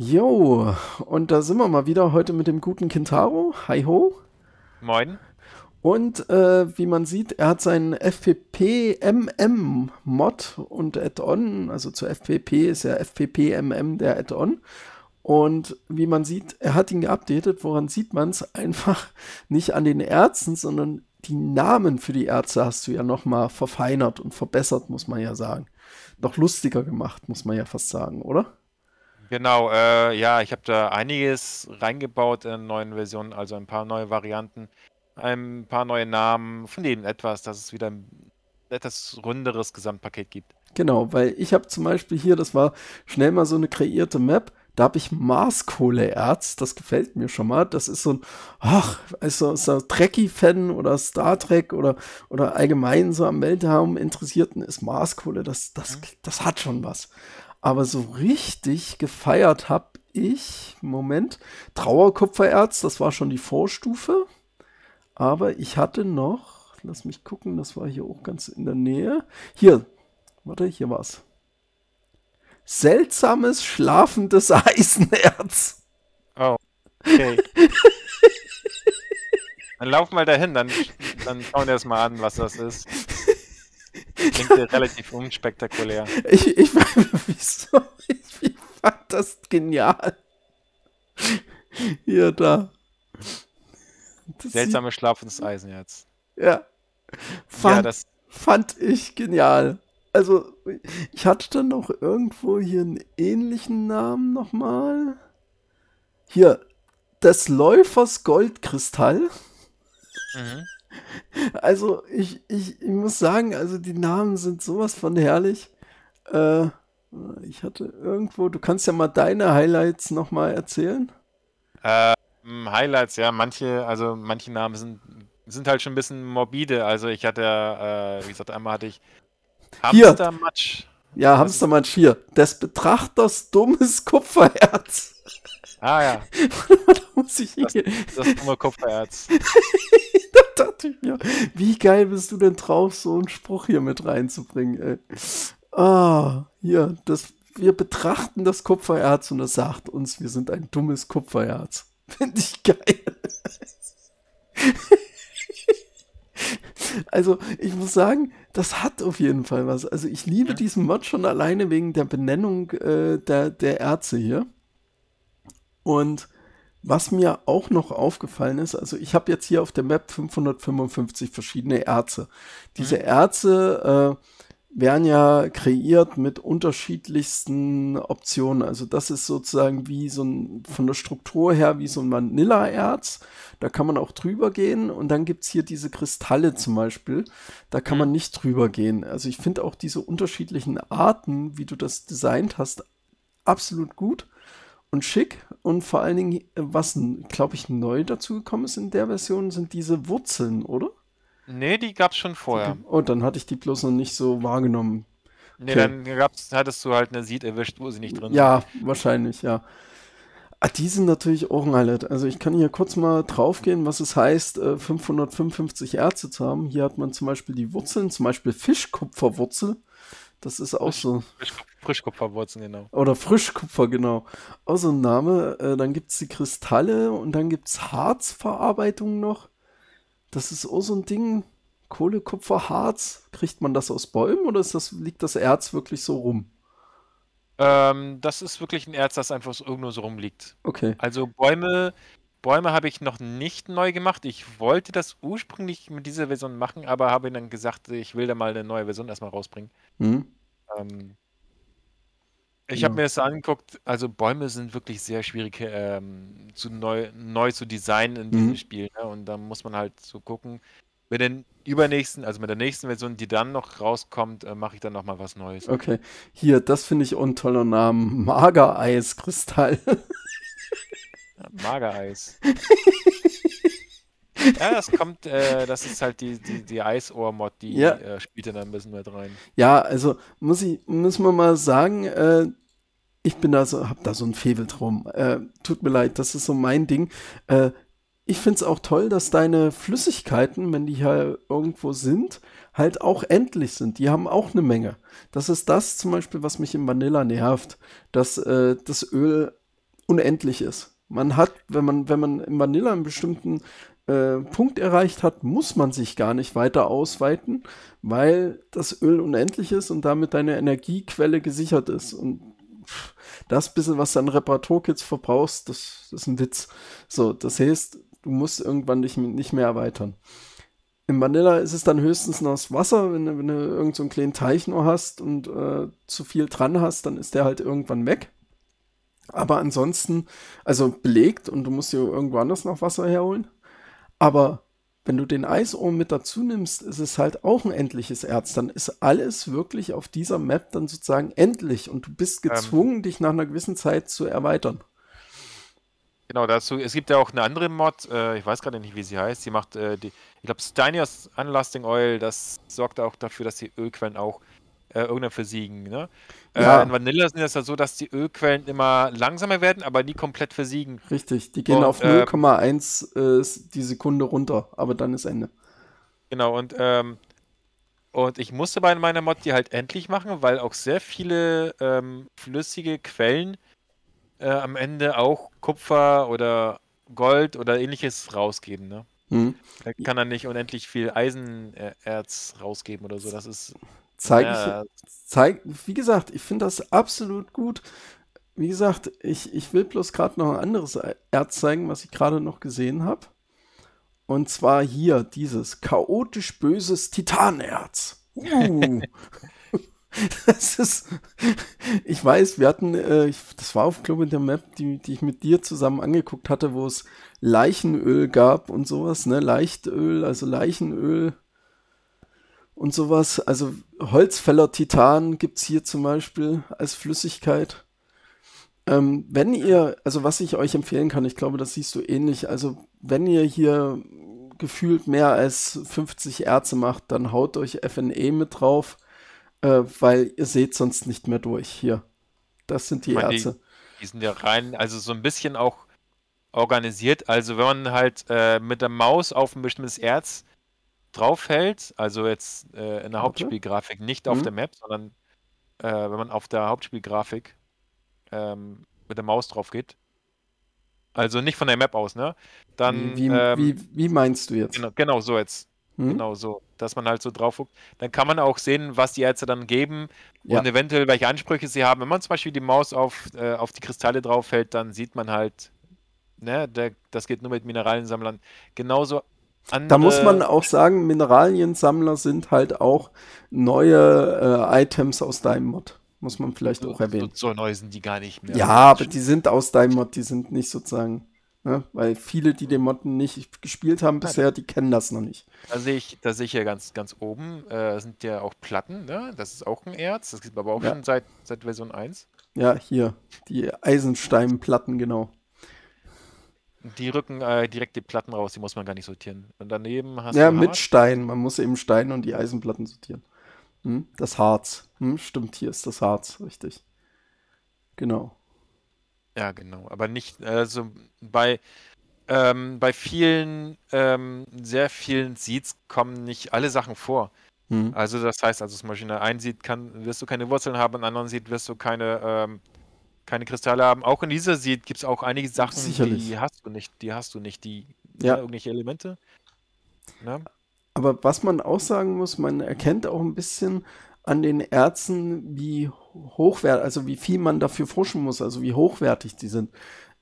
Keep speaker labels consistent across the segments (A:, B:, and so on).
A: Jo, und da sind wir mal wieder heute mit dem guten Kintaro. Hi ho. Moin. Und äh, wie man sieht, er hat seinen FPP-MM-Mod und Add-on, also zu FPP ist ja FPP-MM der Add-on. Und wie man sieht, er hat ihn geupdatet. Woran sieht man es? Einfach nicht an den Ärzten, sondern die Namen für die Ärzte hast du ja nochmal verfeinert und verbessert, muss man ja sagen. Noch lustiger gemacht, muss man ja fast sagen, oder?
B: Genau, äh, ja, ich habe da einiges reingebaut in neuen Versionen, also ein paar neue Varianten, ein paar neue Namen, von denen etwas, dass es wieder ein etwas runderes Gesamtpaket gibt.
A: Genau, weil ich habe zum Beispiel hier, das war schnell mal so eine kreierte Map, da habe ich Marskohleerz, das gefällt mir schon mal. Das ist so ein, ach, also so Trekkie-Fan oder Star Trek oder, oder allgemein so am Weltraum Interessierten ist Marskohle, das, das, mhm. das hat schon was. Aber so richtig gefeiert habe ich, Moment, Trauerkupfererz, das war schon die Vorstufe. Aber ich hatte noch, lass mich gucken, das war hier auch ganz in der Nähe. Hier, warte, hier war's. Seltsames, schlafendes Eisenerz.
B: Oh, okay. Dann lauf mal dahin, dann, dann schauen wir erst mal an, was das ist. Klingt ja relativ unspektakulär. Ich, ich wieso. Ich, ich fand
A: das genial. Hier, da.
B: Das Seltsame Schlaf Eisen jetzt. Ja.
A: Fand, ja, das fand ich genial. Also, ich hatte dann noch irgendwo hier einen ähnlichen Namen nochmal. Hier, des Läufers Goldkristall. Mhm also ich, ich, ich muss sagen, also die Namen sind sowas von herrlich. Äh, ich hatte irgendwo, du kannst ja mal deine Highlights nochmal erzählen.
B: Ähm, Highlights, ja, manche, also manche Namen sind, sind halt schon ein bisschen morbide. Also ich hatte, äh, wie gesagt, einmal hatte ich Hamstermatsch.
A: Ja, Hamstermatsch hier. Des Betrachters dummes Kupferherz. Ah ja. da muss
B: ich das, das dumme Kupferherz.
A: dachte ich mir, wie geil bist du denn drauf, so einen Spruch hier mit reinzubringen, ey. Ah, hier, das, wir betrachten das Kupfererz und das sagt uns, wir sind ein dummes Kupfererz. Finde ich geil. also, ich muss sagen, das hat auf jeden Fall was. Also, ich liebe diesen Mod schon alleine wegen der Benennung äh, der, der Erze hier. Und was mir auch noch aufgefallen ist, also ich habe jetzt hier auf der Map 555 verschiedene Erze. Diese mhm. Erze äh, werden ja kreiert mit unterschiedlichsten Optionen. Also das ist sozusagen wie so ein, von der Struktur her wie so ein Vanilla-Erz. Da kann man auch drüber gehen. Und dann gibt es hier diese Kristalle zum Beispiel. Da kann mhm. man nicht drüber gehen. Also ich finde auch diese unterschiedlichen Arten, wie du das designt hast, absolut gut und schick. Und vor allen Dingen, was, glaube ich, neu dazu gekommen ist in der Version, sind diese Wurzeln, oder?
B: Nee, die gab es schon vorher.
A: Oh, dann hatte ich die bloß noch nicht so wahrgenommen. Nee, okay. dann
B: gab's, hattest du halt eine Seed erwischt, wo sie nicht drin Ja, sind.
A: wahrscheinlich, ja. Ah, die sind natürlich auch ein Highlight. Also ich kann hier kurz mal draufgehen, was es heißt, 555 äh, Erze zu haben. Hier hat man zum Beispiel die Wurzeln, zum Beispiel Fischkupferwurzel. Das ist auch Frisch, so.
B: Frischkupferwurzen, genau. Oder
A: Frischkupfer, genau. Auch so ein Name. Äh, dann gibt es die Kristalle und dann gibt es Harzverarbeitung noch. Das ist auch so ein Ding. Kohle, Kupfer, Harz. Kriegt man das aus Bäumen oder das, liegt das Erz wirklich so rum?
B: Ähm, das ist wirklich ein Erz, das einfach so irgendwo so rumliegt. Okay. Also Bäume Bäume habe ich noch nicht neu gemacht. Ich wollte das ursprünglich mit dieser Version machen, aber habe dann gesagt, ich will da mal eine neue Version erstmal rausbringen. Mhm. Ähm, ich ja. habe mir das angeguckt, also Bäume sind wirklich sehr schwierig ähm, zu neu, neu zu designen in diesem mhm. Spiel. Ne? Und da muss man halt so gucken. Mit den übernächsten, also mit der nächsten Version, die dann noch rauskommt, äh, mache ich dann nochmal was Neues. Okay.
A: Hier, das finde ich auch einen toller Namen. Magereiskristall.
B: Magereis. ja, das kommt, äh, das ist halt die, die, die Eisohr-Mod, die ja. äh, spielt dann ein bisschen mit rein.
A: Ja, also muss ich, müssen wir mal sagen, äh, ich bin da so, hab da so ein Feveltraum. Äh, tut mir leid, das ist so mein Ding. Äh, ich find's auch toll, dass deine Flüssigkeiten, wenn die hier irgendwo sind, halt auch endlich sind. Die haben auch eine Menge. Das ist das zum Beispiel, was mich im Vanilla nervt, dass äh, das Öl unendlich ist. Man hat, wenn man, wenn man in Vanilla einen bestimmten äh, Punkt erreicht hat, muss man sich gar nicht weiter ausweiten, weil das Öl unendlich ist und damit deine Energiequelle gesichert ist. Und das bisschen, was du an Reparaturkits verbrauchst, das, das, ist ein Witz. So, das heißt, du musst irgendwann dich nicht mehr erweitern. Im Vanilla ist es dann höchstens noch das Wasser, wenn, wenn du irgendeinen so kleinen Teich nur hast und äh, zu viel dran hast, dann ist der halt irgendwann weg. Aber ansonsten, also belegt und du musst dir irgendwo anders noch Wasser herholen. Aber wenn du den Eisohr mit dazu nimmst, ist es halt auch ein endliches Erz. Dann ist alles wirklich auf dieser Map dann sozusagen endlich und du bist ähm. gezwungen, ähm, dich nach einer gewissen Zeit zu erweitern.
B: Genau, dazu, es gibt ja auch eine andere Mod, äh, ich weiß gerade nicht, wie sie heißt, sie macht, äh, die, ich glaube, Steinias Unlasting Oil, das sorgt auch dafür, dass die Ölquellen auch äh, irgendwann versiegen. Ne? Äh, ja. Äh, in Vanilla sind das ja so, dass die Ölquellen immer langsamer werden, aber nie komplett versiegen. Richtig,
A: die gehen und, auf 0,1 ähm, äh, die Sekunde runter, aber dann ist Ende.
B: Genau, und, ähm, und ich musste bei meiner Mod die halt endlich machen, weil auch sehr viele ähm, flüssige Quellen äh, am Ende auch Kupfer oder Gold oder ähnliches rausgeben. Ne? Hm. Da kann er nicht unendlich viel Eisenerz rausgeben oder so. Das ist zeige
A: ich, zeig, wie gesagt, ich finde das absolut gut. Wie gesagt, ich, ich will bloß gerade noch ein anderes e-, Erz zeigen, was ich gerade noch gesehen habe. Und zwar hier dieses chaotisch böses Titanerz. Uh. das ist, ich weiß, wir hatten, äh, das war auf Club in der Map, die, die ich mit dir zusammen angeguckt hatte, wo es Leichenöl gab und sowas, ne? Leichtöl, also Leichenöl und sowas. Also Holzfäller Titan gibt es hier zum Beispiel als Flüssigkeit. Ähm, wenn ihr, also was ich euch empfehlen kann, ich glaube, das siehst du ähnlich, also wenn ihr hier gefühlt mehr als 50 Erze macht, dann haut euch FNE mit drauf, äh, weil ihr seht sonst nicht mehr durch hier. Das sind die meine, Erze.
B: Die, die, sind ja rein, also so ein bisschen auch organisiert. Also wenn man halt äh, mit der Maus auf ein bestimmtes Erz draufhält, also jetzt äh, in der Hauptspielgrafik, nicht mhm. auf der Map, sondern äh, wenn man auf der Hauptspielgrafik ähm, mit der Maus drauf geht, also nicht von der Map aus, ne? Dann. Wie, ähm, wie, wie meinst du jetzt? Genau, genau so jetzt. Mhm. Genau so. Dass man halt so drauf guckt. Dann kann man auch sehen, was die Ärzte dann geben ja. und eventuell welche Ansprüche sie haben. Wenn man zum Beispiel die Maus auf, äh, auf die Kristalle draufhält, dann sieht man halt, ne, der, das geht nur mit Mineralensammlern. Genauso andere. Da muss man
A: auch sagen, Mineraliensammler sind halt auch neue äh, Items aus deinem Mod. Muss man vielleicht so, auch erwähnen. So, so neu sind die gar nicht
B: mehr. Ja, aber
A: die sind aus deinem Mod, die sind nicht sozusagen. Ne? Weil viele, die den Mod nicht gespielt haben bisher, die kennen das noch nicht.
B: Da sehe ich, da sehe ich ja ganz, ganz oben, äh, sind ja auch Platten, ne? Das ist auch ein Erz. Das gibt es aber auch ja. schon seit, seit Version 1.
A: Ja, hier. Die Eisensteinplatten, genau.
B: Die rücken äh, direkt die Platten raus, die muss man gar nicht sortieren. Und daneben hast ja, du. Ja, mit Harz.
A: Stein. Man muss eben Stein und die Eisenplatten sortieren. Hm? Das Harz. Hm? Stimmt, hier ist das Harz, richtig. Genau.
B: Ja, genau. Aber nicht, also bei, ähm, bei vielen, ähm, sehr vielen Seeds kommen nicht alle Sachen vor. Hm. Also das heißt, also zum Beispiel in Seed kann, wirst du keine Wurzeln haben, in anderen Seed wirst du keine ähm, keine Kristalle haben. Auch in dieser Seed gibt es auch einige Sachen, Sicherlich. die hast du nicht, die hast du nicht, die ja. Ja, irgendwelche Elemente. Ja.
A: Ne? Aber was man auch sagen muss, man erkennt auch ein bisschen an den Ärzten, wie hochwertig, also wie viel man dafür forschen muss, also wie hochwertig die sind.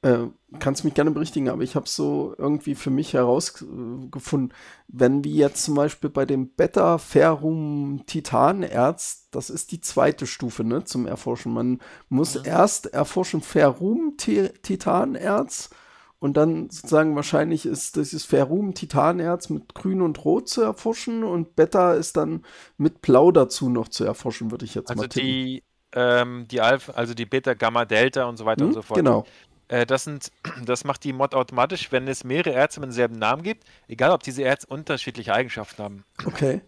A: Äh, kannst mich gerne berichtigen, aber ich habe so irgendwie für mich herausgefunden, wenn wir jetzt zum Beispiel bei dem Beta Ferrum Titanerz, das ist die zweite Stufe ne, zum Erforschen. Man muss ja. erst erforschen Ferrum Titanerz und dann sozusagen wahrscheinlich ist dieses Ferrum Titanerz mit grün und rot zu erforschen und Beta ist dann mit blau dazu noch zu erforschen, würde ich jetzt also mal tippen.
B: Die, ähm, die Alpha, also die Beta, Gamma, Delta und so weiter hm, und so fort. Genau äh, das, sind, das macht die Mod automatisch, wenn es mehrere Erze mit demselben Namen gibt, egal ob diese Erze unterschiedliche Eigenschaften haben. Okay.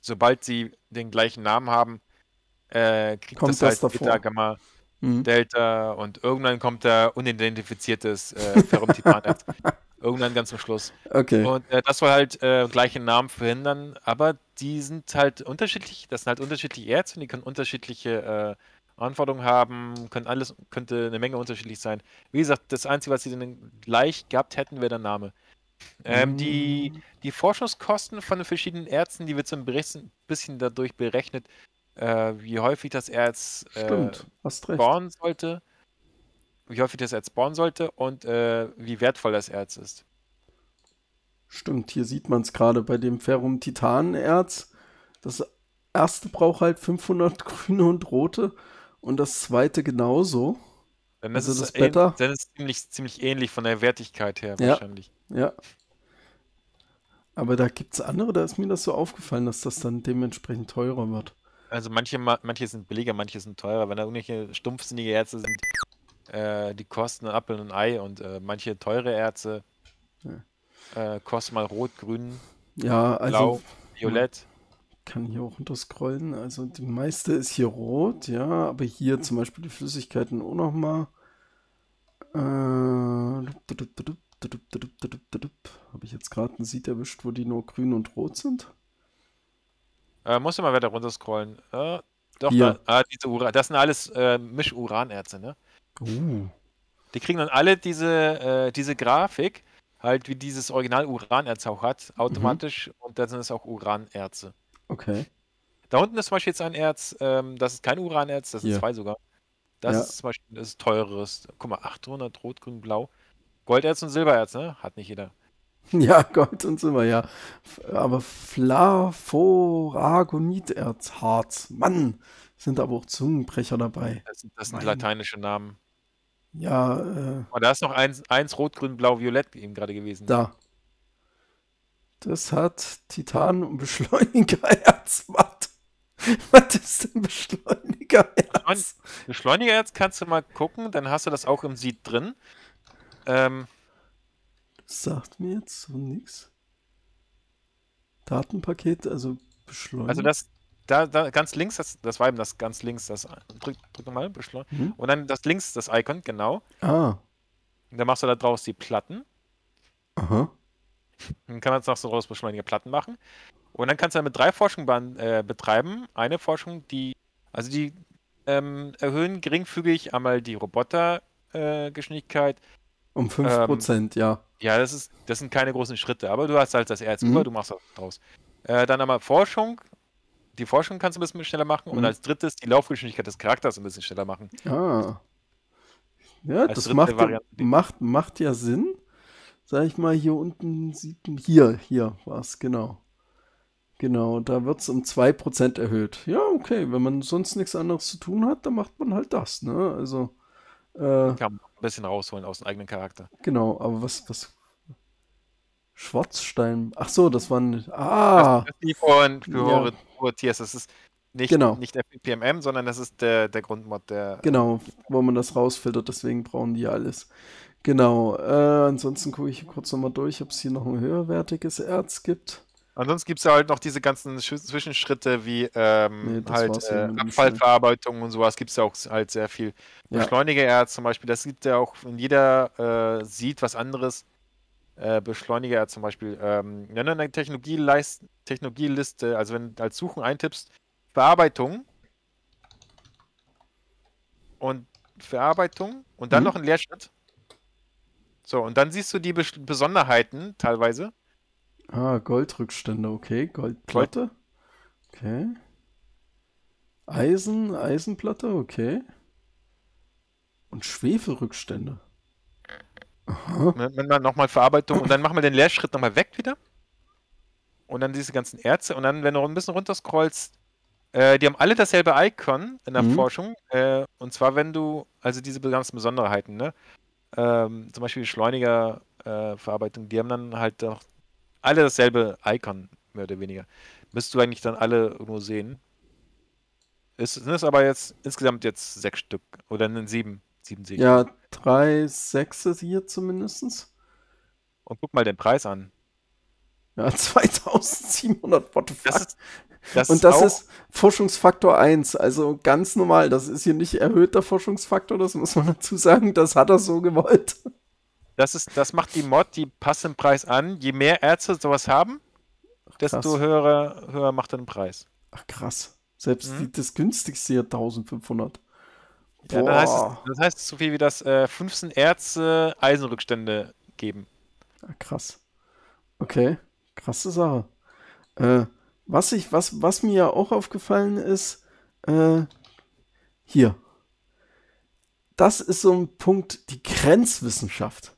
B: Sobald sie den gleichen Namen haben, äh, kriegt kommt das, halt das halt Beta, Gamma, mhm. Delta und irgendwann kommt da unidentifiziertes äh, Ferrumtitanat. irgendwann ganz zum Schluss. Okay. Und äh, das soll halt äh, gleiche Namen verhindern, aber die sind halt unterschiedlich, das sind halt unterschiedliche Erze und die können unterschiedliche äh, Anforderungen haben, können alles, könnte eine Menge unterschiedlich sein. Wie gesagt, das Einzige, was sie dann gleich gehabt hätten, wäre der Name. Ähm, mm. die, die Forschungskosten von den verschiedenen Ärzten, die wird so ein bisschen dadurch berechnet, äh, wie häufig das Erz äh, spawnen sollte, wie häufig das Erz spawnen sollte und äh, wie wertvoll das Erz ist.
A: Stimmt, hier sieht man es gerade bei dem Ferrum Titanenerz. Das erste braucht halt 500 grüne und rote und das zweite genauso. Dann ist also das es Better.
B: Dann ist es ziemlich, ziemlich ähnlich von der Wertigkeit her ja, wahrscheinlich.
A: Ja. Aber da gibt es andere, da ist mir das so aufgefallen, dass das dann dementsprechend teurer wird.
B: Also manche, manche sind billiger, manche sind teurer. Wenn da irgendwelche stumpfsinnige Ärzte sind, äh, die kosten Apfel und Ei und äh, manche teure Ärzte ja. äh, kosten mal rot, grün, ja, also, blau, violett
A: kann hier auch runter scrollen. Also die meiste ist hier rot, ja, aber hier zum Beispiel die Flüssigkeiten auch nochmal. Äh, Habe ich jetzt gerade einen Seed erwischt, wo die nur grün und rot sind?
B: Äh, musst du mal weiter runterscrollen. Äh, doch, ja. da, ah, diese Uran, das sind alles äh, Misch-Uranerze, ne? Uh. Die kriegen dann alle diese, äh, diese Grafik, halt wie dieses Original Uranerz auch hat, automatisch. Mhm. Und dann sind es auch Uranerze. Okay. Da unten ist zum Beispiel jetzt ein Erz, ähm, das ist kein Uranerz, das sind yeah. zwei sogar. Das ja. ist zum Beispiel das teureres. Guck mal, 800 Rot, Grün, Blau. Golderz und Silbererz, ne? Hat nicht jeder.
A: Ja, Gold und Silber, ja. Aber Flavoragoniderz, Harz. Mann, sind aber auch Zungenbrecher dabei. Das sind,
B: das sind lateinische Namen. Ja. Äh, oh, da ist noch eins, eins Rot, Grün, Blau, Violett eben gerade gewesen. Da,
A: das hat Titan und Beschleunigerherz. Was? Was ist denn Beschleunigerherz?
B: Beschleunigerherz kannst du mal gucken, dann hast du das auch im Seed drin. Ähm.
A: Das sagt mir jetzt so nichts. Datenpaket, also Beschleuniger. Also das,
B: da, da ganz links, das, das war eben das ganz links, das drück, drück nochmal, Beschleuniger. Mhm. Und dann das links, das Icon, genau. Ah. Und dann machst du da draus die Platten. Aha. Dann kann man es noch so daraus beschleunige Platten machen. Und dann kannst du damit drei Forschungen äh, betreiben. Eine Forschung, die, also die ähm, erhöhen geringfügig einmal die Robotergeschwindigkeit. Äh, um 5%, ähm, ja. Ja, das, ist, das sind keine großen Schritte, aber du hast halt das Erz mhm. über, du machst das draus. Äh, dann einmal Forschung. Die Forschung kannst du ein bisschen schneller machen mhm. und als drittes die Laufgeschwindigkeit des Charakters ein bisschen schneller machen.
A: Ah. Ja, als das macht, Variante. macht, macht ja Sinn sag ich mal, hier unten sieht man, hier, hier war es, genau. Genau, da wird es um 2% erhöht. Ja, okay, wenn man sonst nichts anderes zu tun hat, dann macht man halt das, ne? Also. Äh,
B: Kann man ein bisschen rausholen aus dem eigenen Charakter.
A: Genau, aber was, was. Schwarzstein. Ach so, das waren. Ah! Das ist die von für
B: ja. Tiers. Das ist nicht, genau. nicht der PMM, sondern das ist der, der Grundmod, der. Genau,
A: wo man das rausfiltert, deswegen brauchen die ja alles. Genau. Äh, ansonsten gucke ich kurz nochmal durch, ob es hier noch ein höherwertiges Erz gibt.
B: Ansonsten gibt es ja halt noch diese ganzen Sch Zwischenschritte wie ähm, nee, halt äh, Abfallverarbeitung und sowas. Gibt es ja auch halt sehr viel. Ja. Beschleunigererz zum Beispiel, das gibt ja auch, wenn jeder äh, sieht was anderes, äh, Beschleunigererz zum Beispiel. Ähm, wenn du eine Technologieleist Technologieliste, also wenn du als Suchen eintippst, Verarbeitung und Verarbeitung und dann mhm. noch ein Leerschritt, so, und dann siehst du die Bes Besonderheiten teilweise.
A: Ah, Goldrückstände, okay. Goldplatte. Okay. Eisen, Eisenplatte, okay. Und Schwefelrückstände.
B: Aha. Wenn nochmal Verarbeitung und dann machen wir den Leerschritt nochmal weg wieder. Und dann diese ganzen Erze. Und dann, wenn du ein bisschen runterscrollst, äh, die haben alle dasselbe Icon in der mhm. Forschung. Äh, und zwar, wenn du, also diese ganzen Besonderheiten, ne? ähm, zum Beispiel Beschleunigerverarbeitung, äh, die haben dann halt noch alle dasselbe Icon, mehr oder weniger. Müsst du eigentlich dann alle irgendwo sehen. Es sind es aber jetzt insgesamt jetzt sechs Stück oder sieben. sieben Segel. Ja,
A: drei, Sechse hier zumindest.
B: Und guck mal den Preis an. Ja, 2700, what the fuck? Das ist, das und das ist
A: Forschungsfaktor 1, also ganz normal. Das ist hier nicht erhöhter Forschungsfaktor, das muss man dazu sagen. Das
B: hat er so gewollt. Das, ist, das macht die Mod, die passt den Preis an. Je mehr Ärzte sowas haben, desto höher, höher macht er den Preis. Ach krass. Selbst mhm. die,
A: das günstigste hier 1500. Ja, das heißt,
B: das heißt so viel wie das äh, 15 Ärzte Eisenrückstände geben.
A: Ach, krass. Okay, krasse Sache. Äh, was, ich, was, was mir ja auch aufgefallen ist, äh, hier. Das ist so ein Punkt, die Grenzwissenschaft.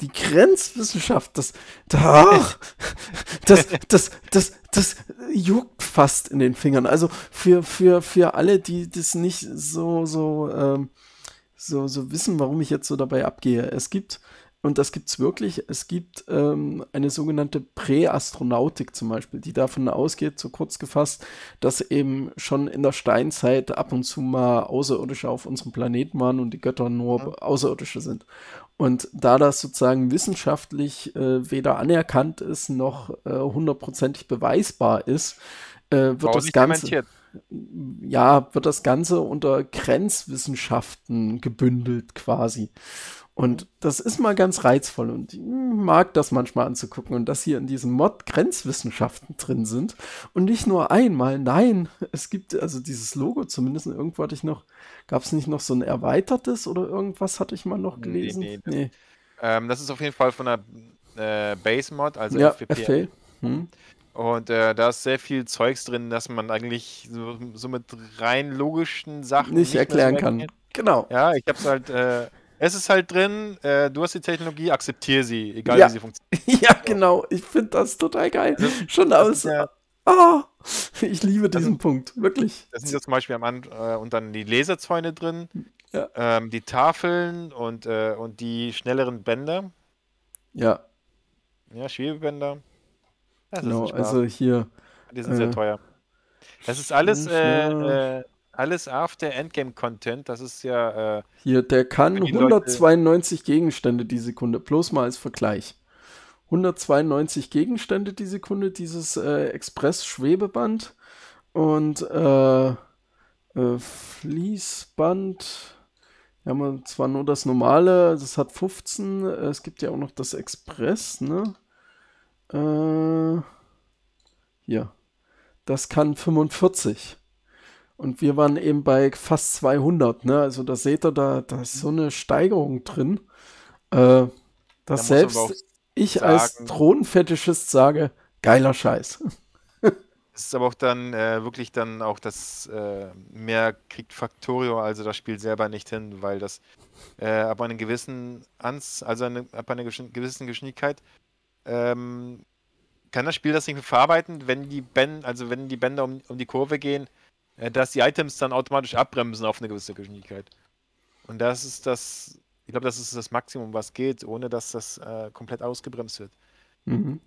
A: Die Grenzwissenschaft, das, ach, das, das, das, das juckt fast in den Fingern. Also für, für, für alle, die das nicht so, so, ähm, so, so wissen, warum ich jetzt so dabei abgehe. Es gibt und das gibt es wirklich. Es gibt ähm, eine sogenannte Präastronautik zum Beispiel, die davon ausgeht, so kurz gefasst, dass eben schon in der Steinzeit ab und zu mal Außerirdische auf unserem Planeten waren und die Götter nur ja. Außerirdische sind. Und da das sozusagen wissenschaftlich äh, weder anerkannt ist noch äh, hundertprozentig äh, beweisbar ist, äh, wird Warum das Ganze ja, wird das Ganze unter Grenzwissenschaften gebündelt quasi. Und das ist mal ganz reizvoll und ich mag das manchmal anzugucken und dass hier in diesem Mod Grenzwissenschaften drin sind und nicht nur einmal, nein, es gibt also dieses Logo zumindest irgendwo hatte ich noch, gab es nicht noch so ein erweitertes oder irgendwas hatte ich mal noch gelesen? Nee, nee, nee.
B: Das, ähm, das ist auf jeden Fall von der äh, Base Mod, also ja, FPL. FPL. Hm. Und äh, da ist sehr viel Zeugs drin, dass man eigentlich so, so mit rein logischen Sachen nicht, nicht erklären so kann. Genau. Ja, ich hab's halt. Äh, es ist halt drin, äh, du hast die Technologie, akzeptier sie, egal ja. wie sie funktioniert. ja, genau. Ich finde das total geil. Das, Schon aus.
A: oh, ich liebe diesen sind, Punkt, wirklich.
B: Das ist ja zum Beispiel am Anfang äh, und dann die Laserzäune drin, ja. ähm, die Tafeln und, äh, und die schnelleren Bänder. Ja. Ja, Schwebebänder. Das genau, also hier. Die sind äh, sehr teuer. Das ist alles, äh, äh, alles after Endgame-Content. Das ist ja. Äh, hier, der kann 192
A: Leute... Gegenstände die Sekunde. Bloß mal als Vergleich. 192 Gegenstände die Sekunde, dieses äh, Express-Schwebeband und äh, Fließband. Wir haben zwar nur das normale, das hat 15, es gibt ja auch noch das Express, ne? Äh, hier. Das kann 45. Und wir waren eben bei fast 200. Ne? Also da seht ihr, da, da ist so eine Steigerung drin, äh, dass da selbst ich sagen, als Thronfetischist sage, geiler Scheiß.
B: Es ist aber auch dann äh, wirklich dann auch das äh, mehr kriegt Factorio, also das Spiel selber nicht hin, weil das äh, ab einer gewissen Ans, also eine, ab einer gewissen Geschwindigkeit ähm, kann das Spiel das nicht verarbeiten, wenn die Bänder, also wenn die Bänder um, um die Kurve gehen, äh, dass die Items dann automatisch abbremsen auf eine gewisse Geschwindigkeit. Und das ist das, ich glaube, das ist das Maximum, was geht, ohne dass das äh, komplett ausgebremst wird.
A: Mhm.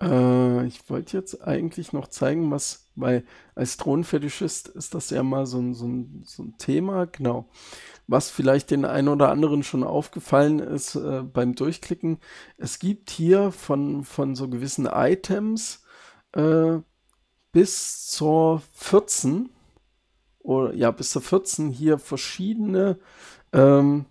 A: Äh, ich wollte jetzt eigentlich noch zeigen, was, weil als Thronfetischist ist das ja mal so ein, so, ein, so ein Thema, genau. Was vielleicht den einen oder anderen schon aufgefallen ist äh, beim Durchklicken, es gibt hier von, von so gewissen Items äh, bis zur 14 oder ja, bis zur 14 hier verschiedene, ähm,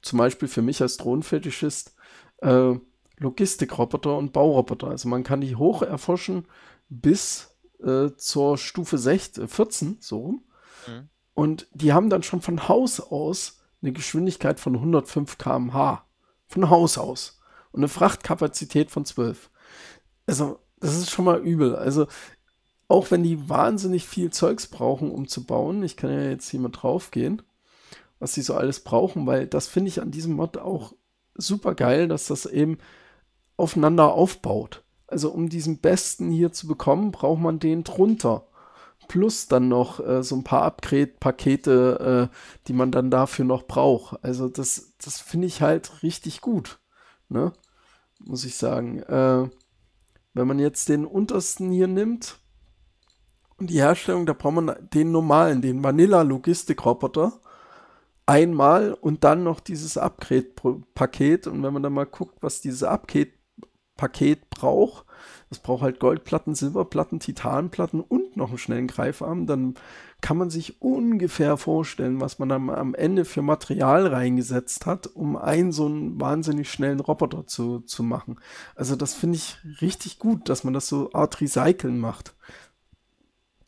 A: zum Beispiel für mich als Thronfetischist, äh, Logistikroboter und Bauroboter. Also man kann die hoch erforschen bis äh, zur Stufe 16, 14, äh, so rum. Mhm. Und die haben dann schon von Haus aus eine Geschwindigkeit von 105 km/h. Von Haus aus. Und eine Frachtkapazität von 12. Also, das ist schon mal übel. Also, auch wenn die wahnsinnig viel Zeugs brauchen, um zu bauen, ich kann ja jetzt hier mal drauf gehen, was sie so alles brauchen, weil das finde ich an diesem Mod auch super geil, dass das eben aufeinander aufbaut. Also um diesen besten hier zu bekommen, braucht man den drunter. Plus dann noch äh, so ein paar Upgrade-Pakete, äh, die man dann dafür noch braucht. Also das, das finde ich halt richtig gut. Ne? Muss ich sagen. Äh, wenn man jetzt den untersten hier nimmt und die Herstellung, da braucht man den normalen, den Vanilla-Logistik-Roboter einmal und dann noch dieses Upgrade-Paket. Und wenn man dann mal guckt, was dieses Upgrade Paket braucht. Es braucht halt Goldplatten, Silberplatten, Titanplatten und noch einen schnellen Greifarm. Dann kann man sich ungefähr vorstellen, was man dann am Ende für Material reingesetzt hat, um einen so einen wahnsinnig schnellen Roboter zu, zu machen. Also das finde ich richtig gut, dass man das so Art Recyceln macht.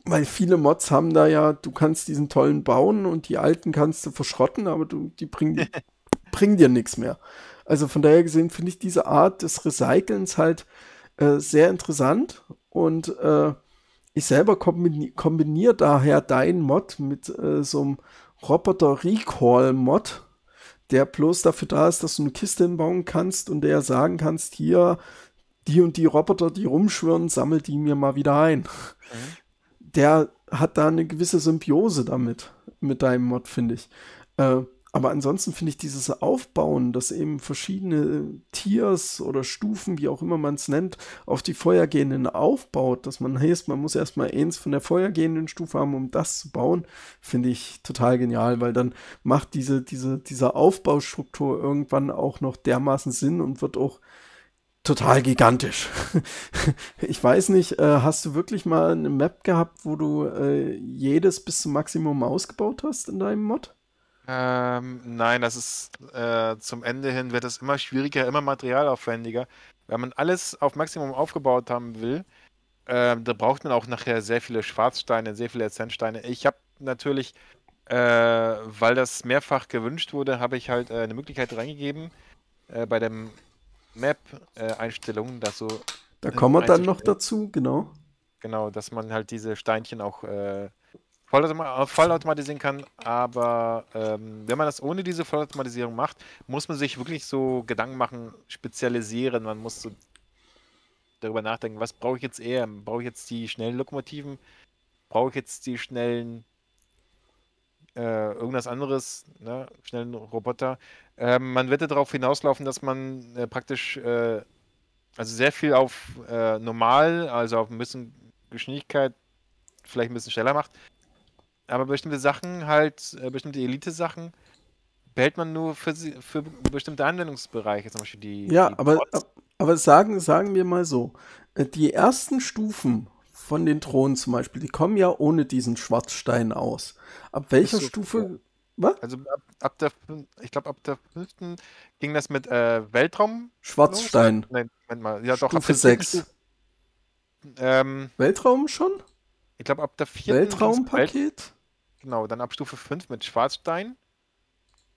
A: Weil viele Mods haben da ja, du kannst diesen tollen bauen und die alten kannst du verschrotten, aber du, die bringen, bringen dir nichts mehr. Also von daher gesehen finde ich diese Art des Recycelns halt äh, sehr interessant und äh, ich selber kombini kombiniere daher deinen Mod mit äh, so einem Roboter-Recall-Mod, der bloß dafür da ist, dass du eine Kiste hinbauen kannst und der sagen kannst, hier, die und die Roboter, die rumschwirren, sammelt die mir mal wieder ein. Mhm. Der hat da eine gewisse Symbiose damit, mit deinem Mod, finde ich. Äh, aber ansonsten finde ich dieses Aufbauen, dass eben verschiedene Tiers oder Stufen, wie auch immer man es nennt, auf die Feuergehenden aufbaut, dass man heißt, man muss erstmal eins von der Feuergehenden Stufe haben, um das zu bauen, finde ich total genial, weil dann macht diese, diese, diese Aufbaustruktur irgendwann auch noch dermaßen Sinn und wird auch total gigantisch. ich weiß nicht, äh, hast du wirklich mal eine Map gehabt, wo du äh, jedes bis zum Maximum ausgebaut hast in deinem Mod?
B: Ähm, nein, das ist äh, zum Ende hin wird es immer schwieriger, immer materialaufwendiger. Wenn man alles auf Maximum aufgebaut haben will, ähm, da braucht man auch nachher sehr viele Schwarzsteine, sehr viele Zentsteine. Ich habe natürlich, äh, weil das mehrfach gewünscht wurde, habe ich halt äh, eine Möglichkeit reingegeben äh, bei dem Map-Einstellungen, dass so. Da kommen wir dann noch dazu, genau. Genau, dass man halt diese Steinchen auch äh, äh, vollautomatisieren kann, aber ähm, wenn man das ohne diese Vollautomatisierung macht, muss man sich wirklich so Gedanken machen, spezialisieren. Man muss so darüber nachdenken, was brauche ich jetzt eher? Brauche ich jetzt die schnellen Lokomotiven? Brauche ich jetzt die schnellen äh, irgendwas anderes, ne? schnellen Roboter? Ähm, man wird darauf hinauslaufen, dass man äh, praktisch äh, also sehr viel auf äh, normal, also auf ein bisschen Geschwindigkeit vielleicht ein bisschen schneller macht aber bestimmte Sachen halt, äh, bestimmte Elite-Sachen behält man nur für, für bestimmte Anwendungsbereiche, zum Beispiel die. Ja, die aber,
A: aber sagen, sagen wir mal so: äh, Die ersten Stufen von den Thronen zum Beispiel, die kommen ja ohne diesen Schwarzstein aus. Ab welcher
B: Stufe. Was? Also ab, ab der, ich glaube ab der fünften ging das mit äh, Weltraum. Schwarzstein. Nein, Moment mal. Ja, Stufe doch, ab 6. Ähm, Weltraum schon? Ich glaube ab der vierten. Weltraumpaket? Genau, dann ab Stufe 5 mit Schwarzstein.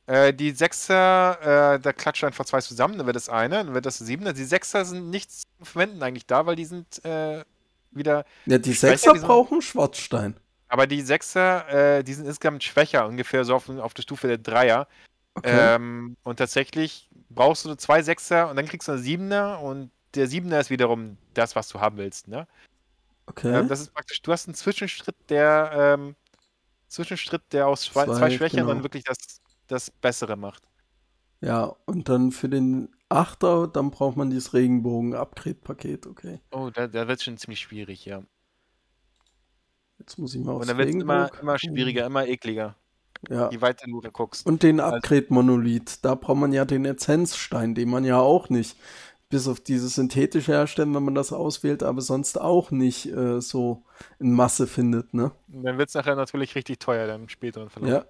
B: Äh, die Sechser, äh, da klatscht einfach zwei zusammen, dann wird das eine, dann wird das Siebener. Die Sechser sind nichts zu verwenden eigentlich da, weil die sind äh, wieder. Ja, die schwächer, Sechser die sind, brauchen Schwarzstein. Aber die Sechser, äh, die sind insgesamt schwächer, ungefähr so auf, auf der Stufe der Dreier. Okay. Ähm, und tatsächlich brauchst du nur zwei Sechser und dann kriegst du einen Siebener und der Siebener ist wiederum das, was du haben willst. Ne? Okay. Ähm, das ist praktisch, du hast einen Zwischenschritt, der ähm, Zwischenstritt, der aus zwei, zwei, zwei Schwächen genau. wirklich das, das Bessere macht.
A: Ja, und dann für den Achter, dann braucht man dieses Regenbogen-Upgrade-Paket,
B: okay. Oh, da, da wird schon ziemlich schwierig, ja. Jetzt
A: muss ich mal aufs Und dann wird immer,
B: immer schwieriger, immer ekliger. Ja. Je weiter du guckst. Und
A: den also Upgrade-Monolith, da braucht man ja den Essenzstein, den man ja auch nicht bis auf dieses synthetische Herstellen, wenn man das auswählt, aber sonst auch nicht äh, so in Masse findet. Ne?
B: Dann wird es nachher natürlich richtig teuer, dann späteren Verlauf. Ja.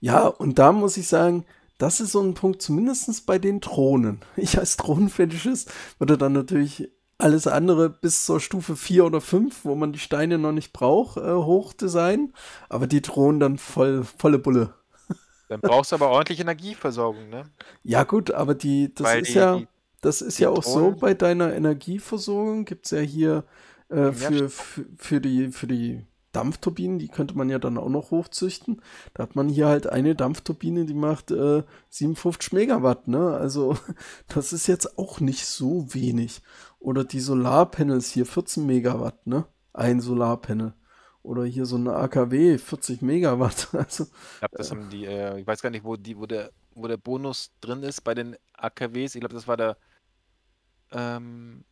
B: ja,
A: und da muss ich sagen, das ist so ein Punkt, zumindest bei den Drohnen. Ich als Drohnenfetischist würde dann natürlich alles andere bis zur Stufe 4 oder 5, wo man die Steine noch nicht braucht, äh, hochdesignen, aber die Drohnen dann voll, volle Bulle.
B: Dann brauchst du aber ordentlich Energieversorgung, ne?
A: Ja, gut, aber die, das Weil ist die, ja. Die das ist die ja auch so bei deiner Energieversorgung. Gibt es ja hier äh, für, für, die, für die Dampfturbinen, die könnte man ja dann auch noch hochzüchten. Da hat man hier halt eine Dampfturbine, die macht äh, 57 Megawatt. Ne? Also das ist jetzt auch nicht so wenig. Oder die Solarpanels hier 14 Megawatt, ne? Ein Solarpanel oder hier so eine AKW 40 Megawatt. Also, ich
B: glaube, das haben die, äh, ich weiß gar nicht, wo, die, wo, der, wo der Bonus drin ist bei den AKWs. Ich glaube, das war der ähm,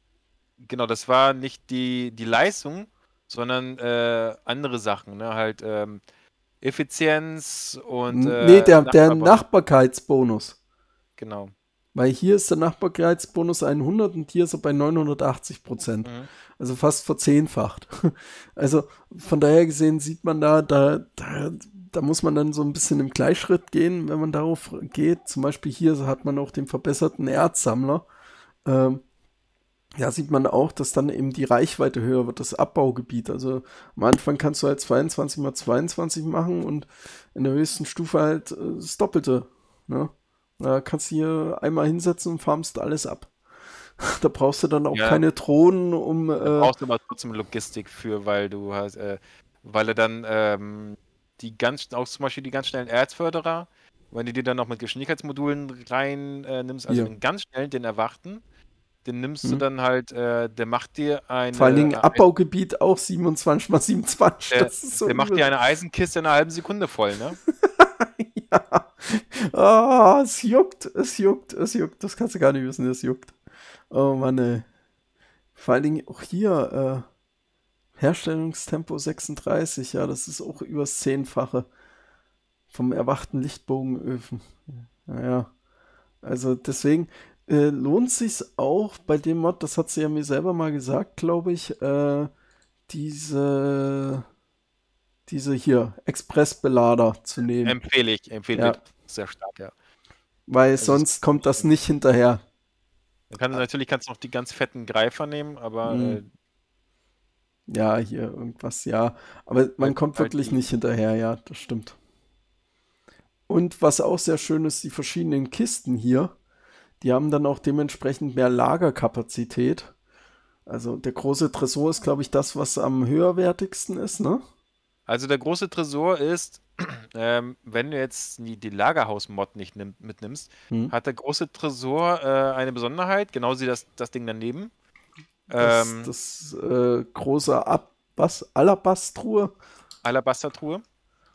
B: genau, das war nicht die, die Leistung, sondern äh, andere Sachen, ne? Halt ähm, Effizienz und. Äh, nee, der, der
A: Nachbarkeitsbonus. Genau. Weil hier ist der Nachbarkeitsbonus 100 und hier ist er bei 980 Prozent. Mhm. Also fast verzehnfacht. Also von daher gesehen sieht man da, da, da, da muss man dann so ein bisschen im Gleichschritt gehen, wenn man darauf geht. Zum Beispiel hier hat man auch den verbesserten Erzsammler. Ähm, ja, sieht man auch, dass dann eben die Reichweite höher wird, das Abbaugebiet. Also am Anfang kannst du halt 22 mal 22 machen und in der höchsten Stufe halt äh, das Doppelte. Ne? Da kannst du hier einmal hinsetzen und farmst alles ab. da brauchst du dann auch ja. keine Drohnen, um. Äh, da brauchst
B: du mal trotzdem Logistik für, weil du hast, äh, weil er dann ähm, die ganz, auch zum Beispiel die ganz schnellen Erzförderer, wenn du dir dann noch mit Geschwindigkeitsmodulen rein äh, nimmst, also ja. den ganz schnell den erwarten den nimmst mhm. du dann halt, äh, der macht dir ein. Vor allen Dingen äh,
A: Abbaugebiet auch 27 mal 27. Der, so der macht dir eine
B: Eisenkiste in einer halben Sekunde voll, ne?
A: ja. Oh, es juckt, es juckt, es juckt. Das kannst du gar nicht wissen, es juckt. Oh Mann, ey. Vor allen Dingen auch hier, äh, Herstellungstempo 36, ja, das ist auch über das Zehnfache vom erwachten Lichtbogenöfen. Naja. Also deswegen, äh, lohnt sich auch bei dem Mod, das hat sie ja mir selber mal gesagt, glaube ich, äh, diese, diese hier, Expressbelader zu nehmen. Empfehle ich, empfehle ja. ich. Sehr stark, ja. Weil also sonst kommt das nicht hinterher.
B: Kann, natürlich kannst du noch die ganz fetten Greifer nehmen, aber. Mhm. Äh,
A: ja, hier irgendwas, ja. Aber man kommt wirklich nicht hinterher, ja, das stimmt. Und was auch sehr schön ist, die verschiedenen Kisten hier die haben dann auch dementsprechend mehr Lagerkapazität. Also der große Tresor ist, glaube ich, das, was am höherwertigsten ist, ne?
B: Also der große Tresor ist, ähm, wenn du jetzt die, die Lagerhaus-Mod nicht nimm, mitnimmst, hm. hat der große Tresor äh, eine Besonderheit, genauso wie das, das Ding daneben. Ähm,
A: das, das äh, große Alabastruhe.
B: Alabastertruhe.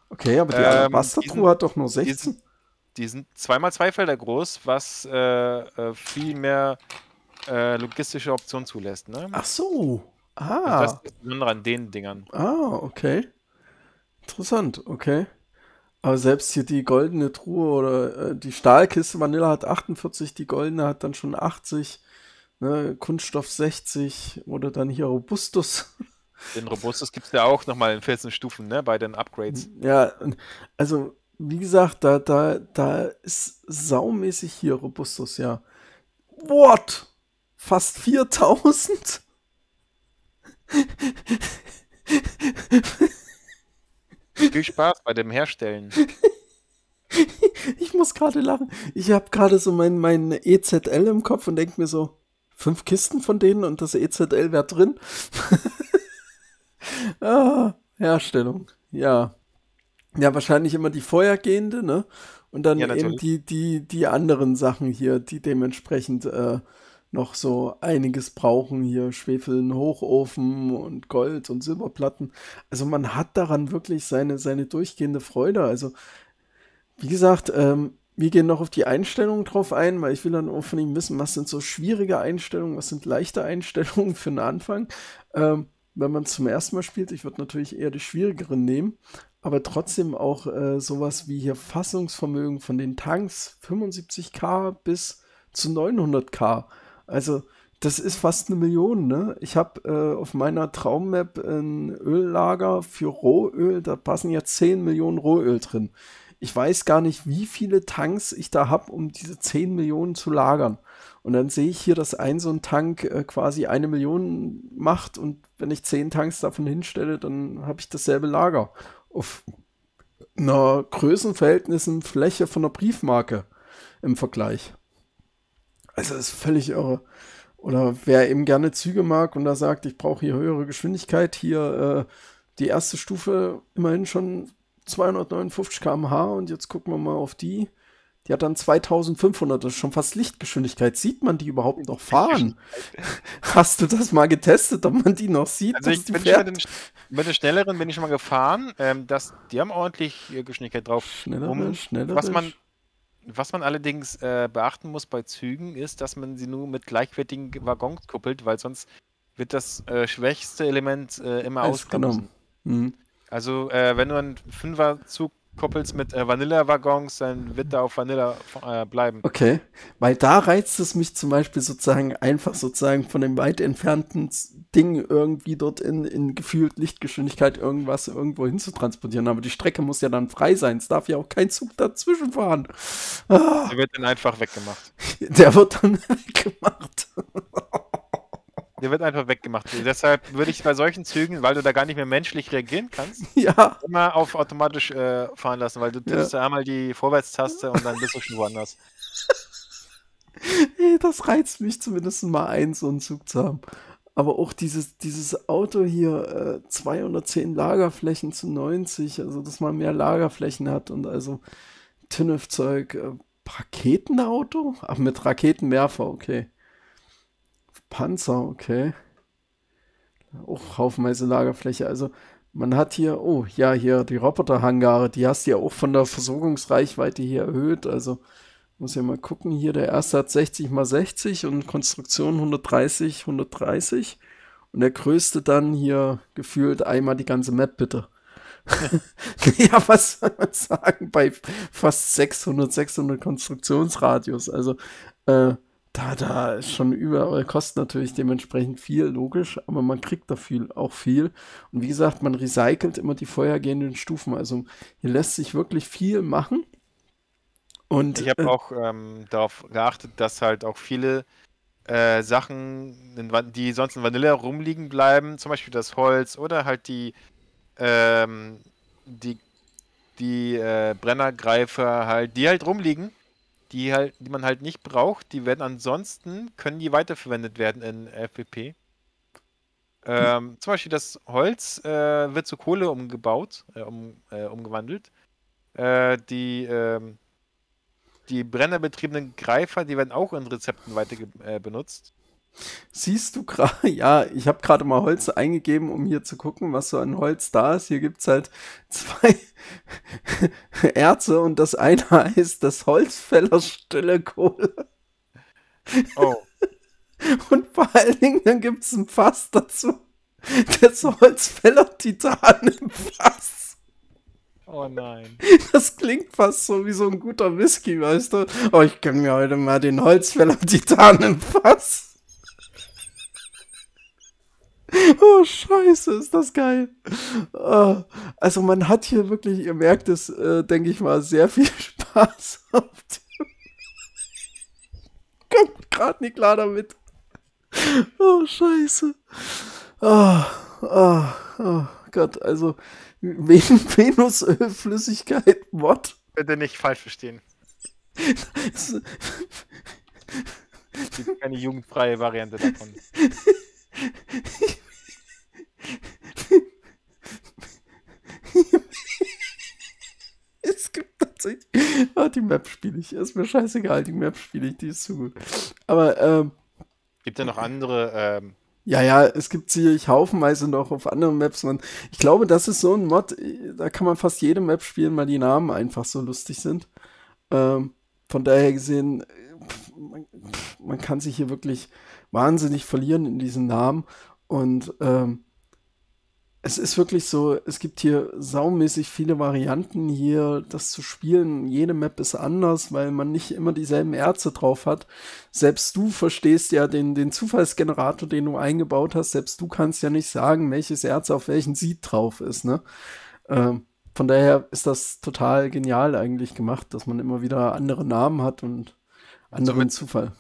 A: Okay, aber die ähm, Alabastertruhe hat doch nur 16.
B: Die sind zweimal zwei Felder groß, was äh, äh, viel mehr äh, logistische Optionen zulässt. Ne? Ach
A: so. Ah. Also
B: das ist das an den Dingern. Ah,
A: okay. Interessant, okay. Aber selbst hier die goldene Truhe oder äh, die Stahlkiste Vanilla hat 48, die goldene hat dann schon 80, ne, Kunststoff 60 oder dann hier Robustus.
B: Den Robustus gibt es ja auch nochmal in 14 Stufen, ne, bei den Upgrades.
A: Ja, also wie gesagt, da, da, da ist saumäßig hier Robustus, ja. What? Fast 4000?
B: Viel Spaß bei dem Herstellen.
A: Ich muss gerade lachen. Ich habe gerade so mein, mein EZL im Kopf und denke mir so, fünf Kisten von denen und das EZL wäre drin. ah, Herstellung, ja. Ja, wahrscheinlich immer die vorhergehende, ne? Und dann ja, eben die, die, die anderen Sachen hier, die dementsprechend äh, noch so einiges brauchen. Hier Schwefel, Hochofen und Gold und Silberplatten. Also man hat daran wirklich seine, seine durchgehende Freude. Also, wie gesagt, ähm, wir gehen noch auf die Einstellungen drauf ein, weil ich will dann auch von ihm wissen, was sind so schwierige Einstellungen, was sind leichte Einstellungen für den Anfang. Ähm, wenn man es zum ersten Mal spielt, ich würde natürlich eher die schwierigeren nehmen aber trotzdem auch äh, sowas wie hier Fassungsvermögen von den Tanks 75k bis zu 900k. Also das ist fast eine Million, ne? Ich habe äh, auf meiner Traummap ein Öllager für Rohöl, da passen ja 10 Millionen Rohöl drin. Ich weiß gar nicht, wie viele Tanks ich da habe, um diese 10 Millionen zu lagern. Und dann sehe ich hier, dass ein so ein Tank äh, quasi eine Million macht und wenn ich 10 Tanks davon hinstelle, dann habe ich dasselbe Lager auf einer Größenverhältnissen Fläche von einer Briefmarke im Vergleich. Also ist völlig irre. Oder wer eben gerne Züge mag und da sagt, ich brauche hier höhere Geschwindigkeit, hier äh, die erste Stufe immerhin schon 259 km/h und jetzt gucken wir mal auf die die hat dann 2500, das ist schon fast Lichtgeschwindigkeit. Sieht man die überhaupt noch fahren? Hast du das mal getestet, ob man die noch sieht? Also ich bin fährt?
B: Schon mit den schnelleren bin ich schon mal gefahren. Ähm, das, die haben ordentlich äh, Geschwindigkeit drauf. Schneller, um, schneller. Was man, was man allerdings äh, beachten muss bei Zügen ist, dass man sie nur mit gleichwertigen Waggons kuppelt, weil sonst wird das äh, schwächste Element äh, immer ausgenommen. Mhm. Also äh, wenn du einen Fünferzug koppelst mit äh, Vanilla-Waggons, dann wird da auf Vanilla äh, bleiben. Okay,
A: weil da reizt es mich zum Beispiel sozusagen einfach sozusagen von dem weit entfernten Ding irgendwie dort in, in gefühlt Lichtgeschwindigkeit irgendwas irgendwo hin zu transportieren. Aber die Strecke muss ja dann frei sein. Es darf ja auch kein Zug dazwischen fahren. Ah. Der wird dann einfach weggemacht. Der wird dann weggemacht.
B: Der wird einfach weggemacht. Deshalb würde ich bei solchen Zügen, weil du da gar nicht mehr menschlich reagieren kannst, ja. immer auf automatisch äh, fahren lassen, weil du tippst ja. einmal die Vorwärtstaste und dann bist du schon woanders.
A: das reizt mich zumindest mal ein, so einen Zug zu haben. Aber auch dieses, dieses Auto hier, äh, 210 Lagerflächen zu 90, also dass man mehr Lagerflächen hat und also Tinnef-Zeug, äh, Raketenauto? Ach, mit Raketenwerfer, okay. Panzer, okay. Auch haufenweise Lagerfläche. Also man hat hier, oh ja, hier die Roboterhangare, die hast du ja auch von der Versorgungsreichweite hier erhöht. Also muss ja mal gucken, hier der erste hat 60 mal 60 und Konstruktion 130, 130. Und der größte dann hier gefühlt einmal die ganze Map bitte. ja, was soll man sagen bei fast 600, 600 Konstruktionsradius? Also, äh, da, da ist schon überall kostet natürlich dementsprechend viel, logisch, aber man kriegt dafür auch viel. Und wie gesagt, man recycelt immer die vorhergehenden Stufen. Also hier lässt sich wirklich viel machen. Und, ich habe äh,
B: auch ähm, darauf geachtet, dass halt auch viele äh, Sachen, die sonst in Vanille rumliegen bleiben, zum Beispiel das Holz oder halt die, ähm, die, die äh, Brennergreifer halt, die halt rumliegen die halt, die man halt nicht braucht, die werden ansonsten, können die weiterverwendet werden in FPP. Ähm, zum Beispiel das Holz äh, wird zu Kohle umgebaut, äh, um, äh, umgewandelt. Äh, die, ähm, die brennerbetriebenen Greifer, die werden auch in Rezepten weiter äh, benutzt. Siehst du gerade, ja,
A: ich habe gerade mal Holz eingegeben, um hier zu gucken, was so an Holz da ist. Hier gibt es halt zwei Erze und das eine heißt das Holzfäller Stille Kohle. Oh. Und vor allen Dingen, dann gibt es ein Fass dazu. Das Holzfäller Titan im Fass.
B: Oh nein.
A: Das klingt fast so wie so ein guter Whisky, weißt du? Oh, ich kann mir heute mal den Holzfäller Titan im Fass. Oh, scheiße, ist das geil. Ah, also man hat hier wirklich, ihr merkt es, äh, denke ich mal, sehr viel Spaß auf dem. Kommt gerade nicht klar damit. Oh, scheiße. Oh, oh, oh Gott, also Ven
B: Venusölflüssigkeit, what? Bitte nicht falsch verstehen. Es gibt keine jugendfreie Variante davon
A: es gibt tatsächlich. Ah, die Map spiele ich. Ist mir scheißegal, die Map spiele ich, die ist zu gut. Aber, ähm.
B: Gibt ja noch andere, ähm. Ja, ja,
A: es gibt sicherlich haufenweise noch auf anderen Maps. Man, ich glaube, das ist so ein Mod, da kann man fast jede Map spielen, weil die Namen einfach so lustig sind. Ähm, von daher gesehen, man, man, kann sich hier wirklich wahnsinnig verlieren in diesen Namen. Und ähm, es ist wirklich so, es gibt hier saumäßig viele Varianten hier, das zu spielen. Jede Map ist anders, weil man nicht immer dieselben Ärzte drauf hat. Selbst du verstehst ja den, den Zufallsgenerator, den du eingebaut hast. Selbst du kannst ja nicht sagen, welches Erz auf welchen Sieg drauf ist, ne? Ähm, von daher ist das total genial eigentlich gemacht, dass man immer wieder andere Namen hat und anderen also mit, Zufall.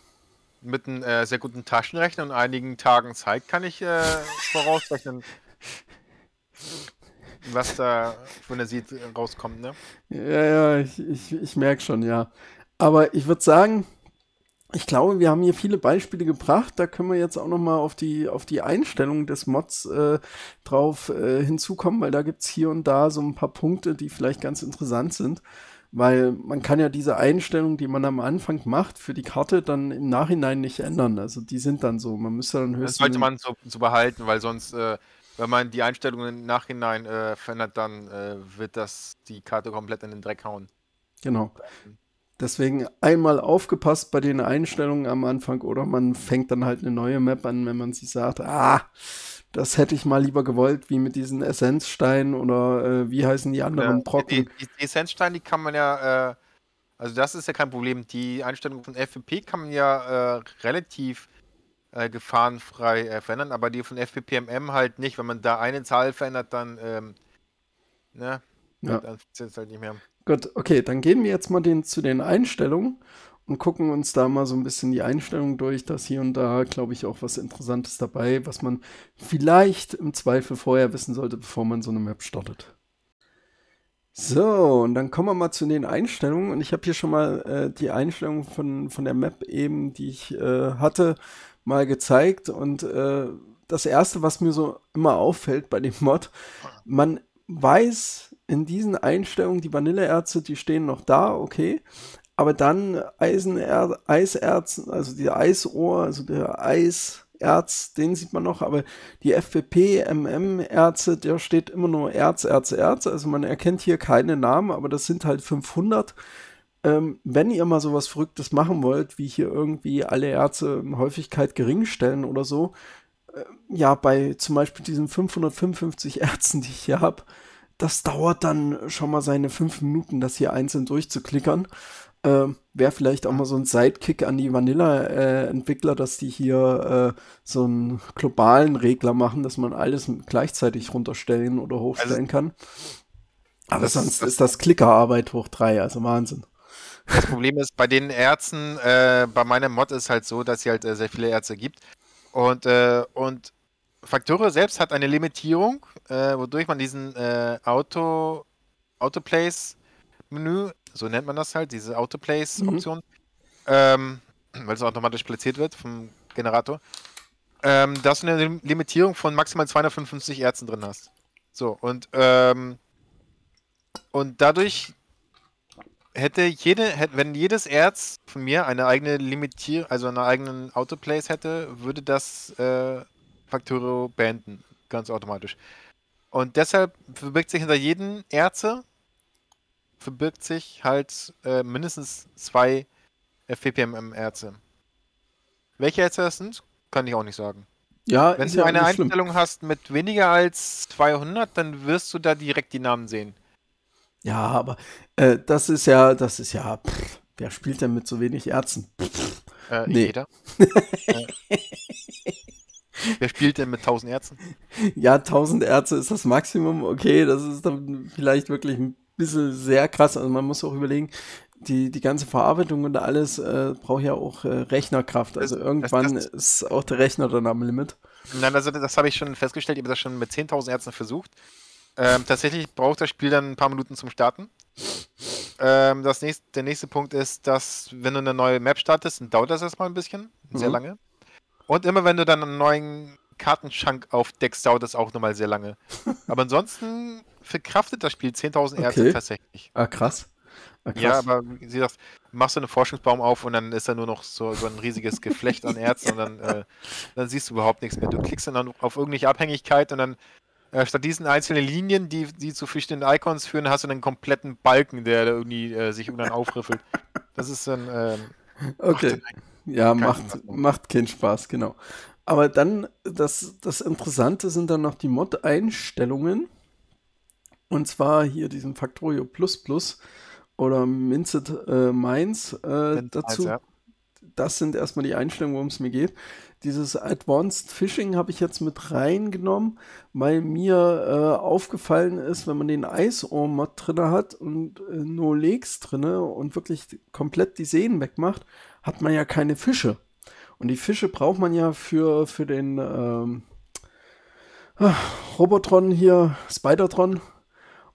B: Mit einem äh, sehr guten Taschenrechner und einigen Tagen Zeit kann ich äh, vorausrechnen, was da von der Sieht rauskommt, ne?
A: Ja, ja, ich, ich, ich merke schon, ja. Aber ich würde sagen, ich glaube, wir haben hier viele Beispiele gebracht. Da können wir jetzt auch noch mal auf die, auf die Einstellung des Mods äh, drauf äh, hinzukommen, weil da gibt es hier und da so ein paar Punkte, die vielleicht ganz interessant sind. Weil man kann ja diese Einstellung, die man am Anfang macht für die Karte, dann im Nachhinein nicht ändern. Also die sind dann so. Man müsste dann höchstens... Das sollte man
B: so, so behalten, weil sonst... Äh wenn man die Einstellungen im Nachhinein äh, verändert, dann äh, wird das die Karte komplett in den Dreck hauen.
A: Genau. Deswegen einmal aufgepasst bei den Einstellungen am Anfang oder man fängt dann halt eine neue Map an, wenn man sich sagt, ah, das hätte ich mal lieber gewollt, wie mit diesen Essenzsteinen oder äh, wie heißen die anderen äh, Brocken.
B: Die, die Essenzsteine, die kann man ja, äh, also das ist ja kein Problem. Die Einstellung von FFP kann man ja äh, relativ äh, gefahrenfrei äh, verändern, aber die von FPPMM halt nicht. Wenn man da eine Zahl verändert, dann, ähm, ne, ja. dann funktioniert es halt nicht mehr.
A: Gut, okay, dann gehen wir jetzt mal den, zu den Einstellungen und gucken uns da mal so ein bisschen die Einstellungen durch. Da ist hier und da, glaube ich, auch was Interessantes dabei, was man vielleicht im Zweifel vorher wissen sollte, bevor man so eine Map startet. So, und dann kommen wir mal zu den Einstellungen. Und ich habe hier schon mal äh, die Einstellungen von, von der Map eben, die ich äh, hatte, mal gezeigt und äh, das erste, was mir so immer auffällt bei dem Mod, man weiß in diesen Einstellungen, die Vanilleerze, die stehen noch da, okay, aber dann Eisener Eiserzen, also die Eisohr, also der Eiserz, den sieht man noch, aber die FWP, MM-Erze, der steht immer nur Erz, Erz, Erz. Also man erkennt hier keine Namen, aber das sind halt 500. Ähm, wenn ihr mal sowas Verrücktes machen wollt, wie hier irgendwie alle Ärzte Häufigkeit gering stellen oder so, äh, ja, bei zum Beispiel diesen 555 Ärzten, die ich hier habe, das dauert dann schon mal seine fünf Minuten, das hier einzeln durchzuklickern. Äh, Wäre vielleicht auch mal so ein Sidekick an die Vanilla-Entwickler, äh, dass die hier äh, so einen globalen Regler machen, dass man alles gleichzeitig runterstellen oder hochstellen also, kann. Aber sonst ist das Klickerarbeit hoch drei, also Wahnsinn.
B: Das Problem ist, bei den Ärzten, äh, bei meinem Mod ist halt so, dass es halt äh, sehr viele Ärzte gibt. Und, äh, und Factorio selbst hat eine Limitierung, äh, wodurch man diesen äh, Auto, Autoplace-Menü, so nennt man das halt, diese Autoplace-Option, mhm. ähm, weil es automatisch platziert wird vom Generator, ähm, dass du eine Limitierung von maximal 255 Ärzten drin hast. So, und, ähm, und dadurch hätte jede, hätte, wenn jedes Erz von mir eine eigene Limitier, also einen eigenen Autoplace hätte, würde das äh, Factorio beenden, ganz automatisch. Und deshalb verbirgt sich hinter jedem Erze verbirgt sich halt äh, mindestens zwei FPPMM-Erze. Welche Erze das sind, kann ich auch nicht sagen. Ja, Wenn du ja eine Einstellung schlimm. hast mit weniger als 200, dann wirst du da direkt die Namen sehen.
A: Ja, aber äh, das ist ja, das ist ja, pff, wer spielt denn mit so wenig Ärzten? Pff, äh, nee. Jeder. Wer spielt denn mit 1000 Ärzten? Ja, 1000 Ärzte ist das Maximum. Okay, das ist dann vielleicht wirklich ein bisschen sehr krass. Also man muss auch überlegen, die, die ganze Verarbeitung und alles äh, braucht ja auch äh, Rechnerkraft. Also das, irgendwann das, das, ist auch der Rechner dann am Limit.
B: Nein, also das habe ich schon festgestellt. Ich habe das schon mit 10.000 Ärzten versucht. Ähm, tatsächlich braucht das Spiel dann ein paar Minuten zum Starten. Ähm, das nächste, der nächste Punkt ist, dass wenn du eine neue Map startest, dann dauert das erstmal ein bisschen, sehr mhm. lange. Und immer wenn du dann einen neuen Kartenschank aufdeckst, dauert das auch nochmal sehr lange. Aber ansonsten verkraftet das Spiel 10.000 okay.
A: tatsächlich. Ah, krass. Ah, krass. Ja,
B: aber wie gesagt, machst du einen Forschungsbaum auf und dann ist da nur noch so, so ein riesiges Geflecht an Ärzten ja. und dann, äh, dann siehst du überhaupt nichts mehr. Du klickst dann auf irgendwelche Abhängigkeit und dann äh, statt diesen einzelnen Linien, die, die zu verschiedenen Icons führen, hast du einen kompletten Balken, der irgendwie äh, sich irgendwann aufriffelt. Das ist dann. Ähm, okay.
A: ja, macht, macht keinen Spaß, genau. Aber dann, das, das Interessante sind dann noch die Mod-Einstellungen. Und zwar hier diesen Factorio Plus Plus oder Minced äh, Mainz äh, dazu. Ja das sind erstmal die Einstellungen, worum es mir geht. Dieses Advanced Fishing habe ich jetzt mit reingenommen, weil mir äh, aufgefallen ist, wenn man den Eisohr-Mod drinne hat und äh, No Legs drin und wirklich komplett die Seen wegmacht, hat man ja keine Fische. Und die Fische braucht man ja für, für den ähm, Robotron hier, Spider-Tron.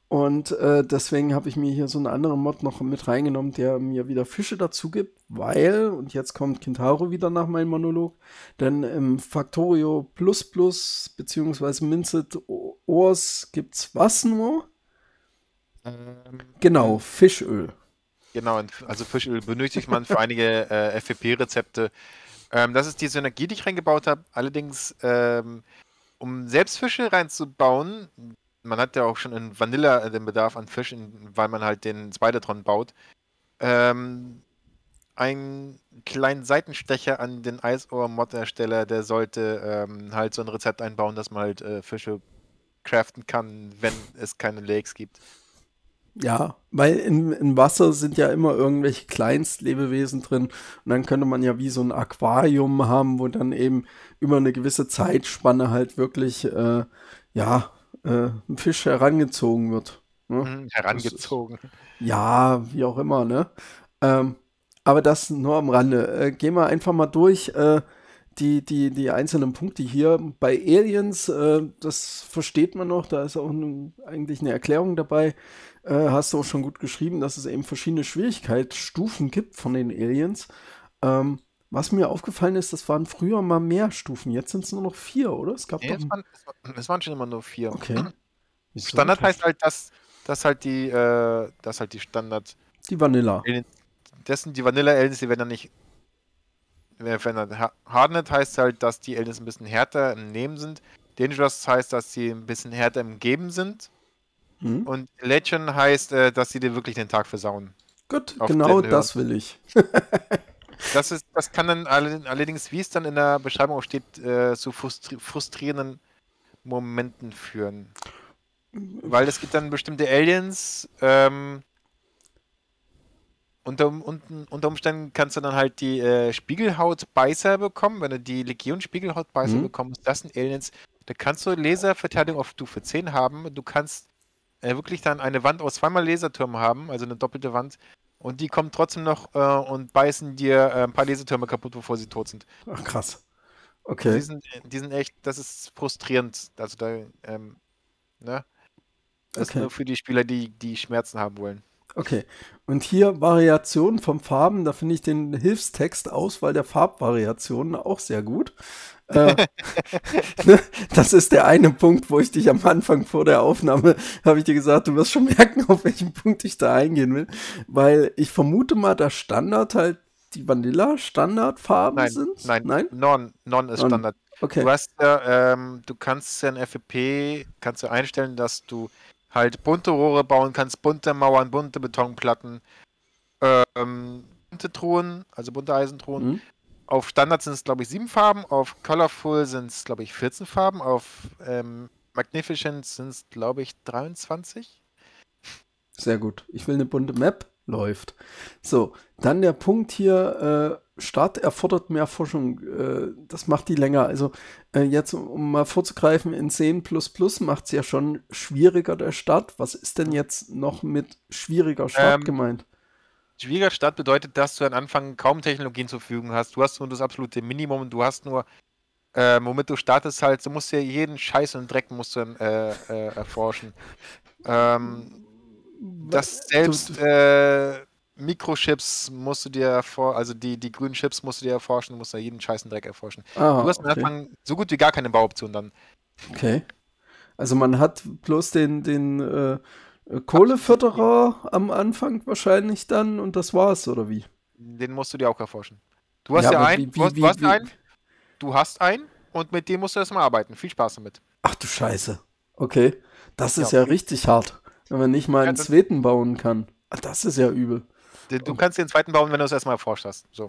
A: Und äh, deswegen habe ich mir hier so einen anderen Mod noch mit reingenommen, der mir wieder Fische dazu gibt, weil, und jetzt kommt Kintaro wieder nach meinem Monolog, denn im Factorio Plus Plus beziehungsweise Minzed Ors es was nur? Ähm, genau, Fischöl.
B: Genau, also Fischöl benötigt man für einige äh, FFP-Rezepte. Ähm, das ist die Synergie, die ich reingebaut habe. Allerdings, ähm, um selbst Fische reinzubauen, man hat ja auch schon in Vanilla äh, den Bedarf an Fischen, weil man halt den Spider-Tron baut. Ähm, einen kleinen Seitenstecher an den Eisohr-Mod-Ersteller, der sollte ähm, halt so ein Rezept einbauen, dass man halt äh, Fische craften kann, wenn es keine Lakes gibt.
A: Ja, weil in, in Wasser sind ja immer irgendwelche Kleinstlebewesen drin und dann könnte man ja wie so ein Aquarium haben, wo dann eben über eine gewisse Zeitspanne halt wirklich, äh, ja, äh, Fisch herangezogen wird. Ne? Mhm, herangezogen. Das, ja, wie auch immer, ne? Ähm, aber das nur am Rande. Äh, gehen wir einfach mal durch äh, die, die, die einzelnen Punkte hier. Bei Aliens, äh, das versteht man noch, da ist auch ne, eigentlich eine Erklärung dabei. Äh, hast du auch schon gut geschrieben, dass es eben verschiedene Schwierigkeitsstufen gibt von den Aliens. Ähm, was mir aufgefallen ist, das waren früher mal mehr Stufen. Jetzt sind es nur noch vier, oder? Es gab nee, doch... es, waren,
B: es, waren, schon immer nur vier. Okay. Standard heißt halt, dass, dass halt die, äh, dass halt die Standard. Die Vanilla. Dessen die Vanilla Aliens, die werden dann nicht. Wenn Hardnet heißt halt, dass die Aliens ein bisschen härter im Nehmen sind. Dangerous heißt, dass sie ein bisschen härter im Geben sind. Mhm. Und Legend heißt, äh, dass sie dir wirklich den Tag versauen. Gut, genau das will ich. Das, ist, das kann dann allerdings, wie es dann in der Beschreibung auch steht, äh, zu frustri frustrierenden Momenten führen. Weil es gibt dann bestimmte Aliens, ähm, unter, unten, unter, Umständen kannst du dann halt die äh, Spiegelhautbeißer bekommen. Wenn du die Legion-Spiegelhautbeißer mhm. bekommst, das sind Aliens. Da kannst du Laserverteidigung auf Stufe 10 haben. Du kannst äh, wirklich dann eine Wand aus zweimal Lasertürmen haben, also eine doppelte Wand. Und die kommen trotzdem noch äh, und beißen dir äh, ein paar Lesetürme kaputt, bevor sie tot sind. Ach, krass. Okay. Die sind, die sind echt, das ist frustrierend. Also da, ähm, ne? Das okay. ist nur für die Spieler, die, die Schmerzen haben wollen.
A: Okay. Und hier Variationen von Farben, da finde ich den Hilfstext Auswahl der Farbvariationen auch sehr gut. Äh, ne, das ist der eine Punkt, wo ich dich am Anfang vor der Aufnahme habe ich dir gesagt, du wirst schon merken, auf welchen Punkt ich da eingehen will, weil ich vermute mal, dass Standard halt die Vanilla
B: Standardfarben nein, sind. Nein, nein, non, non ist non. Standard. Okay. Du hast ja, ähm, du kannst ja in FEP, kannst du einstellen, dass du halt bunte Rohre bauen kannst, bunte Mauern, bunte Betonplatten, ähm, bunte Truhen, also bunte Eisentruhen. Mhm. Auf Standard sind es, glaube ich, sieben Farben, auf Colorful sind es, glaube ich, 14 Farben, auf ähm, Magnificent sind es, glaube ich, 23.
A: Sehr gut. Ich will eine bunte Map. Läuft. So, dann der Punkt hier, äh, Start erfordert mehr Forschung. Äh, das macht die länger. Also äh, jetzt, um mal vorzugreifen, in 10 macht es ja schon schwieriger der Start. Was ist denn jetzt noch mit schwieriger Start ähm, gemeint?
B: Schwieriger Start bedeutet, dass du am Anfang kaum Technologien zur Verfügung hast. Du hast nur das absolute Minimum. Du hast nur, äh, womit du startest, halt, du musst ja jeden Scheiß und Dreck musst du, äh, äh, erforschen. Ähm, dass selbst äh, Mikrochips musst du dir vor, also die, die grünen Chips musst du dir erforschen, du musst da jeden scheißen Dreck erforschen. Ah, du hast okay. am Anfang so gut wie gar keine Bauoption dann.
A: Okay. Also man hat bloß den, den äh, Kohleförderer am Anfang wahrscheinlich dann und das war's, oder wie?
B: Den musst du dir auch erforschen. Du hast ja, einen, wie, wie, du, hast, du, hast einen du hast einen und mit dem musst du erstmal arbeiten. Viel Spaß damit.
A: Ach du Scheiße. Okay. Das ist ja, ja richtig hart, wenn man nicht mal einen zweiten bauen kann. das ist ja übel.
B: Du kannst den zweiten bauen, wenn du es erstmal erforscht hast. So.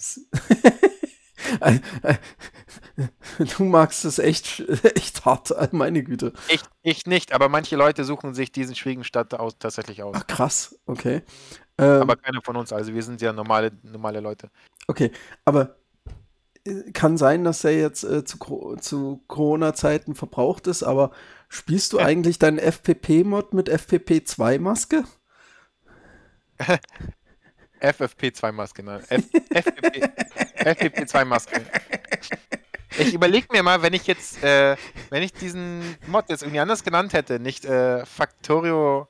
B: du magst es echt, echt hart, meine Güte. Ich, ich nicht, aber manche Leute suchen sich diesen schwierigen Stadt aus, tatsächlich aus. Ach, krass, okay. Ähm, aber keiner von uns, also wir sind ja normale, normale Leute.
A: Okay, aber äh, kann sein, dass er jetzt äh, zu, zu Corona-Zeiten verbraucht ist, aber spielst du ja. eigentlich deinen FPP-Mod mit FPP-2-Maske?
B: FFP2-Maske, nein. FFP2-Maske. Ich überlege mir mal, wenn ich jetzt, äh, wenn ich diesen Mod jetzt irgendwie anders genannt hätte, nicht äh, Factorio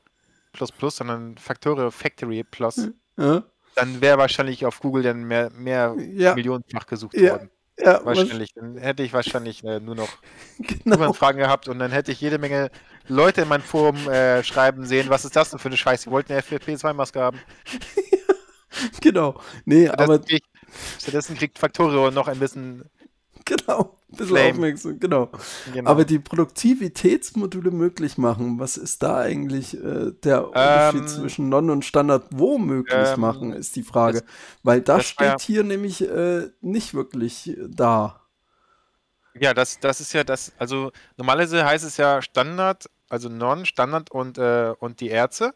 B: Plus Plus, sondern Factorio Factory Plus, hm, ja. dann wäre wahrscheinlich auf Google dann mehr, mehr ja. millionenfach gesucht ja. worden. Ja, wahrscheinlich. Dann hätte ich wahrscheinlich äh, nur noch genau. Fragen gehabt und dann hätte ich jede Menge Leute in mein Forum äh, schreiben sehen, was ist das denn für eine Scheiße? Die wollten eine FFP2-Maske haben. Ja. genau. Nee, stattdessen aber. Kriegt, stattdessen kriegt Factorio noch ein bisschen. Genau, ein bisschen Flame. aufmerksam, genau. genau. Aber die
A: Produktivitätsmodule möglich machen, was ist da eigentlich äh, der ähm, Unterschied zwischen Non und Standard wo möglich ähm, machen, ist die Frage. Das, Weil das, das steht ja, hier nämlich äh, nicht wirklich äh, da.
B: Ja, das, das ist ja das, also normalerweise heißt es ja Standard, also Non, Standard und, äh, und die Ärzte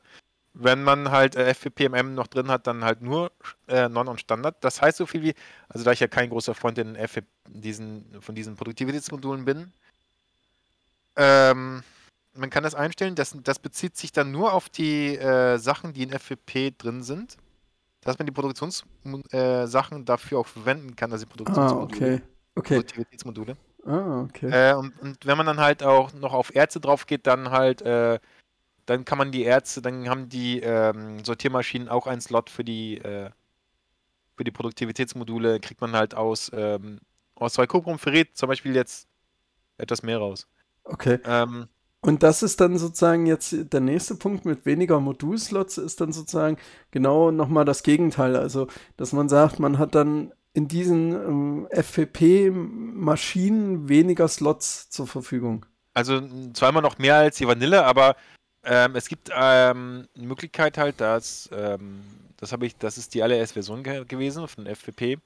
B: wenn man halt äh, FPPMM noch drin hat, dann halt nur äh, Non und Standard. Das heißt so viel wie, also da ich ja kein großer Freund in FP diesen, von diesen Produktivitätsmodulen bin, ähm, man kann das einstellen, das, das bezieht sich dann nur auf die äh, Sachen, die in FPP drin sind, dass man die Produktionssachen äh, dafür auch verwenden kann, also die ah, Produktionsmodule. Ah, okay. okay. Produktivitätsmodule. Ah, okay. Äh, und, und, wenn man dann halt auch noch auf Ärzte drauf geht, dann halt äh, dann kann man die Ärzte, dann haben die ähm, Sortiermaschinen auch einen Slot für die, äh, für die Produktivitätsmodule, kriegt man halt aus, ähm, aus Zweikobrum Ferret zum Beispiel jetzt etwas mehr raus. Okay. Ähm,
A: und das ist dann sozusagen jetzt der nächste Punkt mit weniger Modulslots ist dann sozusagen genau nochmal das Gegenteil. Also, dass man sagt, man hat dann in diesen ähm, FPP-Maschinen weniger Slots zur Verfügung.
B: Also zweimal noch mehr als die Vanille, aber ähm, es gibt ähm, eine Möglichkeit halt, dass, ähm, das habe ich, das ist die allererste Version ge gewesen von FPP.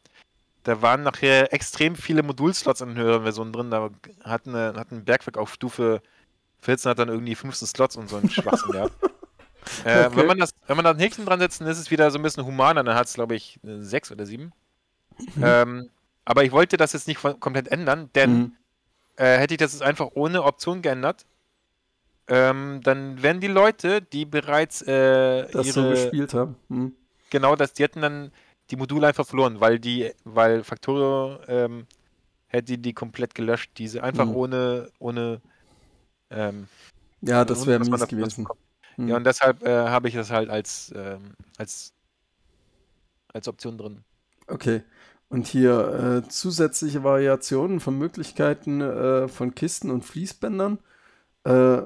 B: Da waren nachher extrem viele Modulslots in höheren Versionen drin. Da hat, eine, hat ein Bergwerk auf Stufe 14 hat dann irgendwie 15 Slots und so einen Schwachsinn gehabt. Äh, wenn, man das, wenn man da ein Häkchen dran setzt, dann ist es wieder so ein bisschen humaner. Dann hat es, glaube ich, sechs oder sieben. Mhm. Ähm, aber ich wollte das jetzt nicht komplett ändern, denn mhm. äh, hätte ich das jetzt einfach ohne Option geändert, ähm, dann werden die Leute, die bereits äh, das ihre, so gespielt haben. Hm. Genau, dass die hätten dann die Module einfach verloren, weil die, weil Factorio ähm, hätte die komplett gelöscht, diese einfach hm. ohne, ohne ähm, Ja, das wäre mies gewesen. Hm. Ja, und deshalb äh, habe ich das halt als, ähm, als, als Option drin.
A: Okay. Und hier äh, zusätzliche Variationen von Möglichkeiten äh, von Kisten und Fließbändern. Äh,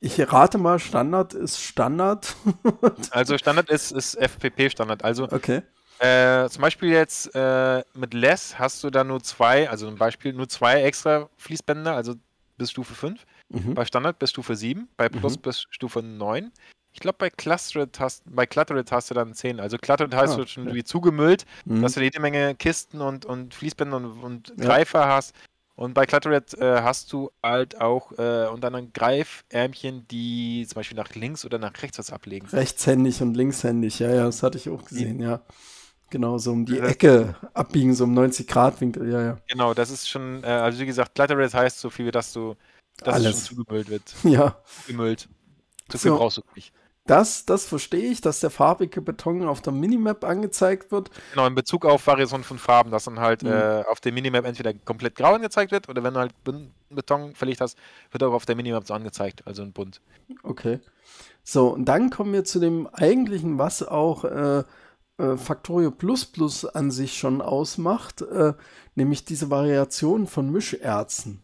A: ich rate mal, Standard ist Standard.
B: also Standard ist, ist FPP-Standard. Also okay. Äh, zum Beispiel jetzt äh, mit Less hast du da nur zwei, also zum Beispiel nur zwei extra Fließbänder, also bis Stufe 5. Mhm. Bei Standard bis Stufe 7, bei mhm. Plus mhm. bis Stufe 9. Ich glaube, bei Cluttered hast, bei Cluttered hast du dann 10. Also Cluttered hast ah, du schon wie zugemüllt, mhm. dass du jede Menge Kisten und, und Fließbänder und, und Greifer hast. Und bei Clutterhead äh, hast du halt auch äh, unter anderem Greifärmchen, die zum Beispiel nach links oder nach rechts was ablegen.
A: Rechtshändig und linkshändig, ja, ja, das hatte ich auch gesehen, ja. Genau, so um die äh, Ecke abbiegen, so um 90-Grad-Winkel, ja, ja.
B: Genau, das ist schon, äh, also wie gesagt, Clutterhead heißt so viel, dass du, dass Alles. es schon zugemüllt wird. Ja. Gemüllt. Zu so. viel brauchst du nicht.
A: Das, das verstehe ich, dass der farbige Beton auf der Minimap angezeigt wird.
B: Genau, in Bezug auf Variationen von Farben, dass dann halt mhm. äh, auf der Minimap entweder komplett grau angezeigt wird oder wenn du halt Beton verlegt hast, wird auch auf der Minimap so angezeigt, also in bunt.
A: Okay. So, und dann kommen wir zu dem eigentlichen, was auch äh, äh, Factorio Plus Plus an sich schon ausmacht, äh, nämlich diese Variation von Mischerzen.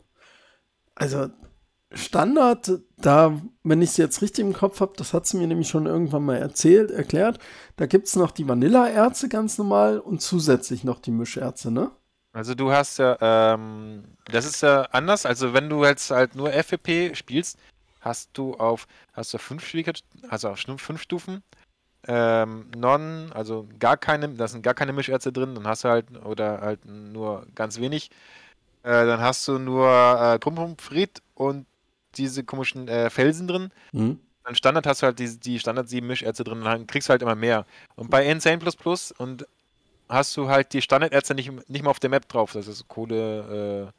A: Also, Standard, da, wenn ich es jetzt richtig im Kopf habe, das hat sie mir nämlich schon irgendwann mal erzählt, erklärt, da gibt es noch die Vanilla-Erze ganz normal und zusätzlich noch die Mischerze, ne?
B: Also du hast ja, ähm, das ist ja anders, also wenn du jetzt halt nur FEP spielst, hast du auf, hast du fünf Schwierigkeiten, also auf fünf Stufen, ähm, non, also gar keine, da sind gar keine Mischärzte drin, dann hast du halt, oder halt nur ganz wenig, äh, dann hast du nur äh, Krumpfried und diese komischen äh, Felsen drin. Mhm. Dann Standard hast du halt die, die Standard 7 Mischärzte drin und dann kriegst du halt immer mehr. Und bei Insane Plus Plus und hast du halt die Standardärzte nicht, nicht mehr auf der Map drauf. Das ist Kohle, äh,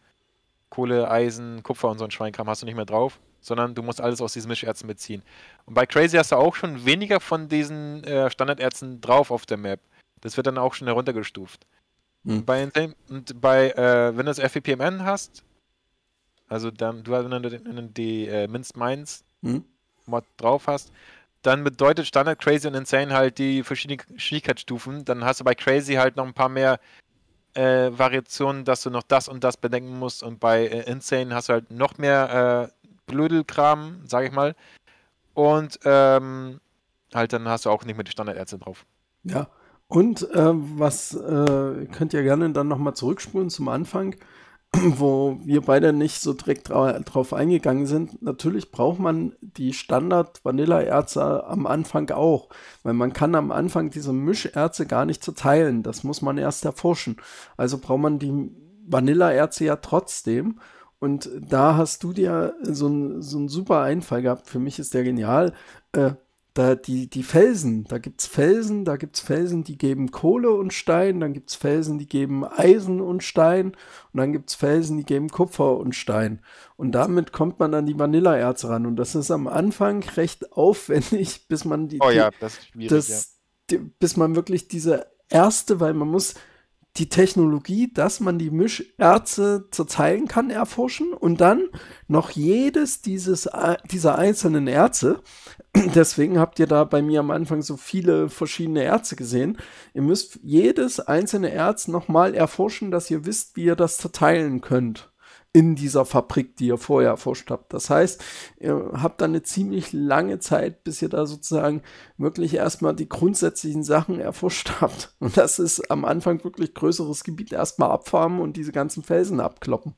B: Kohle, Eisen, Kupfer und so ein Schweinkram hast du nicht mehr drauf, sondern du musst alles aus diesen Mischärzten beziehen. Und bei Crazy hast du auch schon weniger von diesen äh, Standardärzten drauf auf der Map. Das wird dann auch schon heruntergestuft. Mhm. Bei, und bei, äh, wenn du das FEPMN hast, also dann, du, wenn du, wenn die äh, Minst Minds mhm. Mod drauf hast, dann bedeutet Standard Crazy und Insane halt die verschiedenen Schwierigkeitsstufen. Dann hast du bei Crazy halt noch ein paar mehr äh, Variationen, dass du noch das und das bedenken musst. Und bei äh, Insane hast du halt noch mehr äh, Blödelkram, sag ich mal. Und ähm, halt dann hast du auch nicht mehr die Standardärzte drauf.
A: Ja. Und äh, was äh, könnt ihr gerne dann nochmal zurückspulen zum Anfang? wo wir beide nicht so direkt drauf eingegangen sind. Natürlich braucht man die Standard-Vanilla-Erze am Anfang auch, weil man kann am Anfang diese Mischerze gar nicht zerteilen. Das muss man erst erforschen. Also braucht man die Vanilla-Erze ja trotzdem. Und da hast du dir so, ein, so einen super Einfall gehabt. Für mich ist der genial. Äh, da die, die Felsen, da gibt's Felsen, da gibt's Felsen, die geben Kohle und Stein, dann gibt's Felsen, die geben Eisen und Stein und dann gibt's Felsen, die geben Kupfer und Stein. Und damit kommt man an die Vanilleerz ran und das ist am Anfang recht aufwendig, bis man die, oh ja, das, das ja. die, bis man wirklich diese erste, weil man muss die Technologie, dass man die Mischerze zerteilen kann, erforschen und dann noch jedes dieses, äh, dieser einzelnen Erze deswegen habt ihr da bei mir am Anfang so viele verschiedene Ärzte gesehen. Ihr müsst jedes einzelne Erz nochmal erforschen, dass ihr wisst, wie ihr das zerteilen könnt in dieser Fabrik, die ihr vorher erforscht habt. Das heißt, ihr habt dann eine ziemlich lange Zeit, bis ihr da sozusagen wirklich erstmal die grundsätzlichen Sachen erforscht habt. Und das ist am Anfang wirklich größeres Gebiet erstmal abfarmen und diese ganzen Felsen abkloppen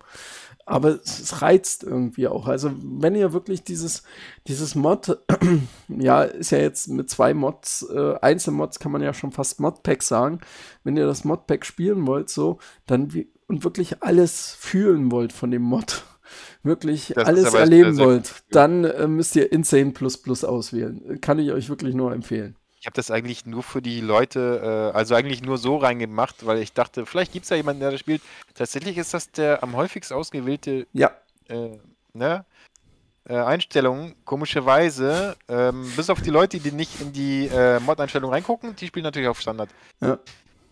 A: aber es reizt irgendwie auch. Also wenn ihr wirklich dieses, dieses Mod, ja, ist ja jetzt mit zwei Mods, äh, Einzelmods kann man ja schon fast Modpack sagen, wenn ihr das Modpack spielen wollt, so, dann wie, und wirklich alles fühlen wollt von dem Mod, wirklich das alles erleben wollt, dann äh, müsst ihr Insane Plus Plus auswählen. Kann ich euch wirklich nur
B: empfehlen. Ich habe das eigentlich nur für die Leute, äh, also eigentlich nur so reingemacht, weil ich dachte, vielleicht gibt es ja jemanden, der das spielt. Tatsächlich ist das der am häufigst ausgewählte ja. äh, ne? äh, Einstellung, komischerweise. Ähm, bis auf die Leute, die nicht in die äh, Mod-Einstellung reingucken, die spielen natürlich auf Standard. Ja.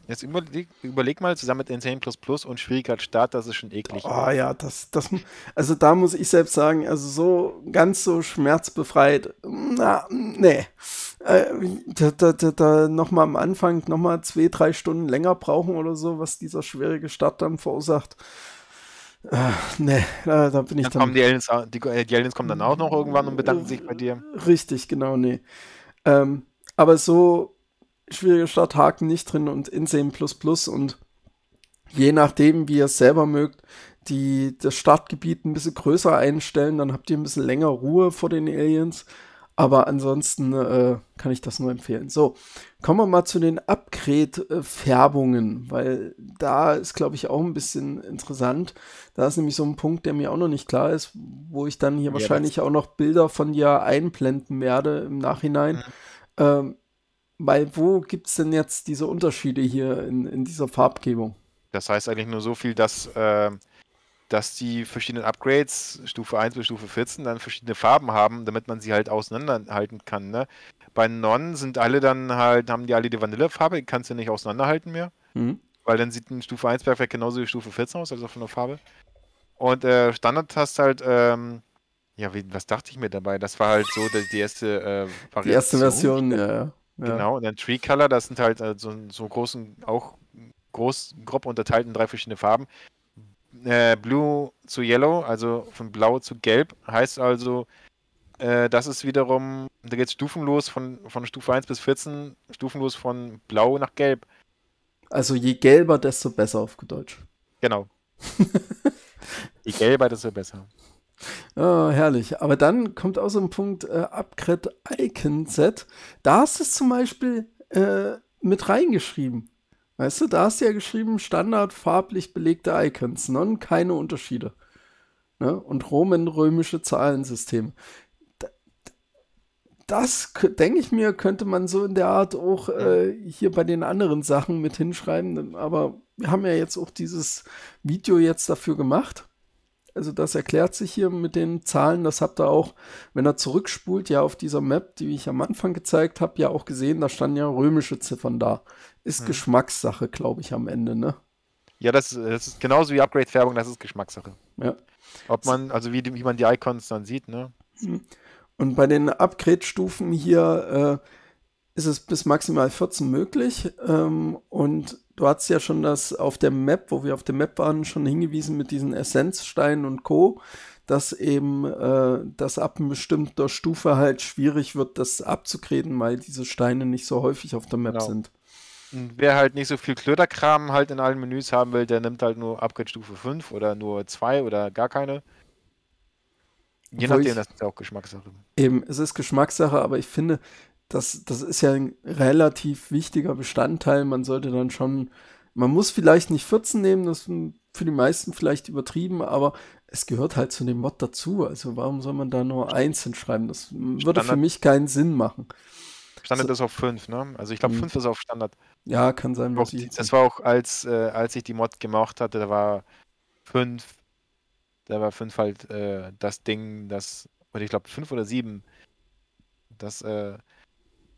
B: Jetzt überleg, überleg, mal zusammen mit Insane Plus Plus und Schwierigkeit Start, das ist schon eklig. Oh
A: ja, das, das, also da muss ich selbst sagen, also so ganz so schmerzbefreit, na, nee. Äh, da, da, da, da nochmal am Anfang nochmal zwei, drei Stunden länger brauchen oder so, was dieser schwierige Start dann verursacht.
B: Äh, nee,
A: da, da bin ich dann. dann kommen die, Aliens,
B: die, äh, die Aliens kommen dann auch noch irgendwann und bedanken sich bei dir.
A: Richtig, genau, nee. Ähm, aber so schwierige Stadt, nicht drin und Insane plus plus und je nachdem, wie ihr es selber mögt, die, das Startgebiet ein bisschen größer einstellen, dann habt ihr ein bisschen länger Ruhe vor den Aliens. Aber ansonsten äh, kann ich das nur empfehlen. So, kommen wir mal zu den Upgrade-Färbungen, weil da ist, glaube ich, auch ein bisschen interessant. Da ist nämlich so ein Punkt, der mir auch noch nicht klar ist, wo ich dann hier ja, wahrscheinlich auch noch Bilder von dir einblenden werde im Nachhinein. Mhm. Ähm, weil wo gibt es denn jetzt diese Unterschiede hier in, in dieser Farbgebung?
B: Das heißt eigentlich nur so viel, dass, äh, dass die verschiedenen Upgrades, Stufe 1 bis Stufe 14, dann verschiedene Farben haben, damit man sie halt auseinanderhalten kann. Ne? Bei Nonnen sind alle dann halt, haben die alle die Vanillefarbe, kannst du nicht auseinanderhalten mehr. Mhm. Weil dann sieht ein Stufe 1 perfekt genauso wie Stufe 14 aus, also von der Farbe. Und äh, Standard hast halt, ähm, ja, wie, was dachte ich mir dabei? Das war halt so die, die erste äh, Variation. Die erste Version, ja, ja. Ja. Genau, und dann Tree Color, das sind halt äh, so, so großen, auch groß, grob unterteilt in drei verschiedene Farben. Äh, Blue zu Yellow, also von Blau zu Gelb, heißt also, äh, das ist wiederum, da geht es stufenlos von, von Stufe 1 bis 14, stufenlos von Blau nach Gelb.
A: Also je gelber, desto besser auf Deutsch.
B: Genau. je gelber, desto besser.
A: Oh, herrlich. Aber dann kommt auch so ein Punkt äh, Upgrade Icon Set. Da hast du es zum Beispiel äh, mit reingeschrieben. Weißt du, da hast du ja geschrieben, Standard farblich belegte Icons, non, keine Unterschiede. Ne? Und roman-römische Zahlensysteme. Das, denke ich mir, könnte man so in der Art auch äh, hier bei den anderen Sachen mit hinschreiben. Aber wir haben ja jetzt auch dieses Video jetzt dafür gemacht. Also das erklärt sich hier mit den Zahlen. Das habt ihr auch, wenn er zurückspult, ja auf dieser Map, die ich am Anfang gezeigt habe, ja auch gesehen, da standen ja römische Ziffern da. Ist hm. Geschmackssache, glaube ich, am Ende, ne?
B: Ja, das, das ist genauso wie Upgrade-Färbung, das ist Geschmackssache. Ja.
A: Ob man, also wie, wie man die Icons dann sieht, ne? Mhm. Und bei den Upgrade-Stufen hier äh, ist es bis maximal 14 möglich. Ähm, und Du hast ja schon das auf der Map, wo wir auf der Map waren, schon hingewiesen mit diesen Essenzsteinen und Co., dass eben äh, das ab einer bestimmten Stufe halt schwierig wird, das abzukreten, weil diese Steine nicht so häufig auf der Map genau. sind.
B: Und wer halt nicht so viel Klöderkram halt in allen Menüs haben will, der nimmt halt nur Upgrade Stufe 5 oder nur 2 oder gar keine. Je nachdem, ich, das ist ja auch Geschmackssache.
A: Eben, es ist Geschmackssache, aber ich finde, das, das ist ja ein relativ wichtiger Bestandteil. Man sollte dann schon, man muss vielleicht nicht 14 nehmen, das ist für die meisten vielleicht übertrieben, aber es gehört halt zu dem Mod dazu. Also warum soll man da nur 1 hinschreiben? Das würde Standard, für mich keinen Sinn machen.
B: Standard so, ist auf 5, ne? Also ich glaube 5 mhm. ist auf Standard. Ja, kann sein. Auch, das war auch, als, äh, als ich die Mod gemacht hatte, da war 5, da war 5 halt äh, das Ding, das, oder ich glaube 5 oder 7, das, äh,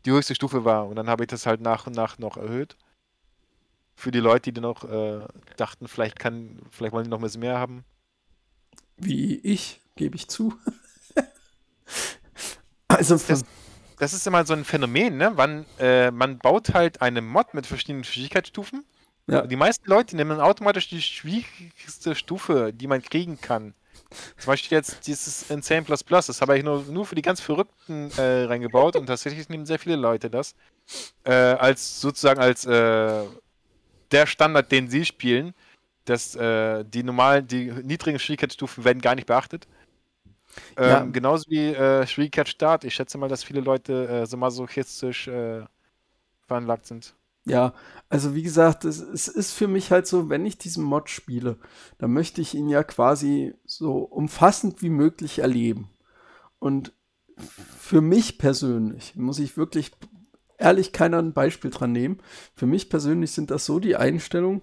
B: die höchste Stufe war. Und dann habe ich das halt nach und nach noch erhöht. Für die Leute, die noch äh, dachten, vielleicht kann, vielleicht wollen die noch ein bisschen mehr haben. Wie ich, gebe ich zu. also das, das, ist immer so ein Phänomen, ne? Man, äh, man baut halt eine Mod mit verschiedenen Schwierigkeitsstufen. Ja. Die meisten Leute nehmen automatisch die schwierigste Stufe, die man kriegen kann. Zum Beispiel jetzt dieses Insane Plus Plus, das habe ich nur, nur für die ganz Verrückten äh, reingebaut und tatsächlich nehmen sehr viele Leute das. Äh, als sozusagen als äh, der Standard, den sie spielen, dass äh, die normalen, die niedrigen Schwierigkeitsstufen werden gar nicht beachtet. Ähm, ja. Genauso wie äh, Schwierigkeitsstart. Ich schätze mal, dass viele Leute äh, so masochistisch äh, veranlagt sind.
A: Ja, also wie gesagt, es, es, ist für mich halt so, wenn ich diesen Mod spiele, dann möchte ich ihn ja quasi so umfassend wie möglich erleben. Und für mich persönlich muss ich wirklich ehrlich keiner ein Beispiel dran nehmen. Für mich persönlich sind das so die Einstellungen,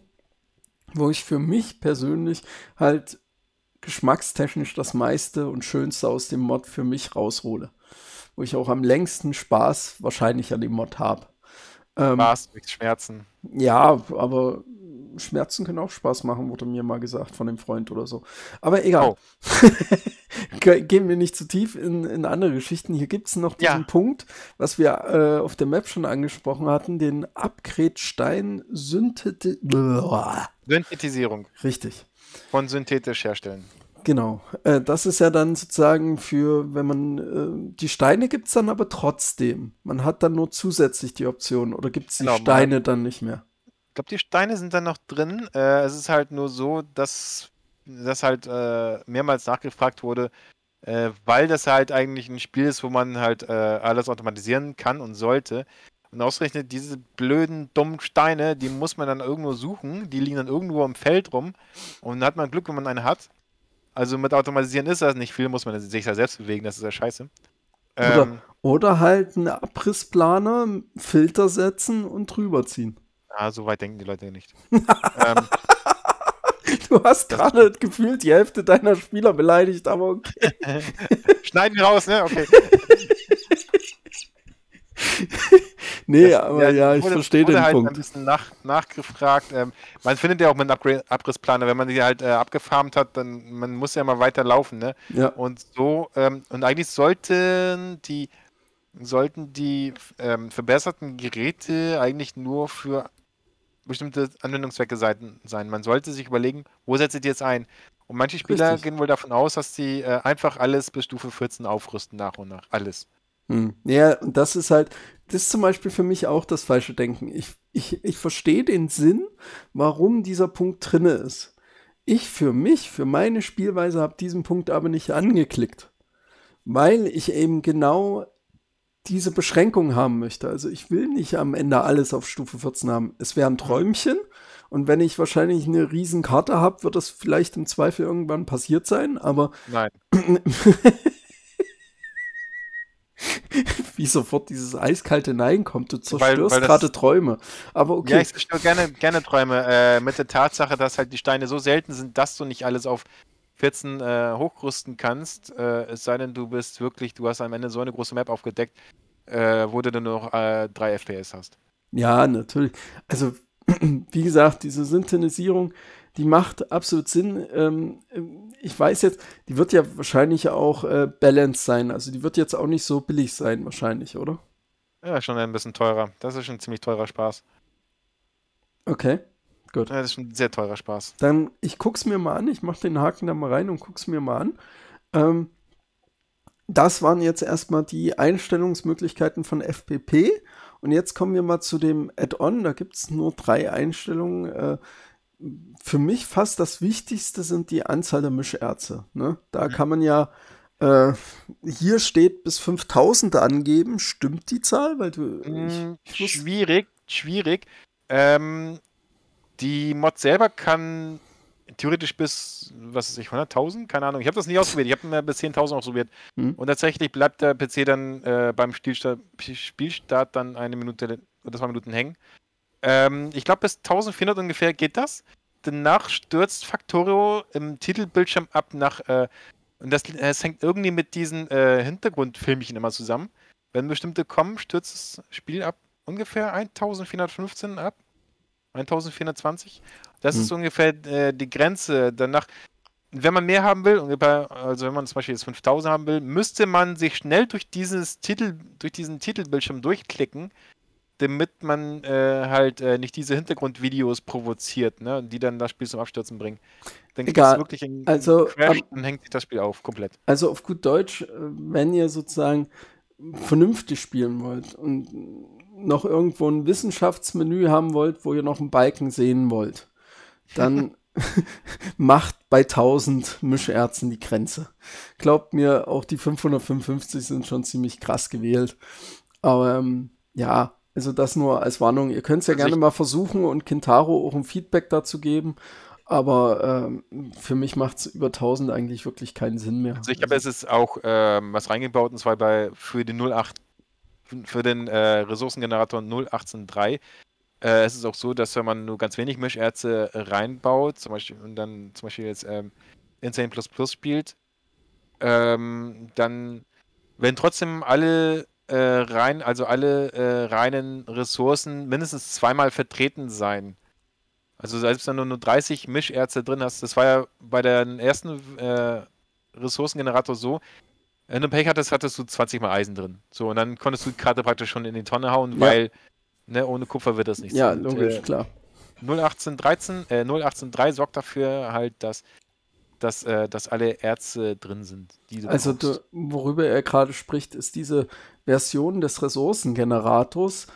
A: wo ich für mich persönlich halt geschmackstechnisch das meiste und schönste aus dem Mod für mich raushole. Wo ich auch am längsten Spaß wahrscheinlich an dem Mod habe. Ähm, Spaß, mit Schmerzen. Ja, aber Schmerzen können auch Spaß machen, wurde mir mal gesagt von dem Freund oder so. Aber egal. Oh. Gehen wir nicht zu tief in, in andere Geschichten. Hier gibt es noch diesen ja. Punkt, was wir äh, auf der Map schon angesprochen hatten, den Upgrade-Stein Synthetisierung.
B: Richtig. Von synthetisch herstellen.
A: Genau. Äh, das ist ja dann sozusagen für, wenn man äh, die Steine gibt es dann aber trotzdem. Man hat dann nur zusätzlich die Option oder gibt es die genau, Steine hat, dann nicht mehr?
B: Ich glaube, die Steine sind dann noch drin. Äh, es ist halt nur so, dass das halt äh, mehrmals nachgefragt wurde, äh, weil das halt eigentlich ein Spiel ist, wo man halt äh, alles automatisieren kann und sollte. Und ausgerechnet diese blöden, dummen Steine, die muss man dann irgendwo suchen. Die liegen dann irgendwo im Feld rum. Und dann hat man Glück, wenn man eine hat. Also mit Automatisieren ist das nicht viel, muss man sich ja selbst bewegen, das ist ja scheiße. oder, ähm,
A: oder halt einen Abrissplaner, Filter setzen und drüber ziehen.
B: Ah, so weit denken die Leute ja nicht. ähm, du hast gerade gefühlt die Hälfte deiner Spieler beleidigt, aber okay. Schneiden wir raus, ne? Okay. nee, das, aber ja, ja ich wurde, verstehe den halt Punkt. ein bisschen nach, nachgefragt. Ähm, man findet ja auch mit einem Abrissplaner, wenn man die halt äh, abgefarmt hat, dann man muss ja mal weiter laufen, ne? Ja. Und so, ähm, und eigentlich sollten die sollten die ähm, verbesserten Geräte eigentlich nur für bestimmte Anwendungszwecke sein. Man sollte sich überlegen, wo setze ich die jetzt ein? Und manche Spieler Richtig. gehen wohl davon aus, dass sie äh, einfach alles bis Stufe 14 aufrüsten nach und nach. Alles. Hm.
A: Ja, und das ist halt, das ist zum Beispiel für mich auch das falsche Denken. Ich, ich, ich verstehe den Sinn, warum dieser Punkt drin ist. Ich für mich, für meine Spielweise habe diesen Punkt aber nicht angeklickt, weil ich eben genau diese Beschränkung haben möchte. Also ich will nicht am Ende alles auf Stufe 14 haben. Es wäre ein Träumchen und wenn ich wahrscheinlich eine riesen Karte habe, wird das vielleicht im Zweifel irgendwann passiert sein, aber Nein. wie sofort dieses eiskalte Nein kommt. Du zerstörst gerade Träume. Aber okay. Ja, ich
B: zerstöre gerne, gerne Träume. Äh, mit der Tatsache, dass halt die Steine so selten sind, dass du nicht alles auf 14 äh, hochrüsten kannst. Äh, es sei denn, du bist wirklich, du hast am Ende so eine große Map aufgedeckt, äh, wo du dann nur noch äh, 3 FPS hast.
A: Ja, natürlich. Also, wie gesagt, diese Synthenisierung die macht absolut Sinn. Ähm, ich weiß jetzt, die wird ja wahrscheinlich auch äh, balanced sein. Also die wird jetzt auch nicht so billig sein, wahrscheinlich, oder?
B: Ja, schon ein bisschen teurer. Das ist schon ein ziemlich teurer Spaß. Okay, gut. Ja, das ist schon ein sehr teurer Spaß.
A: Dann, ich guck's mir mal an. Ich mach den Haken da mal rein und guck's mir mal an. Ähm, das waren jetzt erstmal die Einstellungsmöglichkeiten von FPP. Und jetzt kommen wir mal zu dem Add-on. Da gibt es nur drei Einstellungen. Äh, für mich fast das Wichtigste sind die Anzahl der Mischärzte. Ne? Da mhm. kann man ja, äh, hier steht bis 5000 angeben. Stimmt die Zahl? Weil du, ich, mhm.
B: ich schwierig, schwierig. Ähm, die Mod selber kann theoretisch bis, was weiß ich, 100.000? Keine Ahnung. Ich habe das nicht ausprobiert. Ich habe mir bis 10.000 ausprobiert. Hm. Und tatsächlich bleibt der PC dann äh, beim Spielstart, Spielstart dann eine Minute oder zwei Minuten hängen. Ähm, ich glaube, bis 1400 ungefähr geht das. Danach stürzt Factorio im Titelbildschirm ab nach. Äh, und das, das, hängt irgendwie mit diesen äh, Hintergrundfilmchen immer zusammen. Wenn bestimmte kommen, stürzt das Spiel ab ungefähr 1415 ab. 1420. Das hm. ist ungefähr äh, die Grenze. Danach, wenn man mehr haben will, also wenn man zum Beispiel jetzt 5000 haben will, müsste man sich schnell durch, dieses Titel, durch diesen Titelbildschirm durchklicken damit man äh, halt äh, nicht diese Hintergrundvideos provoziert, ne, die dann das Spiel zum Abstürzen bringen. Dann gibt es wirklich einen, also, Crash, ab, dann hängt sich das Spiel auf, komplett.
A: Also auf gut Deutsch, äh, wenn ihr sozusagen vernünftig spielen wollt und noch irgendwo ein Wissenschaftsmenü haben wollt, wo ihr noch einen Balken sehen wollt, dann macht bei 1000 Mischerzen die Grenze. Glaubt mir, auch die 555 sind schon ziemlich krass gewählt. Aber ähm, ja, also das nur als Warnung. Ihr könnt es ja also gerne mal versuchen und Kintaro auch ein Feedback dazu geben. Aber ähm, für mich macht es über 1000 eigentlich wirklich keinen Sinn mehr.
B: Also ich glaube, also, es ist auch ähm, was reingebaut und zwar bei, für den 08, für den äh, Ressourcengenerator 0183. Äh, es ist auch so, dass wenn man nur ganz wenig Mischärzte reinbaut, zum Beispiel und dann zum Beispiel jetzt ähm, Insane Plus Plus spielt, ähm, dann wenn trotzdem alle äh, rein, also alle äh, reinen Ressourcen mindestens zweimal vertreten sein. Also selbst wenn du nur 30 Mischärzte drin hast, das war ja bei deinem ersten äh, Ressourcengenerator so, wenn du Pech hattest, hattest du 20 mal Eisen drin. So, und dann konntest du die Karte praktisch schon in die Tonne hauen, ja. weil ne, ohne Kupfer wird das nichts. Ja, logisch, und, äh, klar. 01813, äh, 0183 sorgt dafür halt, dass dass, äh, dass alle Ärzte drin sind. also
A: du, worüber er gerade spricht, ist diese Version des Ressourcengenerators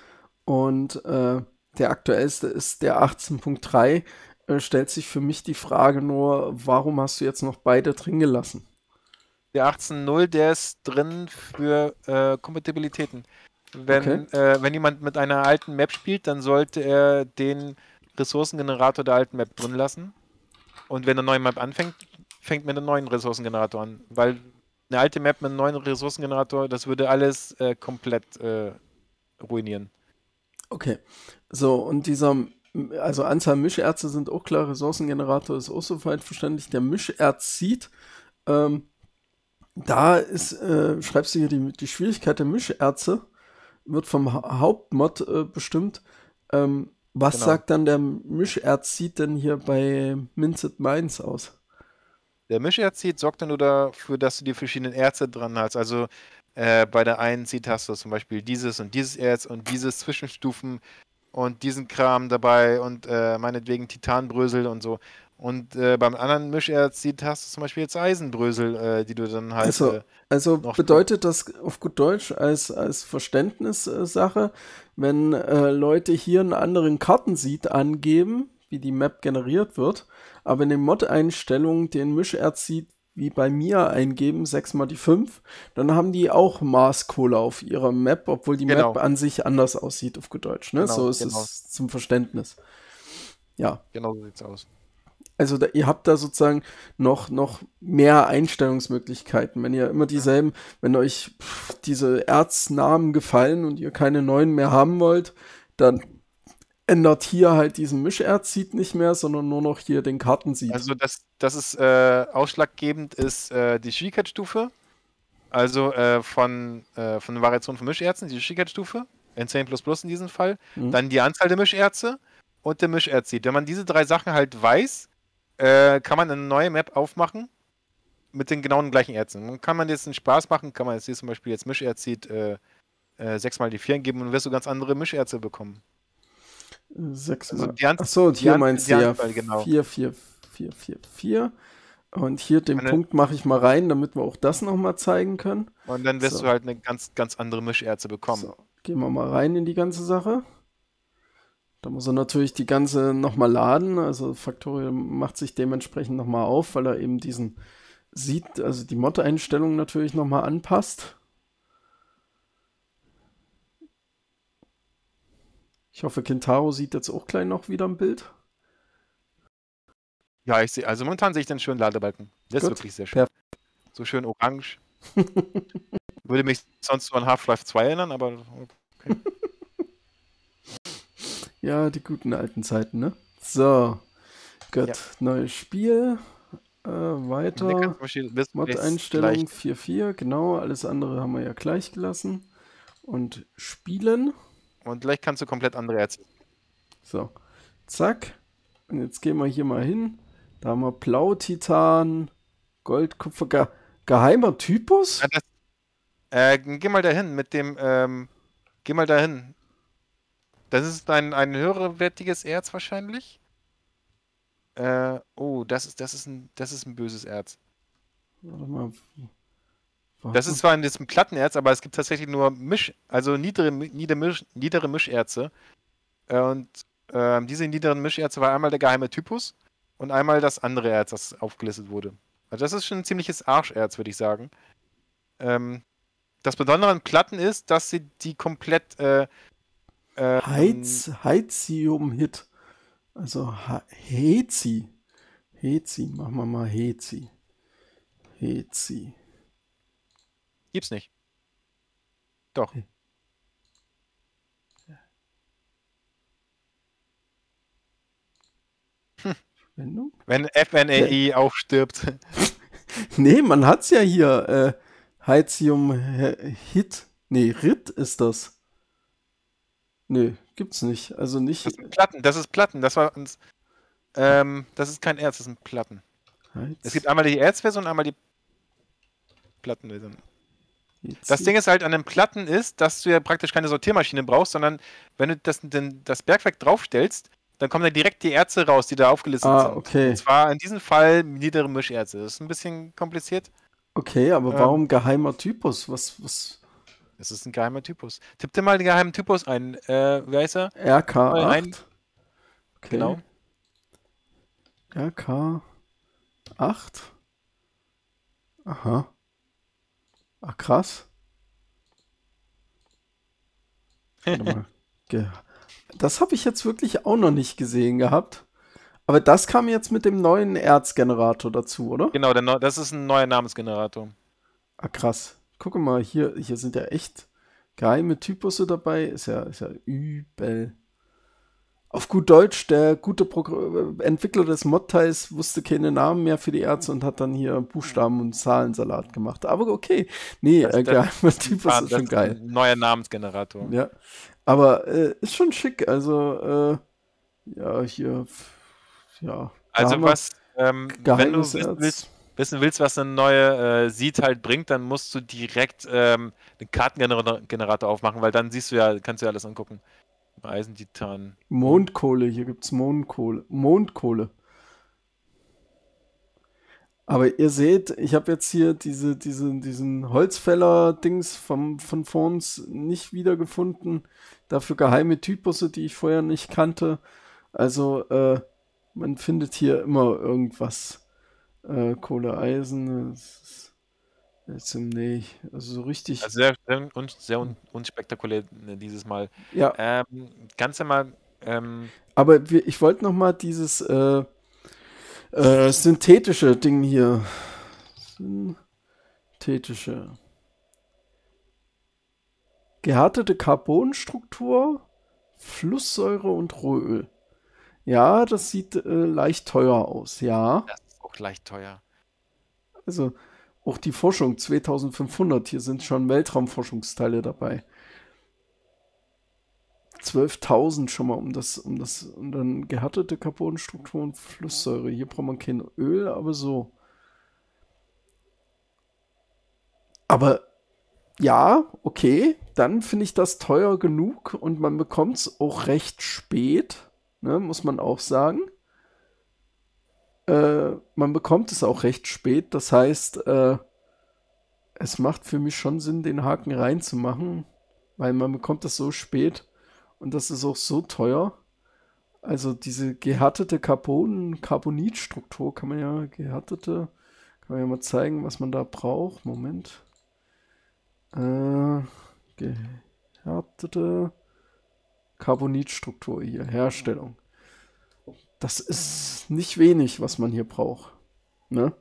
A: und äh, der aktuellste ist der 18.3. Äh, stellt sich für mich die Frage nur, warum hast du jetzt noch beide drin gelassen?
B: Der 18.0, der ist drin für äh, Kompatibilitäten. Wenn, okay. Äh, wenn jemand mit einer alten Map spielt, dann sollte er den Ressourcengenerator der alten Map drin lassen. Und wenn eine neue Map anfängt, fängt mit einem neuen Ressourcengenerator an. Weil eine alte Map mit einem neuen Ressourcengenerator, das würde alles äh, komplett äh, ruinieren.
A: Okay. So, und dieser, also Anzahl Mischärzte sind auch klar, Ressourcengenerator ist auch so weit verständlich. Der Mischärzt sieht, ähm, da ist, äh, schreibst du hier die, die Schwierigkeit der Mischärzte, wird vom ha Hauptmod äh, bestimmt. Ähm, was genau. sagt dann der Mischärzt sieht denn hier bei Minced Mines aus?
B: Der Mischer zieht sorgt dann nur dafür, dass du die verschiedenen Erze dran hast. Also äh, bei der einen zieht hast du zum Beispiel dieses und dieses Erz und dieses Zwischenstufen und diesen Kram dabei und äh, meinetwegen Titanbrösel und so. Und äh, beim anderen Mischerz sieht, hast du zum Beispiel jetzt Eisenbrösel, äh, die du dann halt. Also, äh, also bedeutet das auf gut Deutsch als, als Verständnissache,
A: wenn äh, Leute hier einen anderen Kartensied angeben, wie die Map generiert wird, aber in den Mod-Einstellungen den Mischert sieht, wie bei mir eingeben, 6 mal die 5, dann haben die auch Maßkohle auf ihrer Map, obwohl die genau. Map an sich anders aussieht auf gut Deutsch. Ne? Genau, so ist genau. es zum Verständnis. Ja.
B: Genau so sieht es aus.
A: Also da, ihr habt da sozusagen noch, noch mehr Einstellungsmöglichkeiten. Wenn ihr immer dieselben, wenn euch pff, diese Erznamen gefallen und ihr keine neuen mehr haben wollt, dann ändert hier halt diesen Mischerzsieg nicht mehr, sondern nur noch hier
B: den Kartensieg. Also das, das ist äh, ausschlaggebend ist äh, die Schwierigkeitsstufe. Also äh, von, äh, von den Variationen von Mischerzen, die Schwierigkeitsstufe, in 10 in diesem Fall, mhm. dann die Anzahl der Mischerze und der Mischerzsieg. Wenn man diese drei Sachen halt weiß, äh, kann man eine neue Map aufmachen mit den genauen gleichen Ärzten. Kann man jetzt einen Spaß machen, kann man jetzt hier zum Beispiel jetzt Mischerzsieg äh, 6 äh, mal die Vieren geben und wirst du ganz andere Mischerze bekommen. Sechs also die Hand, Achso, und die hier Hand, meinst du ja. Genau. Vier,
A: vier, vier, vier, vier. Und hier den eine, Punkt mache ich mal rein, damit wir auch das nochmal zeigen können.
B: Und dann wirst so. du halt eine ganz, ganz andere Mischärze bekommen. So,
A: gehen wir mal rein in die ganze Sache. Da muss er natürlich die ganze nochmal laden. Also Factorio macht sich dementsprechend nochmal auf, weil er eben diesen sieht, also die Mod-Einstellung natürlich nochmal anpasst. Ich hoffe, Kintaro sieht jetzt auch gleich noch wieder im Bild.
B: Ja, ich sehe, also momentan sehe ich den schönen Ladebalken. Das ist wirklich sehr schön. Perfekt. So schön orange. Würde mich sonst so an Half-Life 2 erinnern, aber okay.
A: ja, die guten alten Zeiten, ne? So. Gut, ja. neues Spiel. Äh, weiter. Mod-Einstellung 4.4, genau. Alles andere haben wir ja gleich gelassen. Und Spielen.
B: Und gleich kannst du komplett andere erzählen.
A: So, zack. Und jetzt gehen wir hier mal hin. Da haben wir Blautitan, Goldkupfer, Ge geheimer Typus?
B: Ja, das, äh, geh mal dahin mit dem, ähm, geh mal dahin. Das ist ein, ein höherwertiges Erz wahrscheinlich. Äh, oh, das ist, das ist ein, das ist ein böses Erz. Warte mal. Das ist zwar in diesem Plattenerz, aber es gibt tatsächlich nur Misch, also niedere, niedere, niedere Mischerze. Und äh, diese niederen Mischerze war einmal der geheime Typus und einmal das andere Erz, das aufgelistet wurde. Also das ist schon ein ziemliches Arscherz, würde ich sagen. Ähm, das Besondere an Platten ist, dass sie die komplett äh, äh, Heiz,
A: Heizium-Hit. Also Hezi. Hezi, machen wir mal Hezi. Hezi.
B: Gibt's nicht. Doch. Hm. hm.
A: Verwendung? Wenn FNAE ja. aufstirbt. nee, man hat's ja hier. Äh, Heizium Hit. Nee, Rit ist das. Nee,
B: gibt's nicht. Also nicht. Das sind Platten, das ist Platten. Das war uns. Ähm, das ist kein Erz, das sind Platten. Heiz. Es gibt einmal die Erzversion, einmal die Plattenversion. Das Ding ist halt an den Platten ist, dass du ja praktisch keine Sortiermaschine brauchst, sondern wenn du das, den, das Bergwerk draufstellst, dann kommen da direkt die Erze raus, die da aufgelistet ah, sind. Okay. Und zwar in diesem Fall niedere Mischerze. Das ist ein bisschen kompliziert.
A: Okay, aber ähm, warum geheimer Typus?
B: Was, was? Das ist ein geheimer Typus. Tipp dir mal den geheimen Typus ein. Äh, wie heißt er? RK8. Ein. Okay. Genau.
A: RK8. Aha. Ach, krass. das habe ich jetzt wirklich auch noch nicht gesehen gehabt. Aber das kam jetzt mit dem neuen Erzgenerator dazu, oder?
B: Genau, Neu das ist ein neuer Namensgenerator. Ah,
A: krass. Gucke mal, hier, hier sind ja echt geheime Typusse dabei. Ist ja, ist ja übel auf gut Deutsch, der gute Pro Entwickler des Mod-Teils wusste keine Namen mehr für die Ärzte und hat dann hier Buchstaben- und Zahlensalat gemacht. Aber okay, nee, das, äh, geheimer Typ, ist schon das geil.
B: neuer Namensgenerator. Ja,
A: aber äh, ist schon schick, also äh, ja, hier, ja. Also was, ähm, wenn du willst,
B: wissen willst, was eine neue äh, Seed halt bringt, dann musst du direkt ähm, einen Kartengenerator aufmachen, weil dann siehst du ja, kannst du ja alles angucken. Eisentitan.
A: Mondkohle, hier gibt es Mondkohle. Mondkohle. Aber ihr seht, ich habe jetzt hier diese, diese, diesen Holzfäller-Dings vom, von Fons nicht wiedergefunden. Dafür geheime Typusse, die ich vorher nicht kannte. Also, äh, man findet hier immer irgendwas. Äh, Kohle, Eisen. Das ist Jetzt
B: nicht. Also so richtig. Also sehr, sehr, un, sehr un, unspektakulär ne, dieses Mal. Ja. Ähm, kannst du Ähm
A: Aber wir, ich wollte noch mal dieses äh, äh, synthetische Ding hier. Synthetische. Gehärtete Carbonstruktur, Flusssäure und Rohöl. Ja, das sieht äh, leicht teuer aus, ja.
B: Das ist auch leicht teuer.
A: Also, auch die Forschung 2500, hier sind schon Weltraumforschungsteile dabei. 12.000 schon mal um das, um das, und dann gehärtete Carbonstruktur und Flusssäure. Hier braucht man kein Öl, aber so. Aber ja, okay, dann finde ich das teuer genug und man bekommt es auch recht spät, ne, muss man auch sagen. Äh, man bekommt es auch recht spät. Das heißt, äh, es macht für mich schon Sinn, den Haken reinzumachen, weil man bekommt das so spät und das ist auch so teuer. Also diese gehärtete Carbon Carbonitstruktur kann man ja gehärtete, kann man ja mal zeigen, was man da braucht. Moment. Äh, gehärtete Carbonitstruktur hier, Herstellung. Das ist nicht wenig, was man hier braucht. Ne?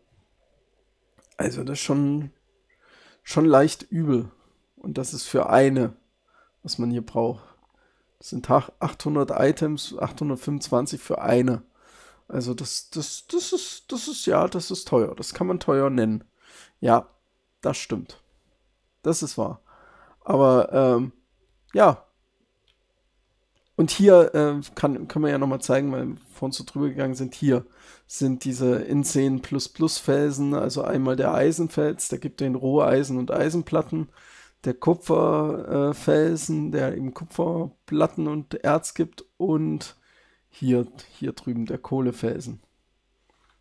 A: Also das ist schon, schon leicht übel. Und das ist für eine, was man hier braucht. Das sind 800 Items, 825 für eine. Also das, das, das ist, das ist, ja, das ist teuer. Das kann man teuer nennen. Ja, das stimmt. Das ist wahr. Aber, ähm, ja, und hier äh, kann, können wir ja nochmal zeigen, weil wir vorhin so drüber gegangen sind, hier sind diese Inzen plus plus Felsen, also einmal der Eisenfels, der gibt den Roheisen und Eisenplatten, der Kupferfelsen, äh, der eben Kupferplatten und Erz gibt und hier, hier drüben der Kohlefelsen.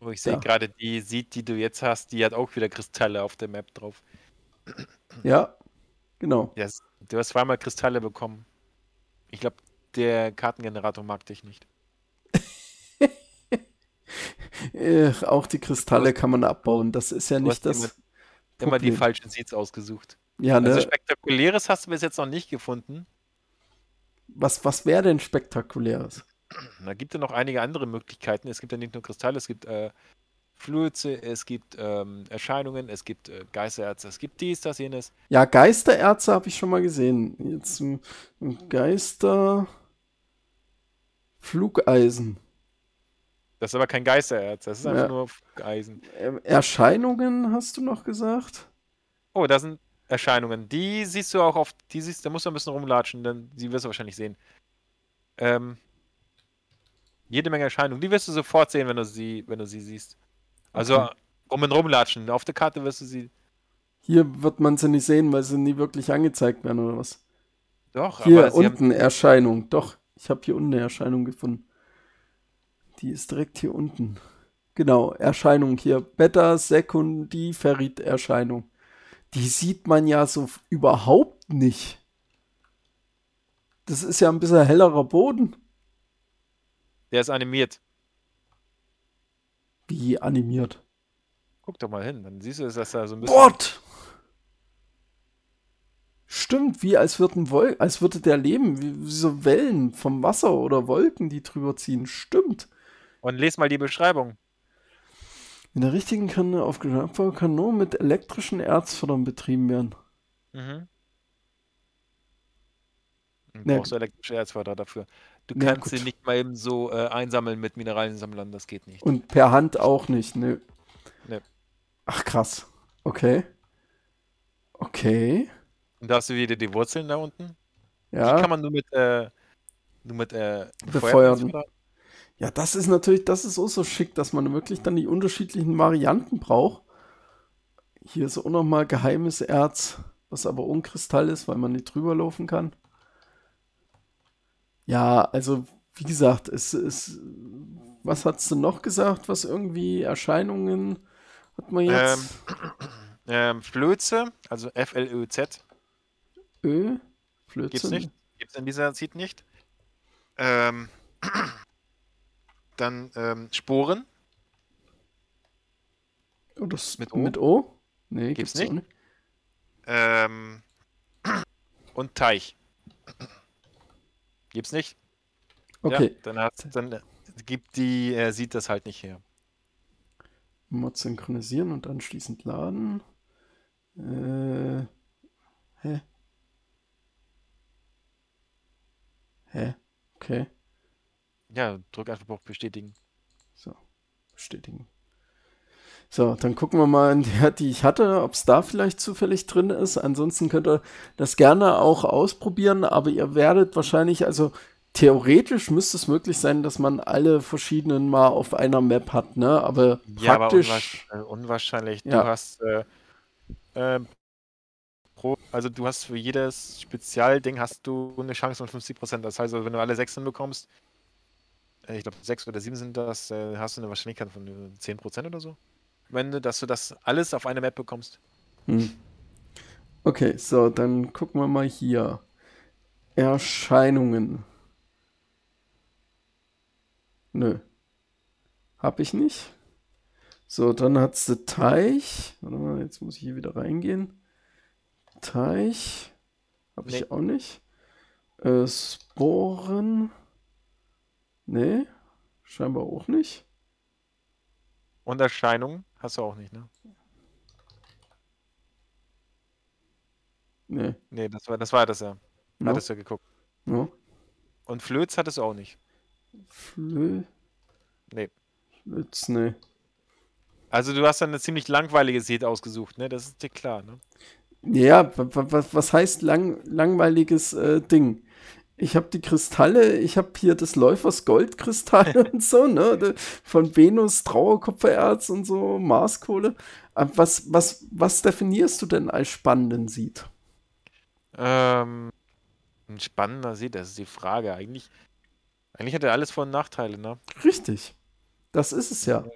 B: Wo oh, ich sehe ja. gerade die sieht, die du jetzt hast, die hat auch wieder Kristalle auf der Map drauf.
A: Ja, genau.
B: Yes. Du hast zweimal Kristalle bekommen. Ich glaube, der Kartengenerator mag dich nicht.
A: Ech, auch die Kristalle kann man abbauen. Das ist ja du nicht das. Immer, immer, die falschen
B: Seeds ausgesucht. Ja, ne? Also spektakuläres hast du bis jetzt noch nicht gefunden.
A: Was, was wäre denn spektakuläres?
B: Da gibt es ja noch einige andere Möglichkeiten. Es gibt ja nicht nur Kristalle, es gibt äh, Flöze, es gibt ähm, Erscheinungen, es gibt äh, Geistererze, es gibt dies, das, jenes.
A: Ja, Geistererze habe ich schon mal gesehen. Jetzt äh, Geister. Flugeisen.
B: Das ist aber kein Geistererz, das ist einfach ja. nur Flugeisen. Ähm,
A: Erscheinungen hast du noch gesagt?
B: Oh, da sind Erscheinungen. Die siehst du auch auf, die siehst, da musst du ein bisschen rumlatschen, denn die wirst du wahrscheinlich sehen. Ähm, jede Menge Erscheinungen. Die wirst du sofort sehen, wenn du sie, wenn du sie siehst. Also okay. um und rumlatschen. Auf der Karte wirst du sie.
A: Hier wird man sie nicht sehen, weil sie nie wirklich angezeigt werden oder was? Doch. Hier unten haben... Erscheinung. Doch. Ich habe hier unten eine Erscheinung gefunden. Die ist direkt hier unten. Genau, Erscheinung hier. beta Sekundiferit erscheinung Die sieht man ja so überhaupt nicht. Das ist ja ein bisschen hellerer Boden.
B: Der ist animiert.
A: Wie animiert?
B: Guck doch mal hin, dann siehst du, dass da so ein bisschen. Gott!
A: Stimmt, wie als, würden Wol als würde der leben, wie, wie so Wellen vom Wasser oder Wolken, die drüber ziehen. Stimmt.
B: Und les mal die Beschreibung.
A: In der richtigen Kanne auf Grabau kann nur mit elektrischen Erzfördern betrieben werden.
B: Mhm. Du brauchst du elektrische Erzförder dafür. Du kannst gut. sie nicht mal eben so äh, einsammeln mit Mineraliensammlern, das geht nicht. Und per
A: Hand auch nicht, nö. Ne? Nee. Ach krass. Okay. Okay.
B: Und da hast du wieder die Wurzeln da unten. Ja. Die kann man nur mit, äh, nur mit äh, befeuern.
A: Ja, das ist natürlich, das ist auch so schick, dass man wirklich dann die unterschiedlichen Varianten braucht. Hier ist auch nochmal geheimes Erz, was aber unkristall ist, weil man nicht drüber laufen kann. Ja, also wie gesagt, es ist. Was hat's denn noch gesagt? Was irgendwie Erscheinungen hat man jetzt?
B: Ähm, ähm Flöze, also F-L-Ö-Z. Ö, Flözen. Gibt's nicht. Gibt's in dieser Seed nicht. Ähm, dann ähm, Sporen.
A: Oh, das mit O? Mit o? Nee, gibt's, gibt's nicht.
B: Ähm, und Teich. Gibt's nicht. Okay. Ja, dann, hat, dann gibt die, er äh, sieht das halt nicht her.
A: Mod synchronisieren und anschließend laden. Äh, hä? Hä? Okay.
B: Ja, drück einfach auf bestätigen.
A: So, bestätigen. So, dann gucken wir mal in die, die ich hatte, ob es da vielleicht zufällig drin ist. Ansonsten könnt ihr das gerne auch ausprobieren, aber ihr werdet wahrscheinlich, also theoretisch müsste es möglich sein, dass man alle verschiedenen mal auf einer Map hat, ne? Aber ja, praktisch.
B: Aber äh, unwahrscheinlich. unwahrscheinlich. Ja. Du hast äh, äh, pro, also du hast für jedes Spezialding hast du eine Chance von 50%. Das heißt, also, wenn du alle sechs hinbekommst, äh, ich glaube sechs oder sieben sind das, äh, hast du eine Wahrscheinlichkeit von 10% äh, oder so. Am Ende, dass du das alles auf eine Map bekommst.
A: Hm. Okay, so, dann gucken wir mal hier. Erscheinungen. Nö. Hab ich nicht. So, dann hat's der Teich. Warte mal, jetzt muss ich hier wieder reingehen. Teich. Habe nee. ich auch nicht. Äh, Sporen. Nee, scheinbar auch nicht.
B: Und Erscheinung hast du auch nicht, ne? Nee. Nee, das war das, war das ja. No. Hattest du ja geguckt. No. Und Flöz hattest du auch nicht.
A: Flö. Nee. Flöz, nee.
B: Also du hast dann eine ziemlich langweilige Seed ausgesucht, ne? Das ist dir klar, ne?
A: Ja, was, heißt lang, langweiliges äh, Ding? Ich habe die Kristalle, ich habe hier des Läufers Goldkristall und so, ne? Von Venus, Trauerkupfererz und so, Marskohle. Was, was, was definierst du denn als spannenden Sied?
B: Ähm, ein spannender Sied, das ist die Frage. Eigentlich, eigentlich hat er alles Vor- und Nachteile, ne?
A: Richtig. Das ist es ja. ja.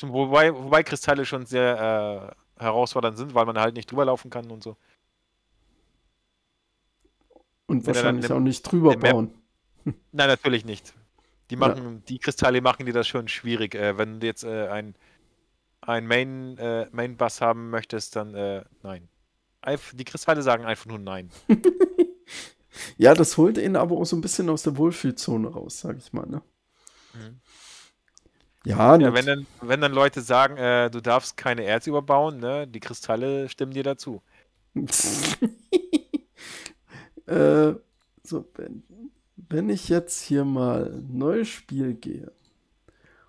B: Zum, wobei, wobei Kristalle schon sehr äh, herausfordernd sind, weil man halt nicht drüber laufen kann und so. Und Wenn wahrscheinlich ne, auch nicht drüber bauen. Map, nein, natürlich nicht. Die, machen, ja. die Kristalle machen dir das schon schwierig. Äh, wenn du jetzt äh, ein, ein Main, äh, Main Bass haben möchtest, dann äh, nein. Die Kristalle sagen einfach nur nein.
A: ja, das holt ihn aber auch so ein bisschen aus der Wohlfühlzone raus, sag ich mal. Ne?
B: Mhm. Ja, ja wenn, dann, wenn dann Leute sagen, äh, du darfst keine Erz überbauen, ne? die Kristalle stimmen dir dazu. äh, so, wenn,
A: wenn ich jetzt hier mal neues Spiel gehe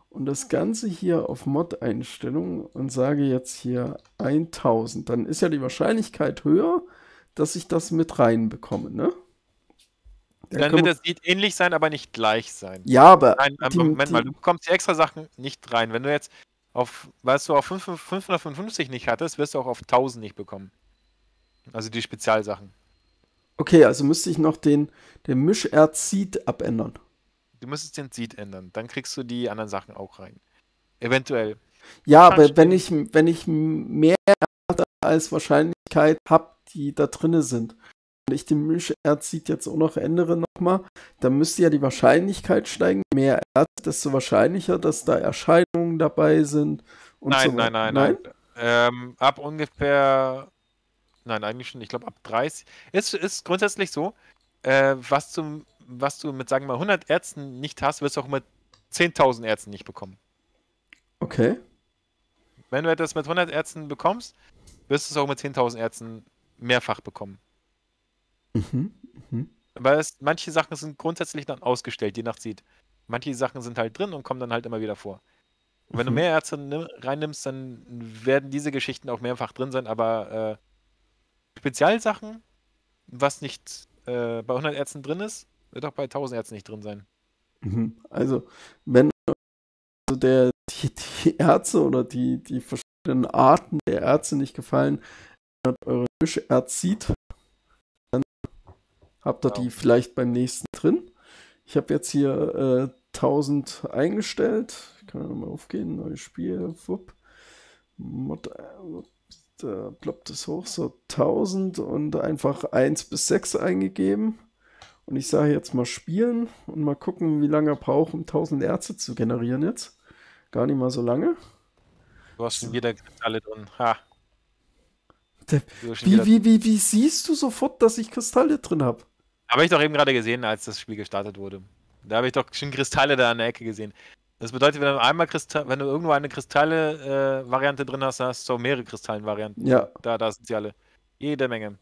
A: und das Ganze hier auf Mod-Einstellungen und sage jetzt hier 1000, dann ist ja die Wahrscheinlichkeit höher, dass ich das mit reinbekomme, ne?
B: Dann, wird das Lied ähnlich sein, aber nicht gleich sein. Ja, aber. Nein, die, Moment die, mal, du bekommst die extra Sachen nicht rein. Wenn du jetzt auf, weißt du auf 555 nicht hattest, wirst du auch auf 1000 nicht bekommen. Also die Spezialsachen.
A: Okay, also müsste ich noch den, den Mischerz-Seed abändern.
B: Du müsstest den Seed ändern, dann kriegst du die anderen Sachen auch rein. Eventuell. Ja, Kann aber wenn
A: ich, wenn ich mehr als Wahrscheinlichkeit habe, die da drinne sind, ich den sieht jetzt auch noch ändere nochmal, dann müsste ja die Wahrscheinlichkeit steigen. Mehr Erz, desto wahrscheinlicher, dass da Erscheinungen dabei sind. Nein, so nein, nein, nein,
B: nein, ähm, ab ungefähr, nein, eigentlich schon, ich glaube ab 30. Es ist grundsätzlich so, äh, was, zum, was du mit, sagen wir mal, 100 Ärzten nicht hast, wirst du auch mit 10.000 Ärzten nicht bekommen. Okay. Wenn du das mit 100 Ärzten bekommst, wirst du es auch mit 10.000 Ärzten mehrfach bekommen. Mhm, mhm. Weil es, manche Sachen sind grundsätzlich dann ausgestellt, je nach Seed. Manche Sachen sind halt drin und kommen dann halt immer wieder vor. Und wenn mhm. du mehr Ärzte reinnimmst, dann werden diese Geschichten auch mehrfach drin sein, aber äh, Spezialsachen, was nicht äh, bei 100 Ärzten drin ist, wird auch bei 1000 Ärzten nicht drin sein.
A: Mhm. Also, wenn also der, die, die Ärzte oder die, die verschiedenen Arten der Ärzte nicht gefallen, erinnert eure Mischärzit Habt ihr ja. Genau. die vielleicht beim nächsten drin? Ich habe jetzt hier äh, 1000 eingestellt. Ich kann nochmal aufgehen, neues Spiel, wupp. Mod, da äh, ploppt äh, es hoch, so 1000 und einfach 1 bis 6 eingegeben. Und ich sage jetzt mal spielen und mal gucken, wie lange er braucht, um 1000 Erze zu generieren jetzt. Gar nicht mal so lange.
B: Du hast schon wieder Kristalle drin. Ha. Wie, wie,
A: wie, wie siehst du sofort, dass ich Kristalle drin habe?
B: Habe ich doch eben gerade gesehen, als das Spiel gestartet wurde. Da habe ich doch schon Kristalle da an der Ecke gesehen. Das bedeutet, wenn du einmal Kristall, wenn du irgendwo eine Kristalle-Variante äh, drin hast, hast du auch mehrere Kristallen-Varianten. Ja. Da, da sind sie alle. Jede Menge.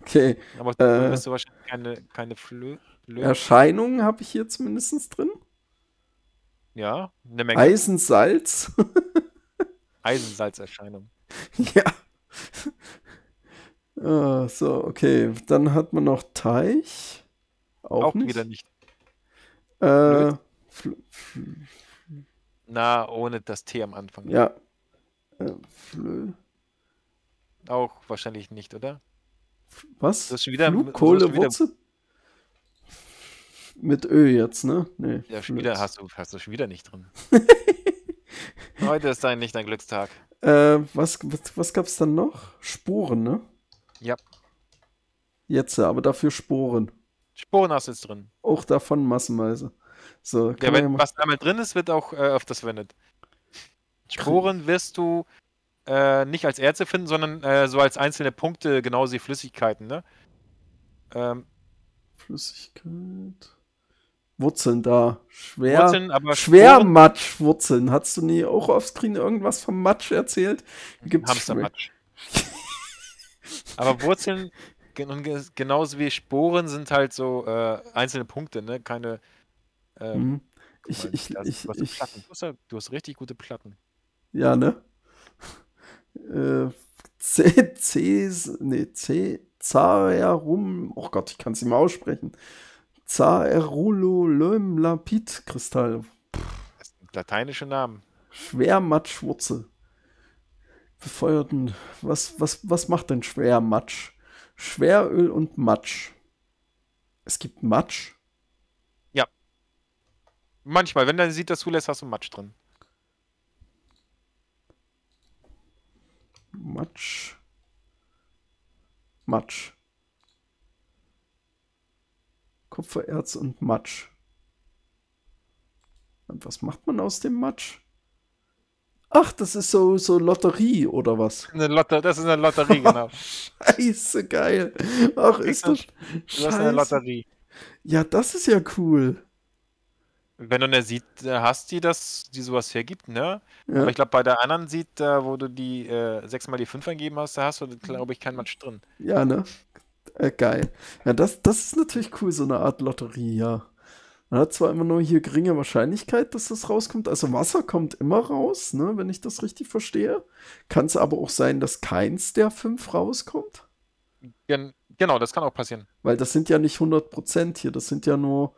A: Okay. Aber äh, hast
B: du wahrscheinlich keine, keine Flö Flö Erscheinungen
A: habe ich hier zumindest
B: drin. Ja, eine Menge. Eisensalz. Eisensalzerscheinung.
A: Ja. Ah, so, okay. Dann hat man noch Teich.
B: Auch, auch nicht. wieder nicht. Äh, Na, ohne das T am Anfang. Ja.
A: Äh, Flö.
B: Auch wahrscheinlich nicht, oder? Was? Das ist wieder, Flugkohle, Wurzel?
A: Mit Ö jetzt, ne? Nee, ja, schon wieder hast
B: du, hast du schon wieder nicht drin. Heute ist dein nicht dein Glückstag.
A: Äh, was, was, was gab's dann noch? Spuren, ne? Ja. Jetzt, aber dafür Sporen. Sporen hast du jetzt drin. Auch davon massenweise. So, ja, wenn ja was
B: einmal drin ist, wird auch äh, öfters verwendet. Sporen wirst du äh, nicht als Erze finden, sondern äh, so als einzelne Punkte, genauso wie Flüssigkeiten, ne? Ähm, Flüssigkeit.
A: Wurzeln da. Schwer, Wurzeln, aber schwer Sporen. Matschwurzeln. Hattest du nie auch auf Screen irgendwas vom Matsch erzählt? Gibt's Matsch.
B: Aber Wurzeln, genauso wie Sporen, sind halt so äh, einzelne Punkte, ne? Keine. Ähm, mhm. Ich, ich, ich, ich, du, hast ich, Platten. Du, hast, ja, du hast richtig gute Platten.
A: Ja, ne? Äh, C, C, nee, C, Zarum, oh Gott, ich kann es nicht mehr aussprechen. Lapid kristall
B: Das sind lateinische Namen.
A: Schwermatschwurzel befeuerten. Was, was, was macht denn Schwermatsch? Schweröl und Matsch. Es gibt Matsch?
B: Ja. Manchmal, wenn dein Sied das zulässt, hast du Matsch drin.
A: Matsch. Matsch. Kupfererz und Matsch. Und was macht man aus dem Matsch? Ach, das ist so, so Lotterie oder was?
B: Eine Lotter das ist eine Lotterie, genau. Scheiße, geil. Ach, ist das. Du hast eine Lotterie.
A: Ja, das ist ja cool.
B: Wenn du eine sieht, äh, hast, die das, die sowas hergibt, ne? Ja. Aber ich glaube, bei der anderen sieht, äh, wo du die äh, 6 die fünf angegeben hast, da hast du, glaube ich, kein Match drin.
A: Ja, ne? Äh, geil. Ja, das, das ist natürlich cool, so eine Art Lotterie, ja. Man hat zwar immer nur hier geringe Wahrscheinlichkeit, dass das rauskommt. Also Wasser kommt immer raus, ne, wenn ich das richtig verstehe. Kann es aber auch sein, dass keins der fünf rauskommt.
B: Gen genau, das kann auch passieren.
A: Weil das sind ja nicht 100% hier, das sind ja nur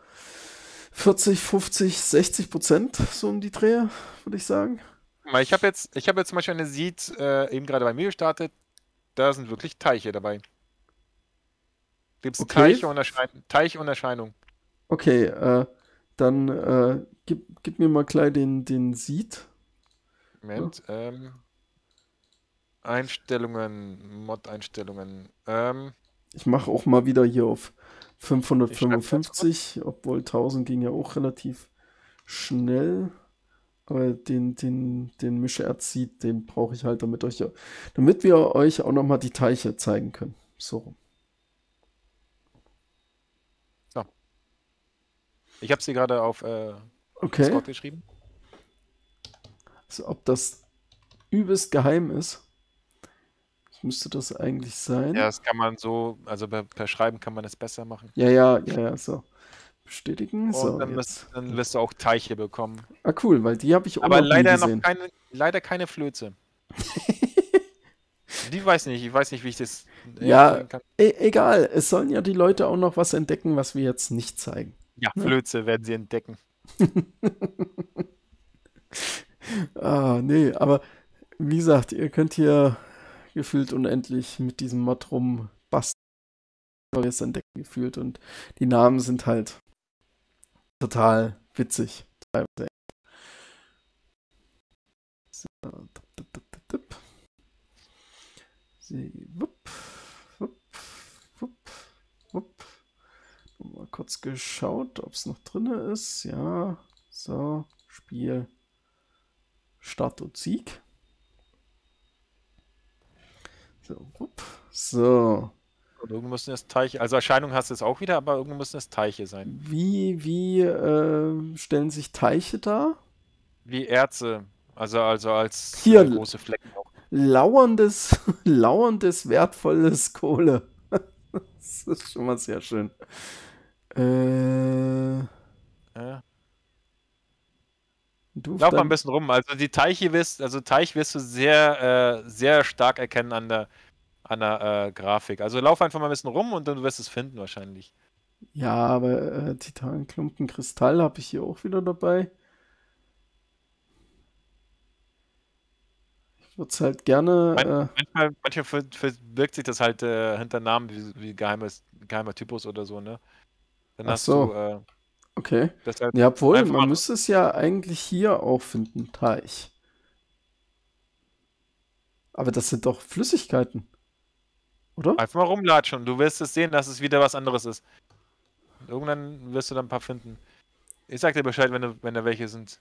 A: 40, 50, 60 Prozent, so um die Drehe, würde ich sagen.
B: Ich habe jetzt, hab jetzt zum Beispiel eine Seed äh, eben gerade bei mir gestartet. Da sind wirklich Teiche dabei. Gibt es okay. Teich und Erscheinung.
A: Okay, äh, dann äh, gib, gib, mir mal gleich den, den Seed.
B: Moment, ja. ähm, Einstellungen, Mod-Einstellungen. Ähm,
A: ich mache auch mal wieder hier auf 555, obwohl 1000 ging ja auch relativ schnell. Aber den, den, den Mischerz-Seed, den brauche ich halt, damit euch, damit wir euch auch nochmal die Teiche zeigen können. So. rum.
B: Ich habe sie gerade auf äh, okay. Discord geschrieben.
A: Also ob das übelst geheim ist. Müsste das eigentlich sein? Ja,
B: das kann man so, also per, per Schreiben kann man es besser machen. Ja, ja, ja, ja,
A: so. Bestätigen. So, dann,
B: wirst, dann wirst du auch Teiche bekommen. Ah, cool, weil die habe ich Aber leider noch keine, leider keine Flöze. die weiß nicht, ich weiß nicht, wie ich das. Ja, e egal.
A: Es sollen ja die Leute auch noch was entdecken, was wir jetzt nicht zeigen.
B: Ja, ne? Flöze ja. werden sie entdecken.
A: ah, nee, aber wie gesagt, ihr könnt hier gefühlt unendlich mit diesem Mod rumbasteln, jetzt entdecken gefühlt und die Namen sind halt total witzig. So, tip, tip, tip, mal kurz geschaut, ob es noch drin ist. Ja, so, Spiel, Start und Sieg. So, upp. so. Und irgendwo
B: müssen es Teiche, also Erscheinung hast du es auch wieder, aber irgendwo müssen es Teiche sein.
A: Wie, wie äh, stellen sich Teiche dar?
B: Wie Erze, also, also als äh,
A: Hier, große Flecken. Auch. Lauerndes, lauerndes, wertvolles Kohle.
B: Das ist schon mal sehr schön.
A: Äh.
B: Ja. Du Lauf mal ein bisschen rum. Also die Teiche wirst, also Teich wirst du sehr, äh, sehr stark erkennen an der, an der äh, Grafik. Also lauf einfach mal ein bisschen rum und dann wirst du es finden wahrscheinlich.
A: Ja, aber äh, Titanklumpen habe ich hier auch wieder dabei. Ich würde es halt gerne. Man, äh,
B: manchmal, manchmal, verbirgt sich das halt äh, hinter Namen wie, wie geheimes, geheimer Typus oder so, ne? Dann Ach so. Du, äh, okay. Deshalb ja, obwohl, man
A: müsste es ja eigentlich hier auch finden, Teich. Aber das sind doch Flüssigkeiten.
B: Oder? Einfach mal rumlatschen du wirst es sehen, dass es wieder was anderes ist. Irgendwann wirst du dann ein paar finden. Ich sag dir Bescheid, wenn, du, wenn da welche sind.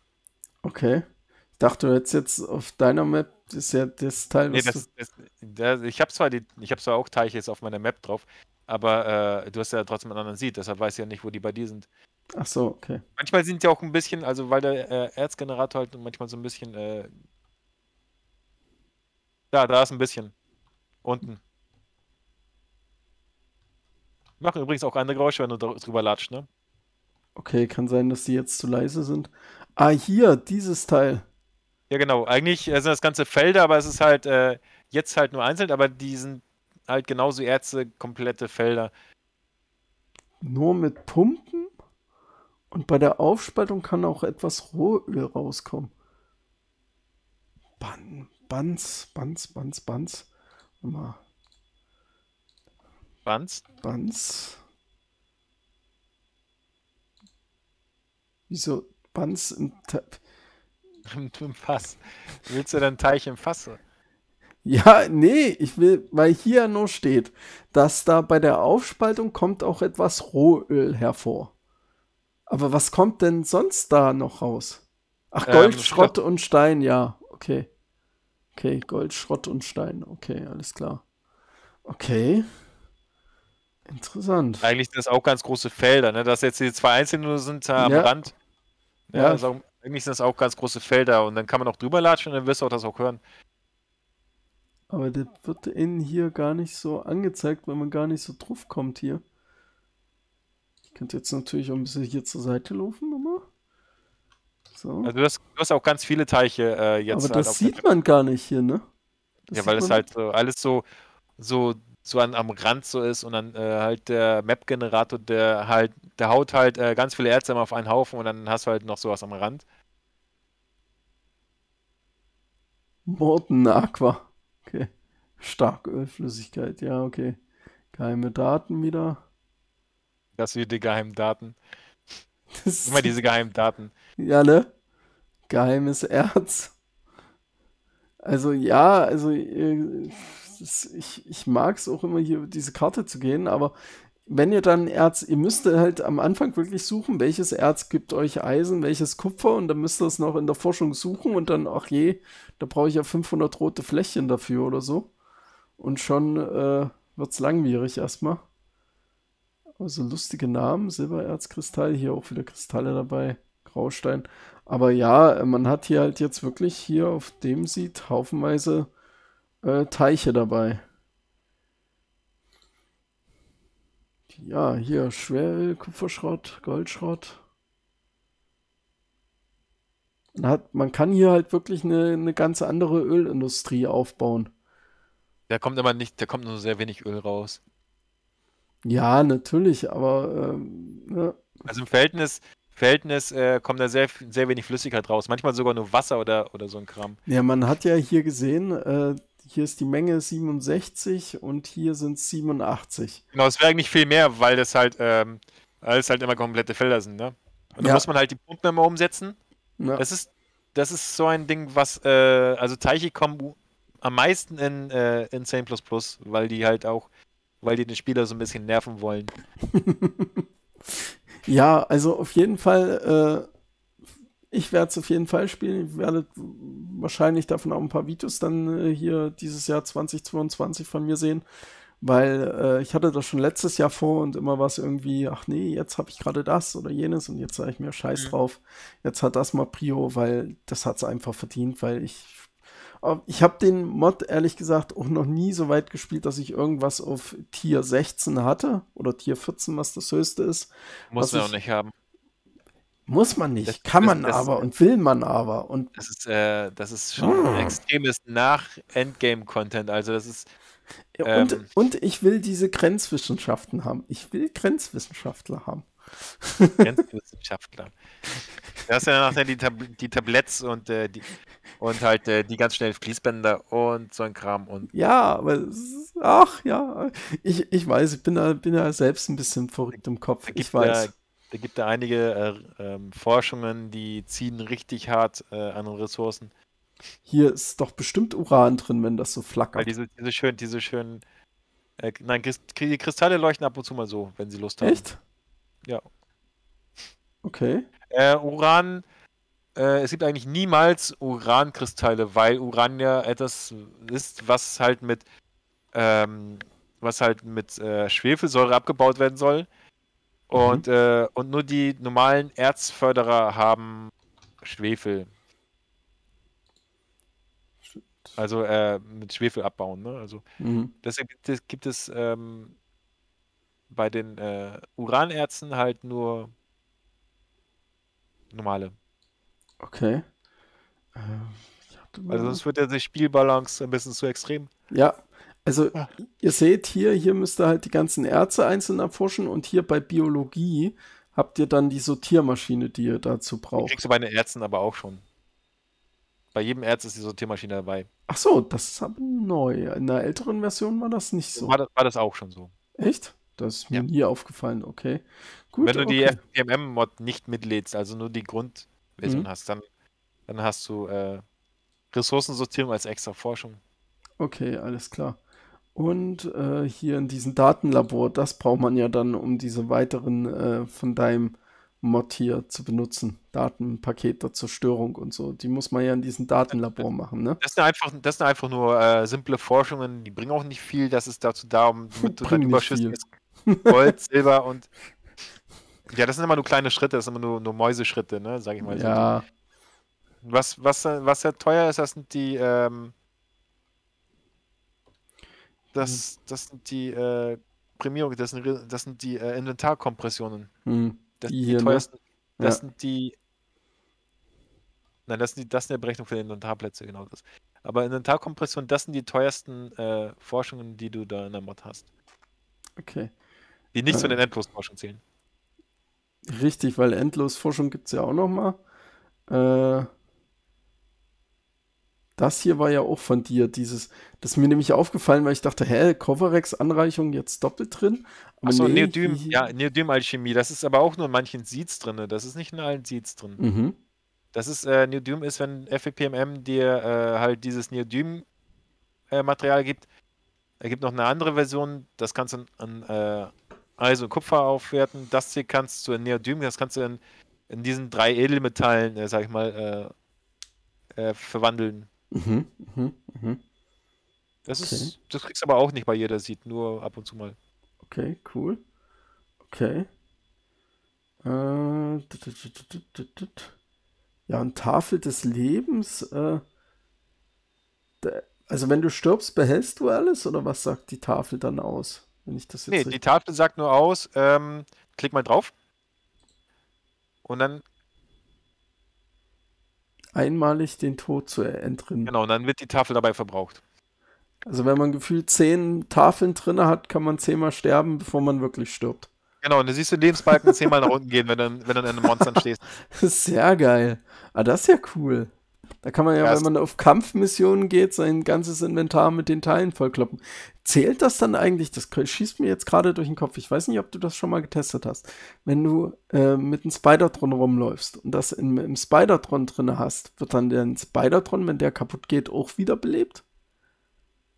A: Okay. Ich dachte, du hättest jetzt auf deiner Map das ist ja das Teil, nee, das,
B: das, das, Ich habe zwar, ich hab zwar auch Teiche jetzt auf meiner Map drauf, aber äh, du hast ja trotzdem einen anderen Seed, deshalb weiß ich ja nicht, wo die bei dir sind. Ach so, okay. Manchmal sind ja auch ein bisschen, also weil der äh, Erzgenerator halt manchmal so ein bisschen. Äh, da, da ist ein bisschen. Unten. Machen übrigens auch andere Geräusche, wenn du drüber latscht, ne?
A: Okay, kann sein, dass die jetzt zu leise sind. Ah, hier, dieses Teil.
B: Ja, genau. Eigentlich äh, sind das ganze Felder, aber es ist halt äh, jetzt halt nur einzeln, aber die sind halt genauso Ärzte, komplette Felder.
A: Nur mit Pumpen? Und bei der Aufspaltung kann auch etwas Rohöl rauskommen. Bann, Banz, Banz, Banz, Banz. Mal. Banz? Banz. Wieso Banz im Tab?
B: Im Fass. Willst du dann Teich im Fass?
A: Ja, nee, ich will, weil hier nur steht, dass da bei der Aufspaltung kommt auch etwas Rohöl hervor. Aber was kommt denn sonst da noch raus? Ach, Gold, ähm, Schrott und Stein, ja, okay. Okay, Gold, Schrott und Stein, okay, alles klar. Okay.
B: Interessant. Eigentlich sind das auch ganz große Felder, ne? Dass jetzt die zwei einzelnen sind da am ja. Rand. Ja, ja. Also eigentlich sind das auch ganz große Felder und dann kann man auch drüber latschen und dann wirst du auch das auch hören.
A: Aber das wird innen hier gar nicht so angezeigt, weil man gar nicht so drauf kommt hier. Ich könnte jetzt natürlich auch ein bisschen hier zur Seite laufen nochmal.
B: So. Also du hast, du hast auch ganz viele Teiche äh, jetzt. Aber halt das sieht
A: man gar nicht hier, ne?
B: Das ja, weil es halt so, alles so, so so an, am Rand so ist und dann äh, halt der Map-Generator, der halt, der haut halt äh, ganz viele Ärzte immer auf einen Haufen und dann hast du halt noch sowas am Rand.
A: Morten Aqua. Okay. Stark Ölflüssigkeit, ja, okay. Geheime Daten
B: wieder. Das sind die geheimen Daten. Das immer diese geheimen Daten.
A: Ja, ne? Geheimes Erz. Also ja, also äh, das, ich, ich mag es auch immer hier, diese Karte zu gehen, aber wenn ihr dann Erz, ihr müsst halt am Anfang wirklich suchen, welches Erz gibt euch Eisen, welches Kupfer und dann müsst ihr es noch in der Forschung suchen und dann, ach je, da brauche ich ja 500 rote Flächen dafür oder so. Und schon äh, wird es langwierig erstmal. Also lustige Namen, Silbererzkristall, hier auch wieder Kristalle dabei, Graustein. Aber ja, man hat hier halt jetzt wirklich hier auf dem sieht haufenweise äh, Teiche dabei. Ja, hier Schweröl, Kupferschrott, Goldschrott. Man, hat, man kann hier halt wirklich eine, eine ganz andere Ölindustrie aufbauen.
B: Da kommt immer nicht, da kommt nur sehr wenig Öl raus.
A: Ja, natürlich, aber ähm, ne?
B: also im Verhältnis, Verhältnis äh, kommt da sehr, sehr wenig Flüssigkeit raus. Manchmal sogar nur Wasser oder, oder so ein Kram.
A: Ja, man hat ja hier gesehen, äh, hier ist die Menge 67 und hier sind 87.
B: Genau, es wäre eigentlich viel mehr, weil das halt, ähm, alles halt immer komplette Felder sind, ne? Und da muss man halt die Punkte immer umsetzen. Ja. Das ist, das ist so ein Ding, was, äh, also Teiche kommen am meisten in, äh, in 10, weil die halt auch, weil die den Spieler so ein bisschen nerven wollen.
A: ja, also auf jeden Fall äh, ich werde es auf jeden Fall spielen. Ich werde wahrscheinlich davon auch ein paar Videos dann äh, hier dieses Jahr 2022 von mir sehen, weil äh, ich hatte das schon letztes Jahr vor und immer war es irgendwie, ach nee, jetzt habe ich gerade das oder jenes und jetzt sage ich mir Scheiß mhm. drauf. Jetzt hat das mal Prio, weil das hat es einfach verdient, weil ich ich habe den Mod ehrlich gesagt auch noch nie so weit gespielt, dass ich irgendwas auf Tier 16 hatte oder Tier 14, was das höchste ist. Muss man auch nicht haben. Muss man nicht, das, kann man das, aber und will man aber. Und das
B: ist, äh, das ist schon hm. extremes Nach-Endgame-Content. Also das ist. Ähm, und,
A: und ich will diese Grenzwissenschaften haben. Ich will Grenzwissenschaftler haben.
B: Grenzwissenschaftler. Du hast ja nachher die, Tab die Tabletts und, äh, die, und halt äh, die ganz schnellen Fließbänder und so ein Kram. Und ja, aber ist, ach ja,
A: ich, ich weiß, ich bin ja bin selbst ein bisschen verrückt im Kopf. ich weiß.
B: Da gibt es einige äh, ähm, Forschungen, die ziehen richtig hart äh, an Ressourcen. Hier ist doch bestimmt Uran drin, wenn das so flackert. Weil diese, diese schönen, diese schönen. Äh, nein, die Kristalle leuchten ab und zu mal so, wenn sie Lust haben. Echt? Ja. Okay. Äh, Uran. Äh, es gibt eigentlich niemals Urankristalle, weil Uran ja etwas ist, was halt mit. Ähm, was halt mit äh, Schwefelsäure abgebaut werden soll. Und, mhm. äh, und nur die normalen Erzförderer haben Schwefel. Also äh, mit Schwefel abbauen. Ne? Also mhm. deshalb gibt es, gibt es ähm, bei den äh, Uranerzen halt nur normale. Okay.
A: Ähm, also sonst
B: wird ja die Spielbalance ein bisschen zu extrem.
A: Ja, also ja. ihr seht hier, hier müsst ihr halt die ganzen Erze einzeln erforschen und hier bei Biologie habt ihr dann die Sortiermaschine, die ihr dazu braucht.
B: Die kriegst du bei den Ärzten aber auch schon. Bei jedem Erz ist die Sortiermaschine dabei.
A: Ach so, das ist aber neu. In der älteren Version war das nicht so. War das, war
B: das auch schon so. Echt? Das
A: ist mir ja. nie aufgefallen, okay. Gut, Wenn du okay.
B: die FMM-Mod nicht mitlädst, also nur die Grundversion mhm. hast, dann, dann hast du äh, Ressourcensortierung als extra Forschung.
A: Okay, alles klar. Und äh, hier in diesem Datenlabor, das braucht man ja dann, um diese weiteren äh, von deinem Mod hier zu benutzen. Datenpakete zur Störung und so. Die muss man ja in diesem Datenlabor machen, ne?
B: Das sind einfach, das sind einfach nur äh, simple Forschungen, die bringen auch nicht viel. Das ist dazu da, um mit Überschüssen Gold, Silber und. Ja, das sind immer nur kleine Schritte, das sind immer nur, nur Mäuseschritte, ne? Sag ich mal. Ja. Was, was, was sehr teuer ist, das sind die. Ähm, das, mhm. das sind die äh, Prämierung, das sind, das sind die äh, Inventarkompressionen. Hm. Das sind Hier, die ne? teuersten. Ne? Das ja. sind die. Nein, das sind, die, das sind die Berechnung für die Inventarplätze, genau das. Aber Inventarkompression, das sind die teuersten äh, Forschungen, die du da in der Mod hast. Okay. Die nicht äh, zu den Endlosforschungen zählen.
A: Richtig, weil Endlosforschung gibt es ja auch nochmal. Äh, das hier war ja auch von dir, dieses, das ist mir nämlich aufgefallen, weil ich dachte, hä, Coverex-Anreichung jetzt doppelt drin? Achso, nee, Neodym,
B: ja, Neodym-Alchemie, das ist aber auch nur in manchen Seeds drin, das ist nicht in allen Seeds drin. Mhm. Das ist, äh, Neodym ist, wenn FEPMM dir äh, halt dieses Neodym-Material äh, gibt. Er gibt noch eine andere Version, das kannst du in, in äh, also Kupfer aufwerten. Das hier kannst du in Neodym, das kannst du in, in diesen drei Edelmetallen, äh, sag ich mal, äh, äh, verwandeln.
A: Mhm, mhm, mhm,
B: Das okay. ist, das kriegst du aber auch nicht bei jeder sieht, nur ab und zu mal. Okay, cool.
A: Okay. Äh, ja, und Tafel des Lebens. Äh, also wenn du stirbst, behältst du alles oder was sagt die Tafel dann aus? Wenn ich das jetzt
B: nee, die Tafel sagt nur aus, ähm, klick mal drauf. Und dann
A: einmalig den Tod zu entrinnen.
B: Genau, und dann wird die Tafel dabei verbraucht.
A: Also wenn man gefühlt zehn Tafeln drin hat, kann man zehnmal sterben, bevor man wirklich
B: stirbt. Genau, und dann siehst du Lebensbalken zehnmal nach unten gehen, wenn du, wenn du in einem Monster stehst.
A: Sehr geil. Ah, das ist ja cool. Da kann man ja, Krass. wenn man auf Kampfmissionen geht, sein ganzes Inventar mit den Teilen vollkloppen. Zählt das dann eigentlich? Das schießt mir jetzt gerade durch den Kopf. Ich weiß nicht, ob du das schon mal getestet hast. Wenn du äh, mit einem Spider-Tron rumläufst und das in, im Spider-Tron drin hast, wird dann der Spider-Tron, wenn der kaputt geht, auch wiederbelebt?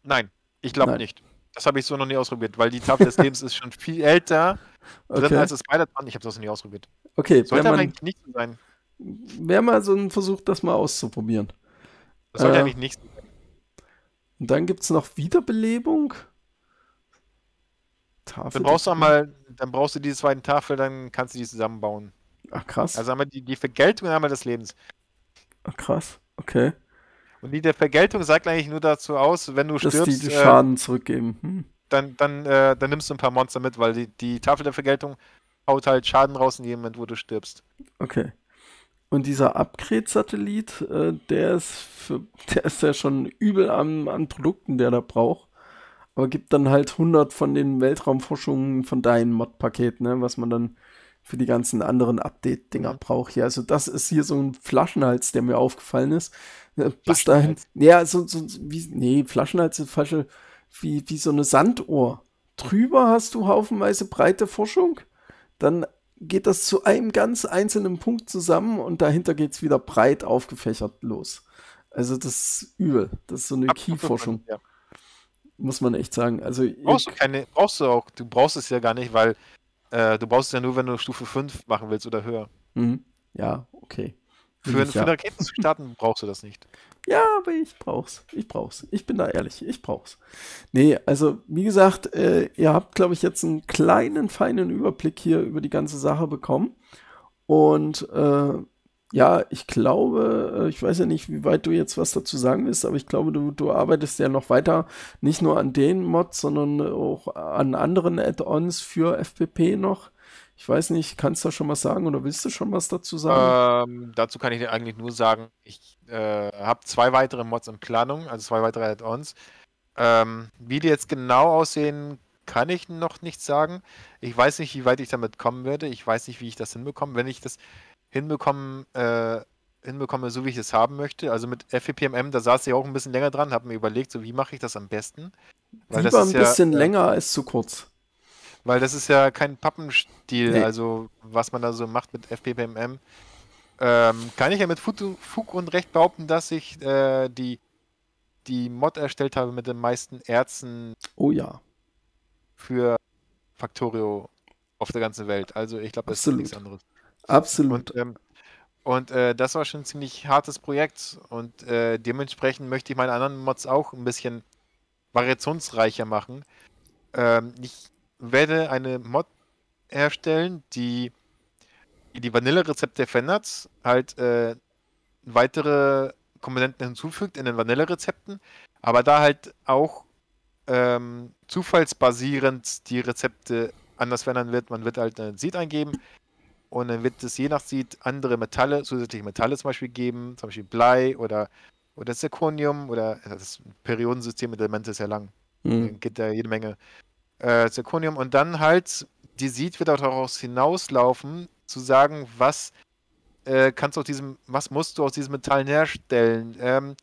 B: Nein, ich glaube nicht. Das habe ich so noch nie ausprobiert, weil die Tafel des Lebens ist schon viel älter okay. drin als das Spider-Tron. Ich habe das noch nie ausprobiert. Okay, Sollte aber eigentlich nicht so sein
A: wäre mal so ein Versuch, das mal auszuprobieren. Das sollte äh, eigentlich nichts. Und dann gibt es noch Wiederbelebung. Tafel dann brauchst du einmal,
B: dann brauchst du diese zweiten Tafel, dann kannst du die zusammenbauen. Ach krass. Also einmal die, die Vergeltung und einmal des Lebens.
A: Ach krass, okay.
B: Und die der Vergeltung sagt eigentlich nur dazu aus, wenn du Dass stirbst. Die, die äh, Schaden äh, zurückgeben. Hm. Dann, dann, äh, dann nimmst du ein paar Monster mit, weil die, die Tafel der Vergeltung haut halt Schaden raus in dem Moment, wo du stirbst. Okay.
A: Und dieser Upgrade-Satellit, äh, der, ist der ist ja schon übel an, an Produkten, der da braucht. Aber gibt dann halt 100 von den Weltraumforschungen von deinem Mod-Paket, ne, was man dann für die ganzen anderen Update-Dinger ja. braucht. Ja, also das ist hier so ein Flaschenhals, der mir aufgefallen ist. Äh, bis dahin. Ja, so, so wie, nee, Flaschenhals ist falsch, wie, wie so eine Sanduhr. Drüber hast du haufenweise breite Forschung. Dann geht das zu einem ganz einzelnen Punkt zusammen und dahinter geht es wieder breit aufgefächert los. Also das ist übel. Das ist so eine Key-Forschung. Ja. Muss man echt sagen. Also brauchst
B: du keine, brauchst du auch, du brauchst es ja gar nicht, weil äh, du brauchst es ja nur, wenn du Stufe 5 machen willst oder höher. Mhm.
A: Ja, okay. Für, ich, für ja. Raketen
B: zu starten brauchst du das nicht ja, aber ich brauch's. Ich brauch's. Ich bin
A: da ehrlich, ich brauch's. Nee, also wie gesagt, äh, ihr habt, glaube ich, jetzt einen kleinen, feinen Überblick hier über die ganze Sache bekommen. Und äh, ja, ich glaube, äh, ich weiß ja nicht, wie weit du jetzt was dazu sagen willst, aber ich glaube, du, du arbeitest ja noch weiter, nicht nur an den Mods, sondern auch an anderen Add-ons für FPP noch. Ich weiß nicht, kannst du da schon was sagen oder willst du schon was dazu sagen?
B: Ähm, dazu kann ich dir eigentlich nur sagen, ich äh, habe zwei weitere Mods in Planung, also zwei weitere Add-ons. Ähm, wie die jetzt genau aussehen, kann ich noch nicht sagen. Ich weiß nicht, wie weit ich damit kommen werde. Ich weiß nicht, wie ich das hinbekomme. Wenn ich das hinbekommen, äh, hinbekomme, so wie ich es haben möchte, also mit FEPMM, da saß ich auch ein bisschen länger dran, habe mir überlegt, so wie mache ich das am besten. Weil Lieber ein bisschen ja, länger
A: als zu kurz.
B: Weil das ist ja kein Pappenstil, nee. also was man da so macht mit FPPMM. Ähm, kann ich ja mit Fug und Recht behaupten, dass ich äh, die, die Mod erstellt habe mit den meisten Ärzten. Oh ja. Für Factorio auf der ganzen Welt. Also ich glaube, das Absolut. ist nichts anderes. Absolut. Und, ähm, und äh, das war schon ein ziemlich hartes Projekt. Und äh, dementsprechend möchte ich meine anderen Mods auch ein bisschen variationsreicher machen. Ähm, nicht werde eine Mod herstellen, die die Vanille-Rezepte verändert, halt äh, weitere Komponenten hinzufügt in den Vanille-Rezepten, aber da halt auch ähm, zufallsbasierend die Rezepte anders verändern wird. Man wird halt ein Seed eingeben und dann wird es je nach Seed andere Metalle, zusätzliche Metalle zum Beispiel geben, zum Beispiel Blei oder, oder Zirconium oder das Periodensystem mit Elementen ist ja lang. Mhm. Geht da jede Menge äh, Zirconium und dann halt, die sieht, wird auch daraus hinauslaufen, zu sagen, was äh, kannst du aus diesem, was musst du aus diesem Metall herstellen? Ähm,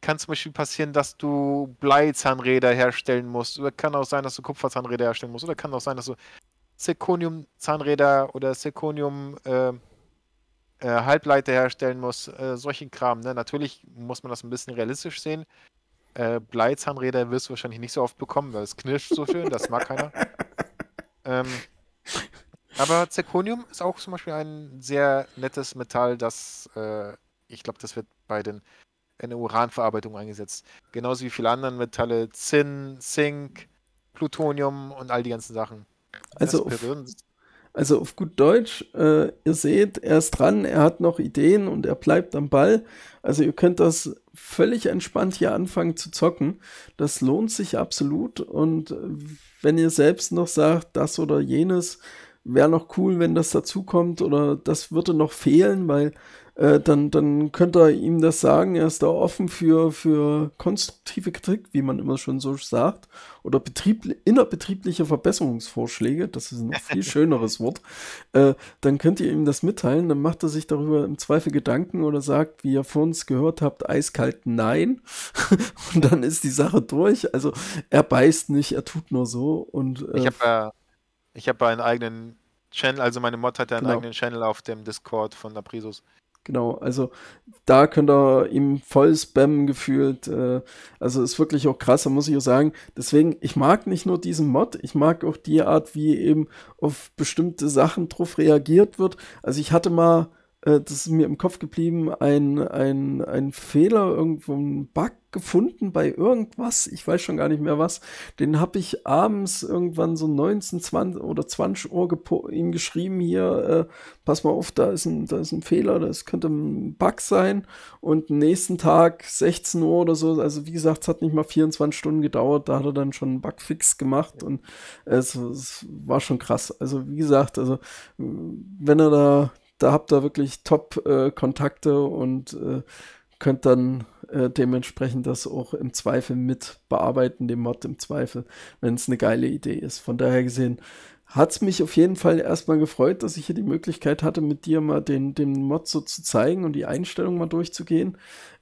B: kann zum Beispiel passieren, dass du Bleizahnräder herstellen musst, oder kann auch sein, dass du Kupferzahnräder herstellen musst, oder kann auch sein, dass du Zirconium-Zahnräder oder Zirconium äh, äh, Halbleiter herstellen musst, äh, solchen Kram. Ne? Natürlich muss man das ein bisschen realistisch sehen, äh, Bleizahnräder wirst du wahrscheinlich nicht so oft bekommen, weil es knirscht so schön, das mag keiner. Ähm, aber Zirconium ist auch zum Beispiel ein sehr nettes Metall, das, äh, ich glaube, das wird bei den in der Uranverarbeitung eingesetzt. Genauso wie viele andere Metalle, Zinn, Zink, Plutonium und all die ganzen Sachen.
A: Also das also auf gut Deutsch, äh, ihr seht, er ist dran, er hat noch Ideen und er bleibt am Ball. Also ihr könnt das völlig entspannt hier anfangen zu zocken. Das lohnt sich absolut. Und äh, wenn ihr selbst noch sagt, das oder jenes wäre noch cool, wenn das dazukommt oder das würde noch fehlen, weil äh, dann, dann könnt ihr ihm das sagen. Er ist da offen für, für konstruktive Kritik, wie man immer schon so sagt, oder betrieb, innerbetriebliche Verbesserungsvorschläge. Das ist ein viel schöneres Wort. Äh, dann könnt ihr ihm das mitteilen. Dann macht er sich darüber im Zweifel Gedanken oder sagt, wie ihr von uns gehört habt, eiskalt Nein. und dann ist die Sache durch. Also er beißt nicht, er tut nur so. Und, äh, ich
B: habe äh, ich habe einen eigenen Channel, also meine Mod hat ja einen genau. eigenen Channel auf dem Discord von Aprisus.
A: Genau, also da könnt ihr ihm voll spammen gefühlt. Äh, also ist wirklich auch krass, da muss ich auch sagen. Deswegen, ich mag nicht nur diesen Mod, ich mag auch die Art, wie eben auf bestimmte Sachen drauf reagiert wird. Also ich hatte mal äh, das ist mir im Kopf geblieben, ein, ein, ein Fehler, irgendwo ein Bug gefunden bei irgendwas, ich weiß schon gar nicht mehr was, den habe ich abends irgendwann so 19, 20 oder 20 Uhr ihm geschrieben, hier, äh, pass mal auf, da ist, ein, da ist ein Fehler, das könnte ein Bug sein und nächsten Tag 16 Uhr oder so, also wie gesagt, es hat nicht mal 24 Stunden gedauert, da hat er dann schon einen Bugfix gemacht und es, es war schon krass, also wie gesagt, also wenn er da da habt ihr wirklich Top-Kontakte äh, und äh, könnt dann äh, dementsprechend das auch im Zweifel mit bearbeiten, den Mod im Zweifel, wenn es eine geile Idee ist. Von daher gesehen hat es mich auf jeden Fall erstmal gefreut, dass ich hier die Möglichkeit hatte, mit dir mal den, den Mod so zu zeigen und die Einstellung mal durchzugehen.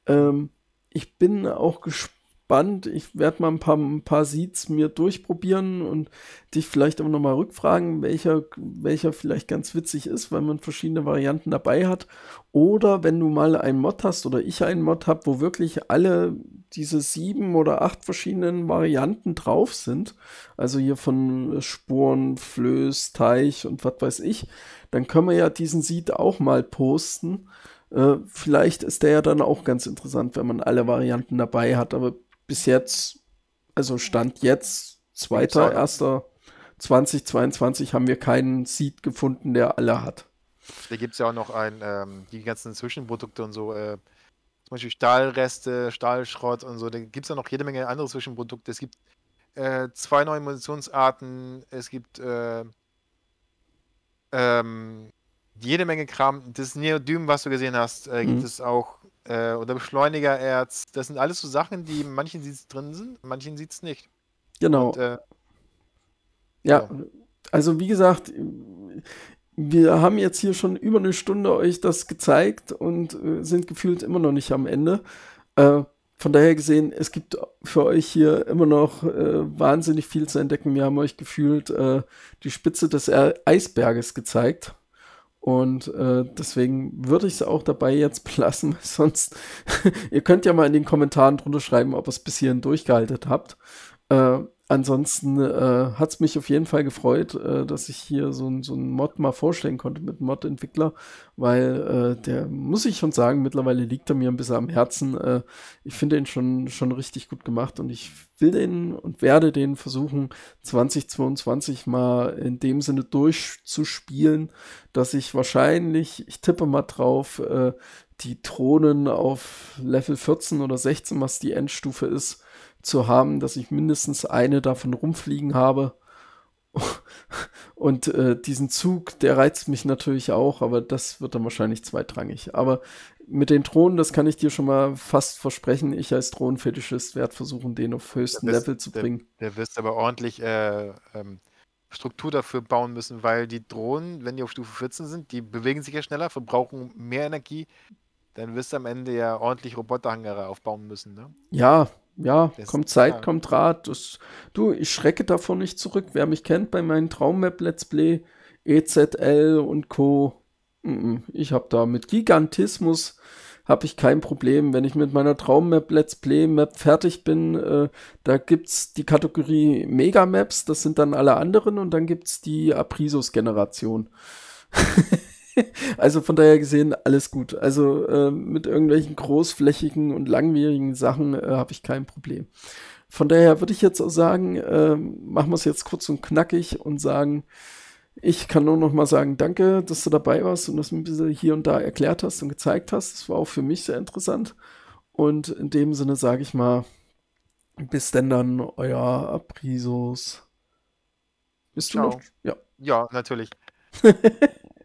A: Ähm, ich bin auch gespannt spannend. Ich werde mal ein paar, ein paar Seeds mir durchprobieren und dich vielleicht auch nochmal rückfragen, welcher, welcher vielleicht ganz witzig ist, weil man verschiedene Varianten dabei hat. Oder wenn du mal einen Mod hast oder ich einen Mod habe, wo wirklich alle diese sieben oder acht verschiedenen Varianten drauf sind, also hier von äh, Spuren, Flöß, Teich und was weiß ich, dann können wir ja diesen Seed auch mal posten äh, vielleicht ist der ja dann auch ganz interessant, wenn man alle Varianten dabei hat. Aber bis jetzt, also Stand jetzt, 2.1.2022, haben wir keinen Seed gefunden, der alle hat.
B: Da gibt es ja auch noch ein, ähm, die ganzen Zwischenprodukte und so, äh, zum Beispiel Stahlreste, Stahlschrott und so. Da gibt es ja noch jede Menge andere Zwischenprodukte. Es gibt äh, zwei neue Munitionsarten, es gibt äh, ähm, jede Menge Kram. Das Neodym, was du gesehen hast, äh, mhm. gibt es auch äh, oder Beschleunigererz. Das sind alles so Sachen, die in manchen sieht drin sind, in manchen sieht es nicht. Genau. Und, äh,
A: ja, so. also wie gesagt, wir haben jetzt hier schon über eine Stunde euch das gezeigt und äh, sind gefühlt immer noch nicht am Ende. Äh, von daher gesehen, es gibt für euch hier immer noch äh, wahnsinnig viel zu entdecken. Wir haben euch gefühlt äh, die Spitze des Eisberges gezeigt. Und äh, deswegen würde ich es auch dabei jetzt belassen, sonst ihr könnt ja mal in den Kommentaren drunter schreiben, ob ihr es bis hierhin durchgehalten habt. Äh, ansonsten äh, hat es mich auf jeden Fall gefreut, äh, dass ich hier so, so einen Mod mal vorstellen konnte mit einem Mod-Entwickler, weil äh, der, muss ich schon sagen, mittlerweile liegt er mir ein bisschen am Herzen. Äh, ich finde ihn schon, schon richtig gut gemacht und ich will den und werde den versuchen, 2022 mal in dem Sinne durchzuspielen, dass ich wahrscheinlich, ich tippe mal drauf, äh, die Drohnen auf Level 14 oder 16, was die Endstufe ist, zu haben, dass ich mindestens eine davon rumfliegen habe. Und äh, diesen Zug, der reizt mich natürlich auch, aber das wird dann wahrscheinlich zweitrangig. Aber mit den Drohnen, das kann ich dir schon mal fast versprechen. Ich als Drohnenfetischist werde versuchen, den auf höchsten wirst, Level zu der, bringen.
B: Der wirst aber ordentlich äh, ähm, Struktur dafür bauen müssen, weil die Drohnen, wenn die auf Stufe 14 sind, die bewegen sich ja schneller, verbrauchen mehr Energie. Dann wirst du am Ende ja ordentlich Roboterhangare aufbauen müssen. Ne?
A: Ja, ja, das kommt Zeit, kommt Rat. Das, du, ich schrecke davon nicht zurück. Wer mich kennt bei meinen Traummap-Let's Play, EZL und Co. Ich habe da mit Gigantismus habe ich kein Problem. Wenn ich mit meiner Traummap Let's Play Map fertig bin, äh, da gibt's die Kategorie Megamaps, das sind dann alle anderen und dann gibt's die Aprisos Generation. also von daher gesehen, alles gut. Also äh, mit irgendwelchen großflächigen und langwierigen Sachen äh, habe ich kein Problem. Von daher würde ich jetzt auch sagen, äh, machen wir es jetzt kurz und knackig und sagen, ich kann nur noch mal sagen, danke, dass du dabei warst und das ein bisschen hier und da erklärt hast und gezeigt hast. Das war auch für mich sehr interessant. Und in dem Sinne sage ich mal, bis denn dann, euer Aprisos. Bist du Ciao. noch? Ja.
B: Ja, natürlich.